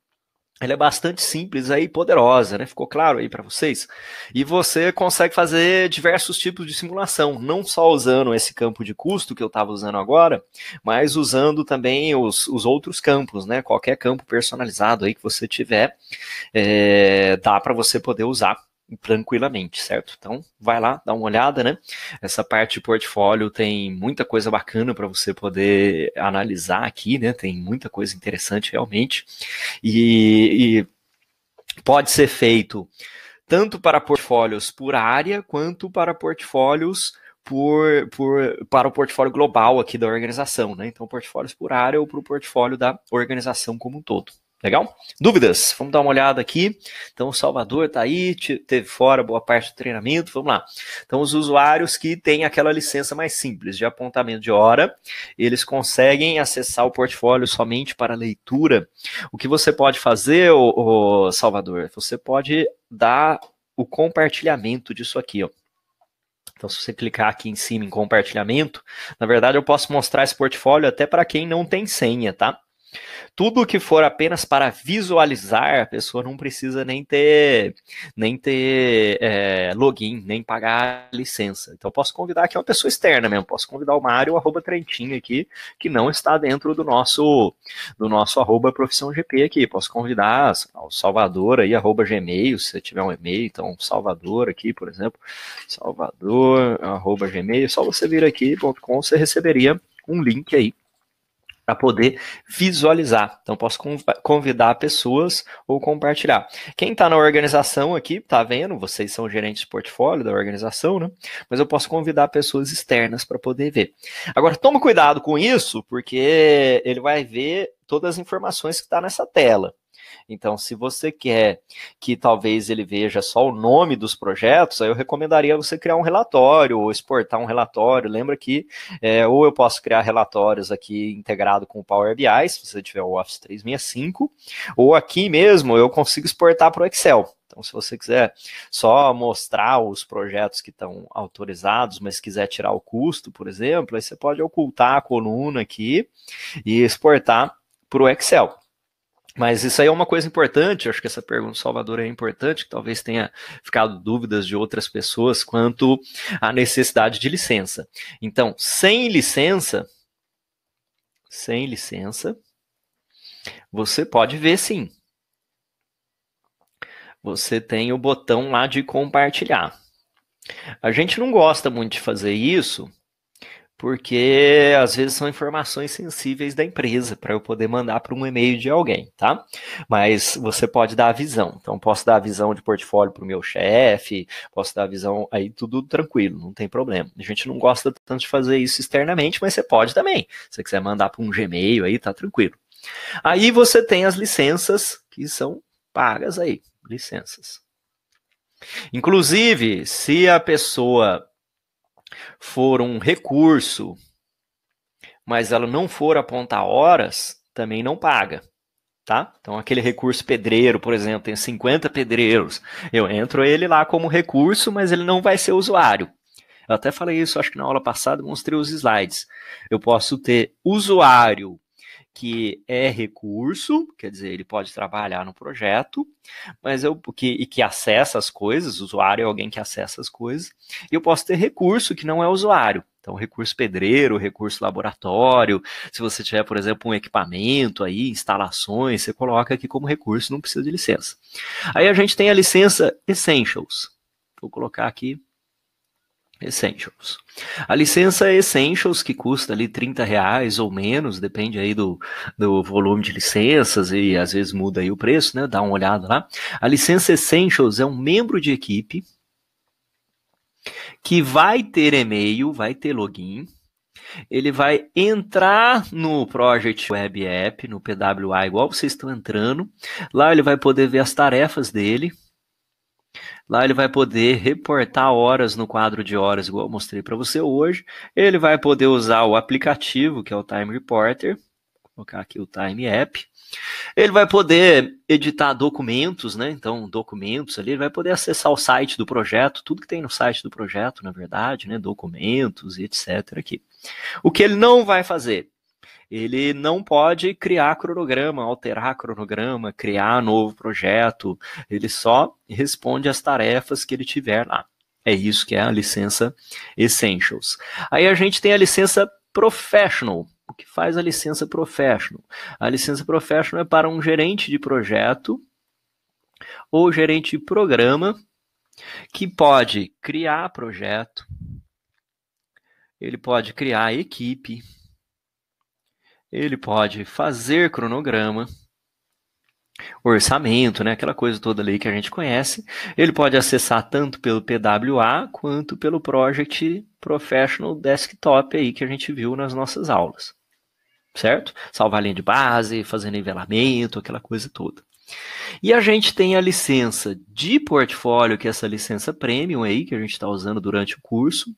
ela é bastante simples aí, poderosa, né? Ficou claro aí para vocês? E você consegue fazer diversos tipos de simulação, não só usando esse campo de custo que eu estava usando agora, mas usando também os, os outros campos, né? Qualquer campo personalizado aí que você tiver, é, dá para você poder usar tranquilamente, certo? Então, vai lá, dá uma olhada, né? Essa parte de portfólio tem muita coisa bacana para você poder analisar aqui, né? Tem muita coisa interessante realmente. E, e pode ser feito tanto para portfólios por área quanto para portfólios por, por, para o portfólio global aqui da organização, né? Então, portfólios por área ou para o portfólio da organização como um todo, Legal? Dúvidas? Vamos dar uma olhada aqui. Então, o Salvador tá aí, teve fora boa parte do treinamento. Vamos lá. Então, os usuários que têm aquela licença mais simples de apontamento de hora, eles conseguem acessar o portfólio somente para leitura. O que você pode fazer, ô, ô Salvador? Você pode dar o compartilhamento disso aqui, ó. Então, se você clicar aqui em cima em compartilhamento, na verdade eu posso mostrar esse portfólio até para quem não tem senha, tá? Tudo que for apenas para visualizar, a pessoa não precisa nem ter nem ter é, login, nem pagar licença. Então, posso convidar aqui uma pessoa externa mesmo. Posso convidar o Mário, arroba Trentinho aqui, que não está dentro do nosso do nosso arroba profissão GP aqui. Posso convidar o Salvador aí, arroba Gmail, se tiver um e-mail, então Salvador aqui, por exemplo. Salvador, arroba Gmail. Só você vir aqui, ponto com, você receberia um link aí para poder visualizar. Então, posso convidar pessoas ou compartilhar. Quem está na organização aqui, está vendo, vocês são gerentes de portfólio da organização, né? Mas eu posso convidar pessoas externas para poder ver. Agora, toma cuidado com isso, porque ele vai ver todas as informações que está nessa tela. Então, se você quer que talvez ele veja só o nome dos projetos, aí eu recomendaria você criar um relatório ou exportar um relatório. Lembra que é, ou eu posso criar relatórios aqui integrado com o Power BI, se você tiver o Office 365, ou aqui mesmo eu consigo exportar para o Excel. Então, se você quiser só mostrar os projetos que estão autorizados, mas quiser tirar o custo, por exemplo, aí você pode ocultar a coluna aqui e exportar para o Excel. Mas isso aí é uma coisa importante, acho que essa pergunta Salvador é importante, que talvez tenha ficado dúvidas de outras pessoas quanto à necessidade de licença. Então, sem licença, sem licença, você pode ver sim. Você tem o botão lá de compartilhar. A gente não gosta muito de fazer isso, porque às vezes são informações sensíveis da empresa para eu poder mandar para um e-mail de alguém, tá? Mas você pode dar a visão. Então, posso dar a visão de portfólio para o meu chefe, posso dar a visão aí, tudo tranquilo, não tem problema. A gente não gosta tanto de fazer isso externamente, mas você pode também. Se você quiser mandar para um Gmail aí, tá tranquilo. Aí você tem as licenças que são pagas aí, licenças. Inclusive, se a pessoa for um recurso, mas ela não for apontar horas, também não paga. Tá? Então, aquele recurso pedreiro, por exemplo, tem 50 pedreiros. Eu entro ele lá como recurso, mas ele não vai ser usuário. Eu até falei isso, acho que na aula passada, mostrei os slides. Eu posso ter usuário que é recurso, quer dizer, ele pode trabalhar no projeto, mas eu que, e que acessa as coisas, usuário é alguém que acessa as coisas, e eu posso ter recurso que não é usuário. Então, recurso pedreiro, recurso laboratório, se você tiver, por exemplo, um equipamento aí, instalações, você coloca aqui como recurso, não precisa de licença. Aí a gente tem a licença Essentials. Vou colocar aqui Essentials. A licença é Essentials, que custa ali 30 reais ou menos, depende aí do, do volume de licenças e às vezes muda aí o preço, né? Dá uma olhada lá. A licença Essentials é um membro de equipe que vai ter e-mail, vai ter login, ele vai entrar no Project Web App, no PWA, igual vocês estão entrando. Lá ele vai poder ver as tarefas dele, Lá ele vai poder reportar horas no quadro de horas, igual eu mostrei para você hoje. Ele vai poder usar o aplicativo, que é o Time Reporter. Vou colocar aqui o Time App. Ele vai poder editar documentos, né? Então, documentos ali, ele vai poder acessar o site do projeto, tudo que tem no site do projeto, na verdade, né? Documentos, e etc. aqui. O que ele não vai fazer ele não pode criar cronograma, alterar cronograma, criar novo projeto. Ele só responde às tarefas que ele tiver lá. É isso que é a licença Essentials. Aí a gente tem a licença Professional. O que faz a licença Professional? A licença Professional é para um gerente de projeto ou gerente de programa que pode criar projeto, ele pode criar equipe, ele pode fazer cronograma, orçamento, né? Aquela coisa toda ali que a gente conhece. Ele pode acessar tanto pelo PWA quanto pelo Project Professional Desktop aí que a gente viu nas nossas aulas. Certo? Salvar linha de base, fazer nivelamento, aquela coisa toda. E a gente tem a licença de portfólio, que é essa licença premium aí que a gente está usando durante o curso.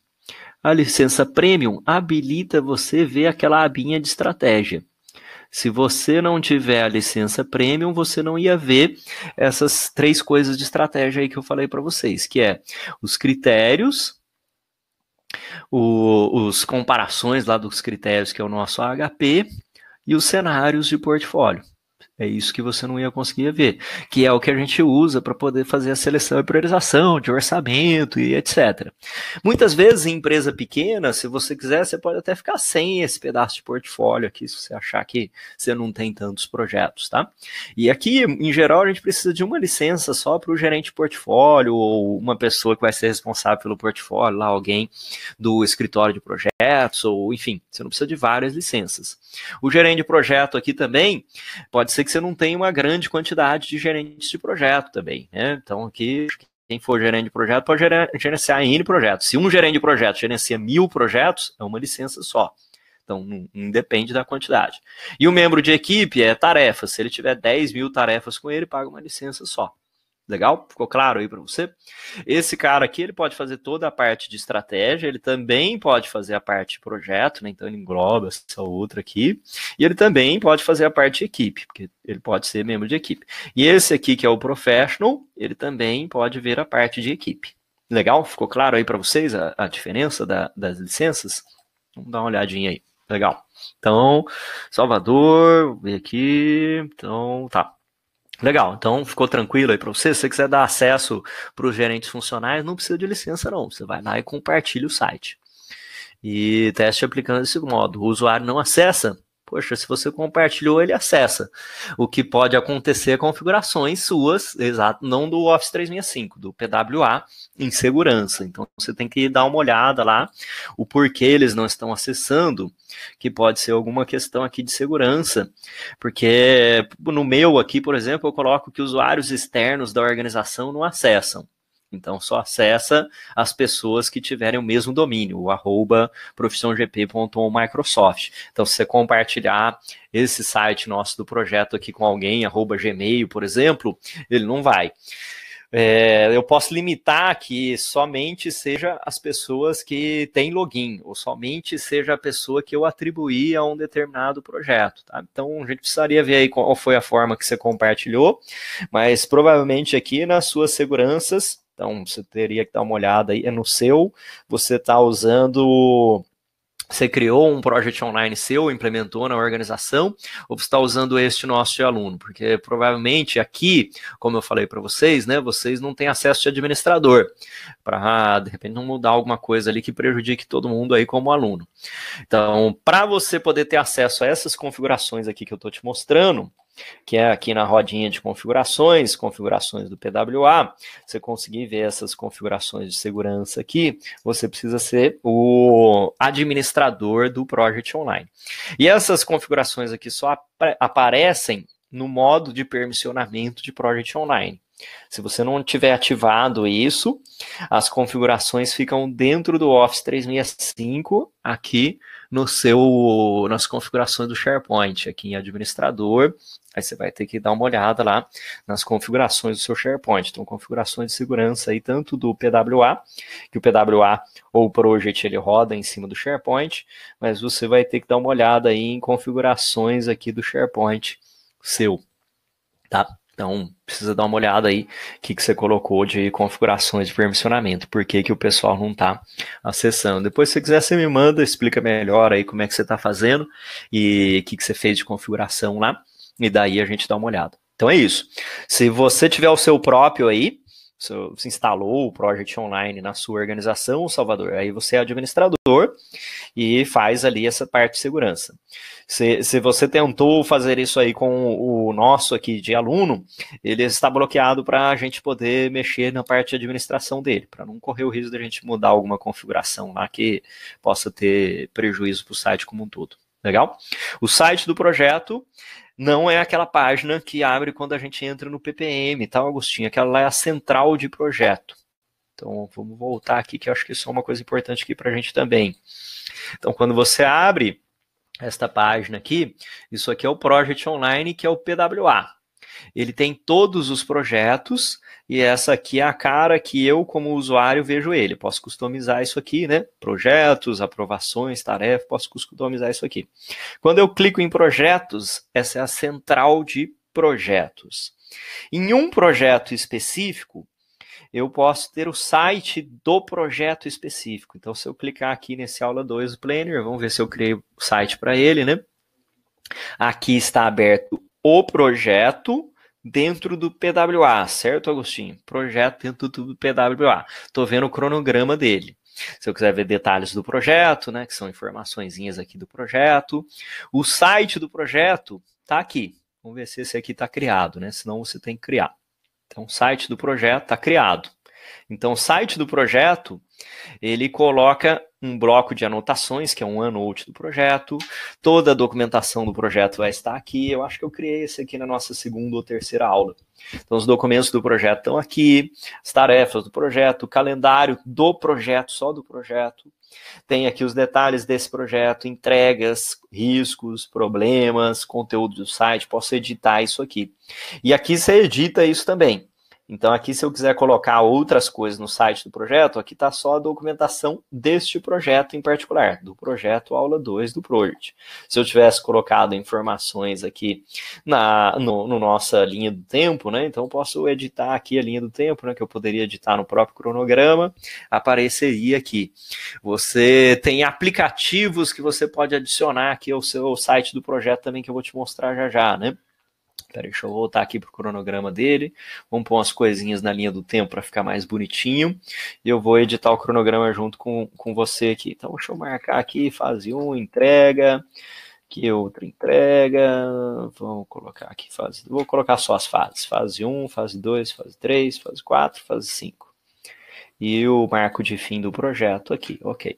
A licença Premium habilita você ver aquela abinha de estratégia. Se você não tiver a licença premium, você não ia ver essas três coisas de estratégia aí que eu falei para vocês, que é os critérios, o, os comparações lá dos critérios que é o nosso HP e os cenários de portfólio. É isso que você não ia conseguir ver, que é o que a gente usa para poder fazer a seleção e priorização de orçamento e etc. Muitas vezes em empresa pequena, se você quiser, você pode até ficar sem esse pedaço de portfólio aqui, se você achar que você não tem tantos projetos, tá? E aqui, em geral, a gente precisa de uma licença só para o gerente de portfólio ou uma pessoa que vai ser responsável pelo portfólio, lá alguém do escritório de projetos ou enfim, você não precisa de várias licenças. O gerente de projeto aqui também pode ser que que você não tem uma grande quantidade de gerentes de projeto também. Né? Então, aqui, quem for gerente de projeto pode gerenciar N projetos. Se um gerente de projeto gerencia mil projetos, é uma licença só. Então, não, não depende da quantidade. E o membro de equipe é tarefa. Se ele tiver 10 mil tarefas com ele, paga uma licença só. Legal? Ficou claro aí para você? Esse cara aqui, ele pode fazer toda a parte de estratégia, ele também pode fazer a parte de projeto, né? Então ele engloba essa outra aqui. E ele também pode fazer a parte de equipe, porque ele pode ser membro de equipe. E esse aqui que é o professional, ele também pode ver a parte de equipe. Legal? Ficou claro aí para vocês a, a diferença da, das licenças? Vamos dar uma olhadinha aí. Legal. Então, Salvador, ver aqui. Então, tá. Legal, então ficou tranquilo aí para você. Se você quiser dar acesso para os gerentes funcionais, não precisa de licença, não. Você vai lá e compartilha o site. E teste aplicando desse modo. O usuário não acessa, Poxa, se você compartilhou, ele acessa. O que pode acontecer é configurações suas, exato, não do Office 365, do PWA em segurança. Então você tem que dar uma olhada lá, o porquê eles não estão acessando, que pode ser alguma questão aqui de segurança. Porque no meu aqui, por exemplo, eu coloco que usuários externos da organização não acessam. Então só acessa as pessoas que tiverem o mesmo domínio, o arroba profissãogp.microsoft. Então se você compartilhar esse site nosso do projeto aqui com alguém, arroba gmail, por exemplo, ele não vai. É, eu posso limitar que somente seja as pessoas que têm login, ou somente seja a pessoa que eu atribuí a um determinado projeto. Tá? Então a gente precisaria ver aí qual foi a forma que você compartilhou, mas provavelmente aqui nas suas seguranças então você teria que dar uma olhada aí. É no seu, você está usando você criou um projeto online seu, implementou na organização, ou você está usando este nosso de aluno? Porque provavelmente aqui, como eu falei para vocês, né, vocês não têm acesso de administrador para de repente não mudar alguma coisa ali que prejudique todo mundo aí como aluno. Então, para você poder ter acesso a essas configurações aqui que eu estou te mostrando, que é aqui na rodinha de configurações, configurações do PWA, você conseguir ver essas configurações de segurança aqui, você precisa ser o administrador do Project Online. E essas configurações aqui só ap aparecem no modo de permissionamento de Project Online. Se você não tiver ativado isso, as configurações ficam dentro do Office 365 aqui no seu nas configurações do SharePoint, aqui em administrador, aí você vai ter que dar uma olhada lá nas configurações do seu SharePoint. Então, configurações de segurança aí tanto do PWA, que o PWA ou o Project ele roda em cima do SharePoint, mas você vai ter que dar uma olhada aí em configurações aqui do SharePoint seu, tá? Então, precisa dar uma olhada aí o que, que você colocou de configurações de permissionamento, por que, que o pessoal não está acessando. Depois, se você quiser, você me manda, explica melhor aí como é que você está fazendo e o que, que você fez de configuração lá, e daí a gente dá uma olhada. Então é isso. Se você tiver o seu próprio aí, se instalou o Project Online na sua organização, Salvador, aí você é administrador e faz ali essa parte de segurança. Se, se você tentou fazer isso aí com o nosso aqui de aluno, ele está bloqueado para a gente poder mexer na parte de administração dele, para não correr o risco de a gente mudar alguma configuração lá que possa ter prejuízo para o site como um todo. Legal? O site do projeto não é aquela página que abre quando a gente entra no PPM, tá, Agostinho? Aquela lá é a central de projeto. Então, vamos voltar aqui, que eu acho que isso é uma coisa importante aqui para a gente também. Então, quando você abre esta página aqui, isso aqui é o Project Online, que é o PWA. Ele tem todos os projetos e essa aqui é a cara que eu, como usuário, vejo ele. Posso customizar isso aqui, né? Projetos, aprovações, tarefas, posso customizar isso aqui. Quando eu clico em projetos, essa é a central de projetos. Em um projeto específico, eu posso ter o site do projeto específico. Então, se eu clicar aqui nesse aula 2 do Planner, vamos ver se eu criei o site para ele, né? Aqui está aberto o projeto dentro do PWA, certo, Agostinho? Projeto dentro do PWA. Estou vendo o cronograma dele. Se eu quiser ver detalhes do projeto, né, que são informações aqui do projeto, o site do projeto está aqui. Vamos ver se esse aqui está criado, né? Senão você tem que criar. Então, o site do projeto está criado. Então, o site do projeto, ele coloca um bloco de anotações, que é um OneNote do projeto. Toda a documentação do projeto vai estar aqui. Eu acho que eu criei esse aqui na nossa segunda ou terceira aula. Então, os documentos do projeto estão aqui, as tarefas do projeto, o calendário do projeto, só do projeto, tem aqui os detalhes desse projeto, entregas, riscos, problemas, conteúdo do site, posso editar isso aqui. E aqui você edita isso também. Então, aqui, se eu quiser colocar outras coisas no site do projeto, aqui está só a documentação deste projeto em particular, do projeto aula 2 do Project. Se eu tivesse colocado informações aqui na no, no, nossa linha do tempo, né? Então, eu posso editar aqui a linha do tempo, né? Que eu poderia editar no próprio cronograma, apareceria aqui. Você tem aplicativos que você pode adicionar aqui ao seu site do projeto também, que eu vou te mostrar já já, né? Pera, deixa eu voltar aqui pro cronograma dele. Vamos pôr umas coisinhas na linha do tempo para ficar mais bonitinho. E eu vou editar o cronograma junto com, com você aqui. Então, deixa eu marcar aqui, fase 1, entrega. Aqui outra entrega. Vamos colocar aqui fase. Vou colocar só as fases. Fase 1, fase 2, fase 3, fase 4, fase 5. E o marco de fim do projeto aqui. Ok.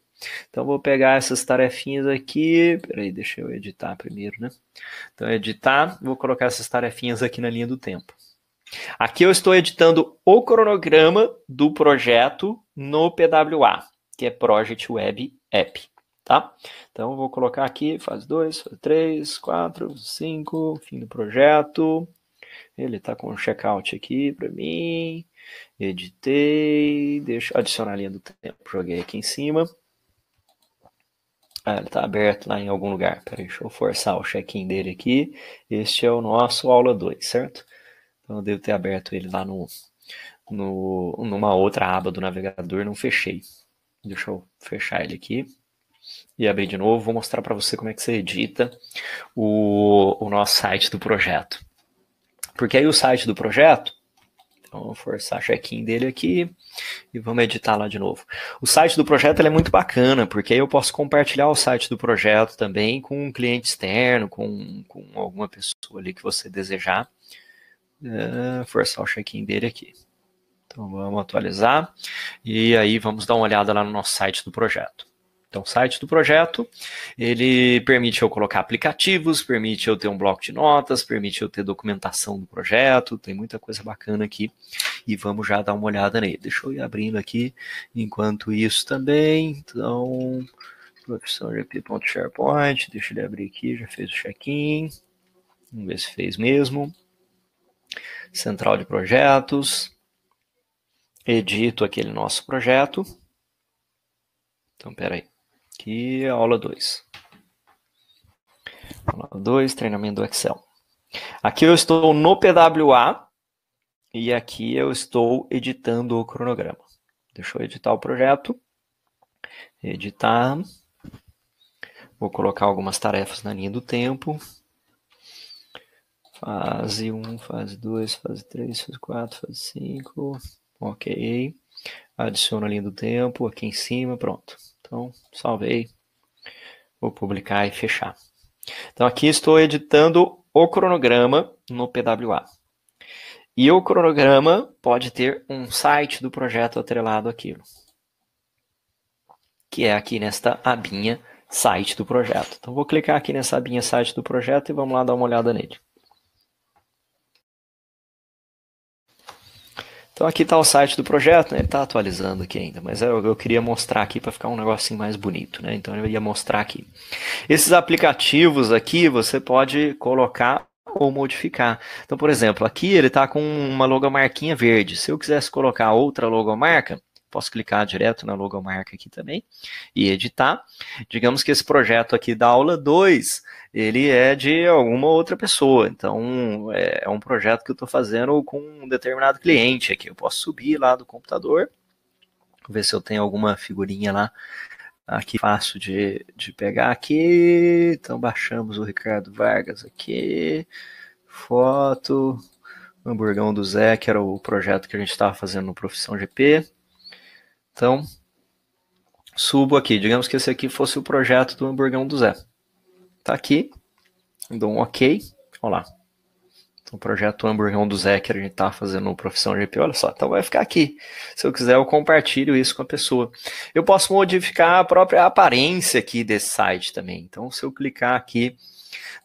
Então vou pegar essas tarefinhas aqui. Peraí, deixa eu editar primeiro, né? Então editar, vou colocar essas tarefinhas aqui na linha do tempo. Aqui eu estou editando o cronograma do projeto no PWA, que é Project Web App, tá? Então vou colocar aqui fase 2, fase 3, 4, 5, fim do projeto. Ele está com um checkout aqui para mim. Editei, deixa adicionar a linha do tempo, joguei aqui em cima. Ah, ele está aberto lá em algum lugar. Peraí, deixa eu forçar o check-in dele aqui. Este é o nosso aula 2, certo? Então eu devo ter aberto ele lá no, no, numa outra aba do navegador, não fechei. Deixa eu fechar ele aqui e abrir de novo. Vou mostrar para você como é que você edita o, o nosso site do projeto. Porque aí o site do projeto, então, vou forçar check-in dele aqui e vamos editar lá de novo. O site do projeto é muito bacana, porque aí eu posso compartilhar o site do projeto também com um cliente externo, com, com alguma pessoa ali que você desejar. Uh, forçar o check-in dele aqui. Então, vamos atualizar e aí vamos dar uma olhada lá no nosso site do projeto. Então, o site do projeto, ele permite eu colocar aplicativos, permite eu ter um bloco de notas, permite eu ter documentação do projeto, tem muita coisa bacana aqui. E vamos já dar uma olhada nele. Deixa eu ir abrindo aqui enquanto isso também. Então, profissionalgp.sharepoint, deixa ele abrir aqui, já fez o check-in. Vamos ver se fez mesmo. Central de projetos. Edito aquele nosso projeto. Então, peraí aqui a aula 2. Aula 2, treinamento do Excel. Aqui eu estou no PWA e aqui eu estou editando o cronograma. Deixa eu editar o projeto. Editar. Vou colocar algumas tarefas na linha do tempo. Fase 1, fase 2, fase 3, fase 4, fase 5. Ok. Adiciono a linha do tempo aqui em cima, pronto. Então, salvei. Vou publicar e fechar. Então, aqui estou editando o cronograma no PWA. E o cronograma pode ter um site do projeto atrelado àquilo, que é aqui nesta abinha site do projeto. Então, vou clicar aqui nessa abinha site do projeto e vamos lá dar uma olhada nele. Então aqui está o site do projeto, né? ele está atualizando aqui ainda, mas eu, eu queria mostrar aqui para ficar um negocinho mais bonito, né? Então eu ia mostrar aqui. Esses aplicativos aqui você pode colocar ou modificar. Então, por exemplo, aqui ele está com uma logomarquinha verde. Se eu quisesse colocar outra logomarca, posso clicar direto na logomarca aqui também e editar. Digamos que esse projeto aqui da aula 2, ele é de alguma outra pessoa. Então, é, é um projeto que eu estou fazendo com um determinado cliente aqui. Eu posso subir lá do computador, ver se eu tenho alguma figurinha lá aqui fácil de, de pegar aqui. Então, baixamos o Ricardo Vargas aqui. Foto, Hamburgão do Zé, que era o projeto que a gente estava fazendo no Profissão GP. Então, subo aqui. Digamos que esse aqui fosse o projeto do hamburgão do Zé. Tá aqui, dou um OK. Olha lá. Então, o projeto hamburgão do Zé que a gente tá fazendo no Profissão GP, olha só. Então vai ficar aqui. Se eu quiser, eu compartilho isso com a pessoa. Eu posso modificar a própria aparência aqui desse site também. Então, se eu clicar aqui,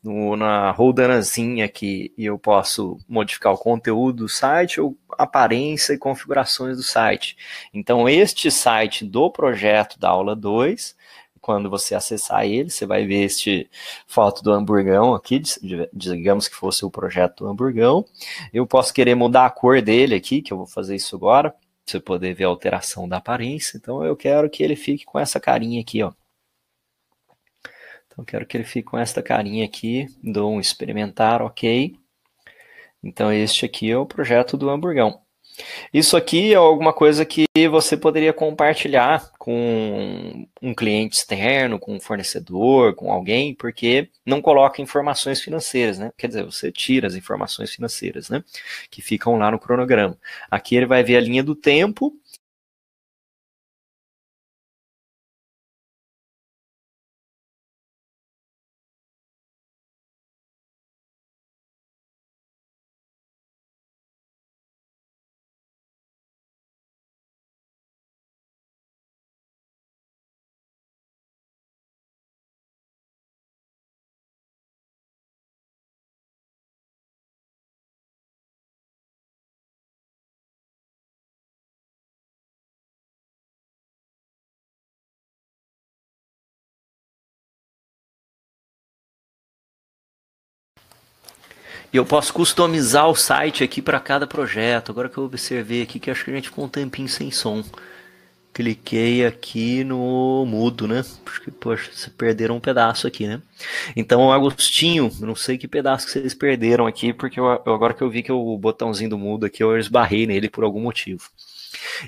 no, na roldanazinha que eu posso modificar o conteúdo do site ou aparência e configurações do site. Então, este site do projeto da aula 2, quando você acessar ele, você vai ver este foto do hamburgão aqui, digamos que fosse o projeto do hamburgão. Eu posso querer mudar a cor dele aqui, que eu vou fazer isso agora, para você poder ver a alteração da aparência. Então eu quero que ele fique com essa carinha aqui, ó. Então quero que ele fique com esta carinha aqui, dou um experimentar, ok. Então este aqui é o projeto do hamburgão. Isso aqui é alguma coisa que você poderia compartilhar com um cliente externo, com um fornecedor, com alguém, porque não coloca informações financeiras, né? Quer dizer, você tira as informações financeiras, né? Que ficam lá no cronograma. Aqui ele vai ver a linha do tempo E eu posso customizar o site aqui para cada projeto. Agora que eu observei aqui que acho que a gente ficou um tempinho sem som. Cliquei aqui no mudo, né? Porque, poxa, vocês perderam um pedaço aqui, né? Então, Agostinho, não sei que pedaço que vocês perderam aqui, porque eu, agora que eu vi que o botãozinho do mudo aqui, eu esbarrei nele por algum motivo.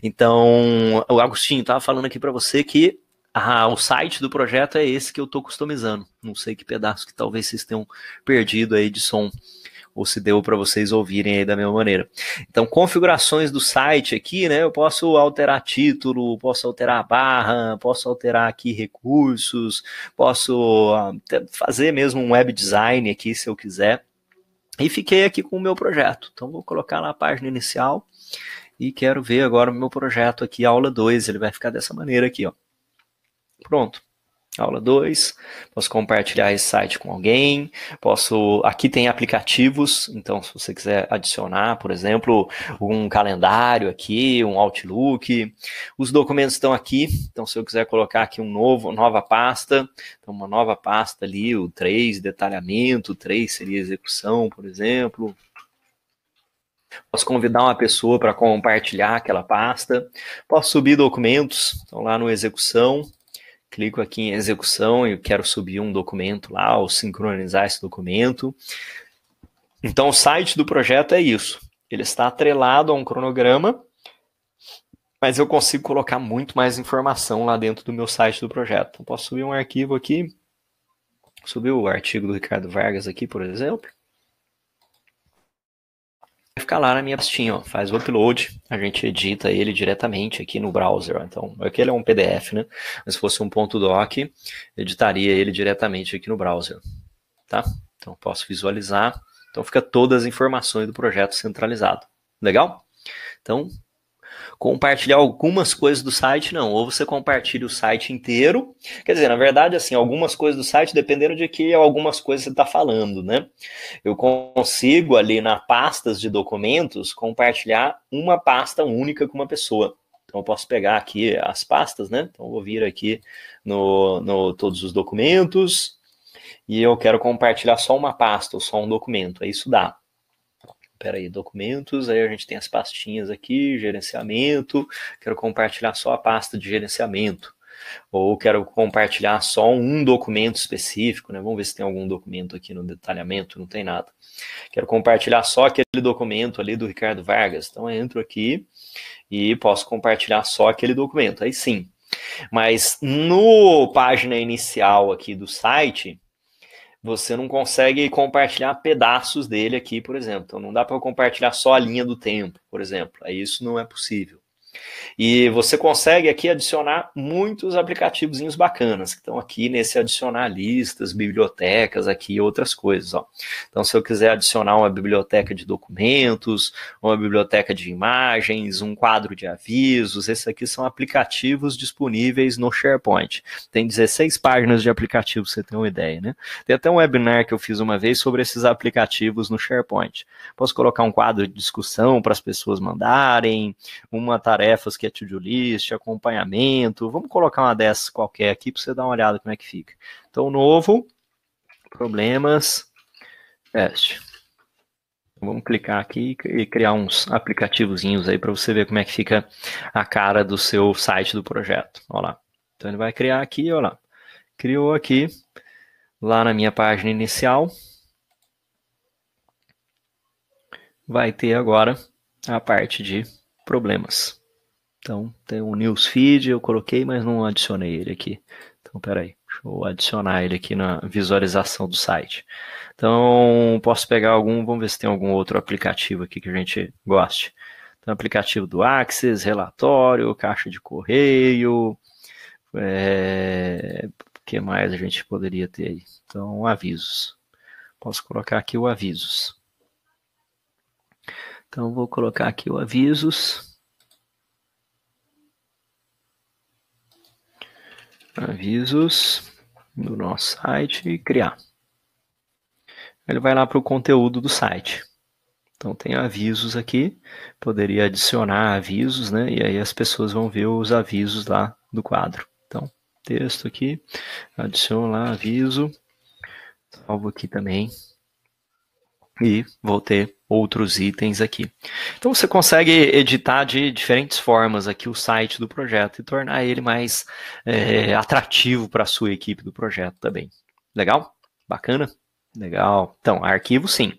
Então, o Agostinho estava falando aqui para você que ah, o site do projeto é esse que eu estou customizando. Não sei que pedaço que talvez vocês tenham perdido aí de som ou se deu para vocês ouvirem aí da mesma maneira. Então, configurações do site aqui, né? Eu posso alterar título, posso alterar barra, posso alterar aqui recursos, posso ah, fazer mesmo um web design aqui se eu quiser. E fiquei aqui com o meu projeto. Então, vou colocar na página inicial e quero ver agora o meu projeto aqui, aula 2. Ele vai ficar dessa maneira aqui, ó. Pronto. Aula 2, posso compartilhar esse site com alguém, posso. Aqui tem aplicativos, então se você quiser adicionar, por exemplo, um calendário aqui, um Outlook. Os documentos estão aqui, então se eu quiser colocar aqui um novo, nova pasta, então uma nova pasta ali, o 3, detalhamento, 3 seria execução, por exemplo. Posso convidar uma pessoa para compartilhar aquela pasta. Posso subir documentos, então lá no execução clico aqui em execução e quero subir um documento lá ou sincronizar esse documento. Então, o site do projeto é isso. Ele está atrelado a um cronograma, mas eu consigo colocar muito mais informação lá dentro do meu site do projeto. Então, posso subir um arquivo aqui, subir o artigo do Ricardo Vargas aqui, por exemplo ficar lá na minha pastinha, ó, faz o upload, a gente edita ele diretamente aqui no browser. Ó. Então, aquele é um PDF, né? Mas se fosse um ponto .doc, editaria ele diretamente aqui no browser, tá? Então, posso visualizar. Então, fica todas as informações do projeto centralizado. Legal? Então, compartilhar algumas coisas do site, não. Ou você compartilha o site inteiro. Quer dizer, na verdade, assim, algumas coisas do site, dependendo de que algumas coisas você está falando, né? Eu consigo ali na pastas de documentos compartilhar uma pasta única com uma pessoa. Então, eu posso pegar aqui as pastas, né? Então, eu vou vir aqui no, no todos os documentos e eu quero compartilhar só uma pasta ou só um documento. É isso dá peraí, documentos, aí a gente tem as pastinhas aqui, gerenciamento, quero compartilhar só a pasta de gerenciamento, ou quero compartilhar só um documento específico, né? Vamos ver se tem algum documento aqui no detalhamento, não tem nada. Quero compartilhar só aquele documento ali do Ricardo Vargas, então eu entro aqui e posso compartilhar só aquele documento, aí sim. Mas no página inicial aqui do site, você não consegue compartilhar pedaços dele aqui, por exemplo. Então não dá para compartilhar só a linha do tempo, por exemplo. Aí isso não é possível. E você consegue aqui adicionar muitos aplicativos bacanas, que estão aqui nesse adicionar listas, bibliotecas aqui e outras coisas. Ó. Então, se eu quiser adicionar uma biblioteca de documentos, uma biblioteca de imagens, um quadro de avisos, esses aqui são aplicativos disponíveis no SharePoint. Tem 16 páginas de aplicativos, você tem uma ideia, né? Tem até um webinar que eu fiz uma vez sobre esses aplicativos no SharePoint. Posso colocar um quadro de discussão para as pessoas mandarem, uma tarefa tarefas que é to-do list, acompanhamento. Vamos colocar uma dessas qualquer aqui para você dar uma olhada como é que fica. Então, novo, problemas, teste. Então, vamos clicar aqui e criar uns aplicativozinhos aí para você ver como é que fica a cara do seu site do projeto. Olha lá. Então ele vai criar aqui, olha lá. Criou aqui, lá na minha página inicial. Vai ter agora a parte de problemas. Então, tem um newsfeed, eu coloquei, mas não adicionei ele aqui. Então, peraí, deixa eu adicionar ele aqui na visualização do site. Então, posso pegar algum, vamos ver se tem algum outro aplicativo aqui que a gente goste. Então, aplicativo do Axis, relatório, caixa de correio, é, eh, o que mais a gente poderia ter aí? Então, avisos. Posso colocar aqui o avisos. Então, vou colocar aqui o avisos. avisos no nosso site e criar. Ele vai lá para o conteúdo do site. Então tem avisos aqui, poderia adicionar avisos, né? E aí as pessoas vão ver os avisos lá do quadro. Então, texto aqui, adiciono lá aviso, salvo aqui também. E vou ter outros itens aqui. Então você consegue editar de diferentes formas aqui o site do projeto e tornar ele mais é, atrativo para a sua equipe do projeto também. Legal? Bacana? Legal. Então, arquivo sim.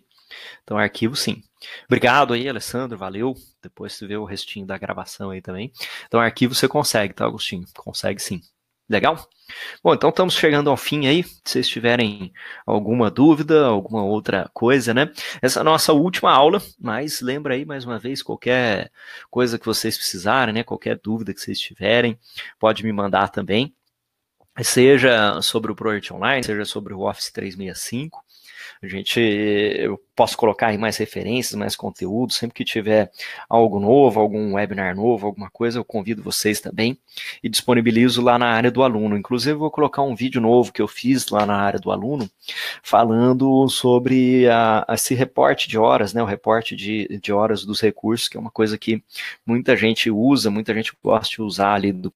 Então, arquivo sim. Obrigado aí, Alessandro, valeu. Depois você vê o restinho da gravação aí também. Então, arquivo você consegue, tá, Agostinho? Consegue sim. Legal? Bom, então estamos chegando ao fim aí. Se vocês tiverem alguma dúvida, alguma outra coisa, né? Essa é a nossa última aula, mas lembra aí mais uma vez, qualquer coisa que vocês precisarem, né? Qualquer dúvida que vocês tiverem, pode me mandar também. Seja sobre o Project Online, seja sobre o Office 365. A gente, eu posso colocar aí mais referências, mais conteúdo. Sempre que tiver algo novo, algum webinar novo, alguma coisa, eu convido vocês também e disponibilizo lá na área do aluno. Inclusive, vou colocar um vídeo novo que eu fiz lá na área do aluno, falando sobre a, esse reporte de horas, né? O reporte de, de horas dos recursos, que é uma coisa que muita gente usa, muita gente gosta de usar ali do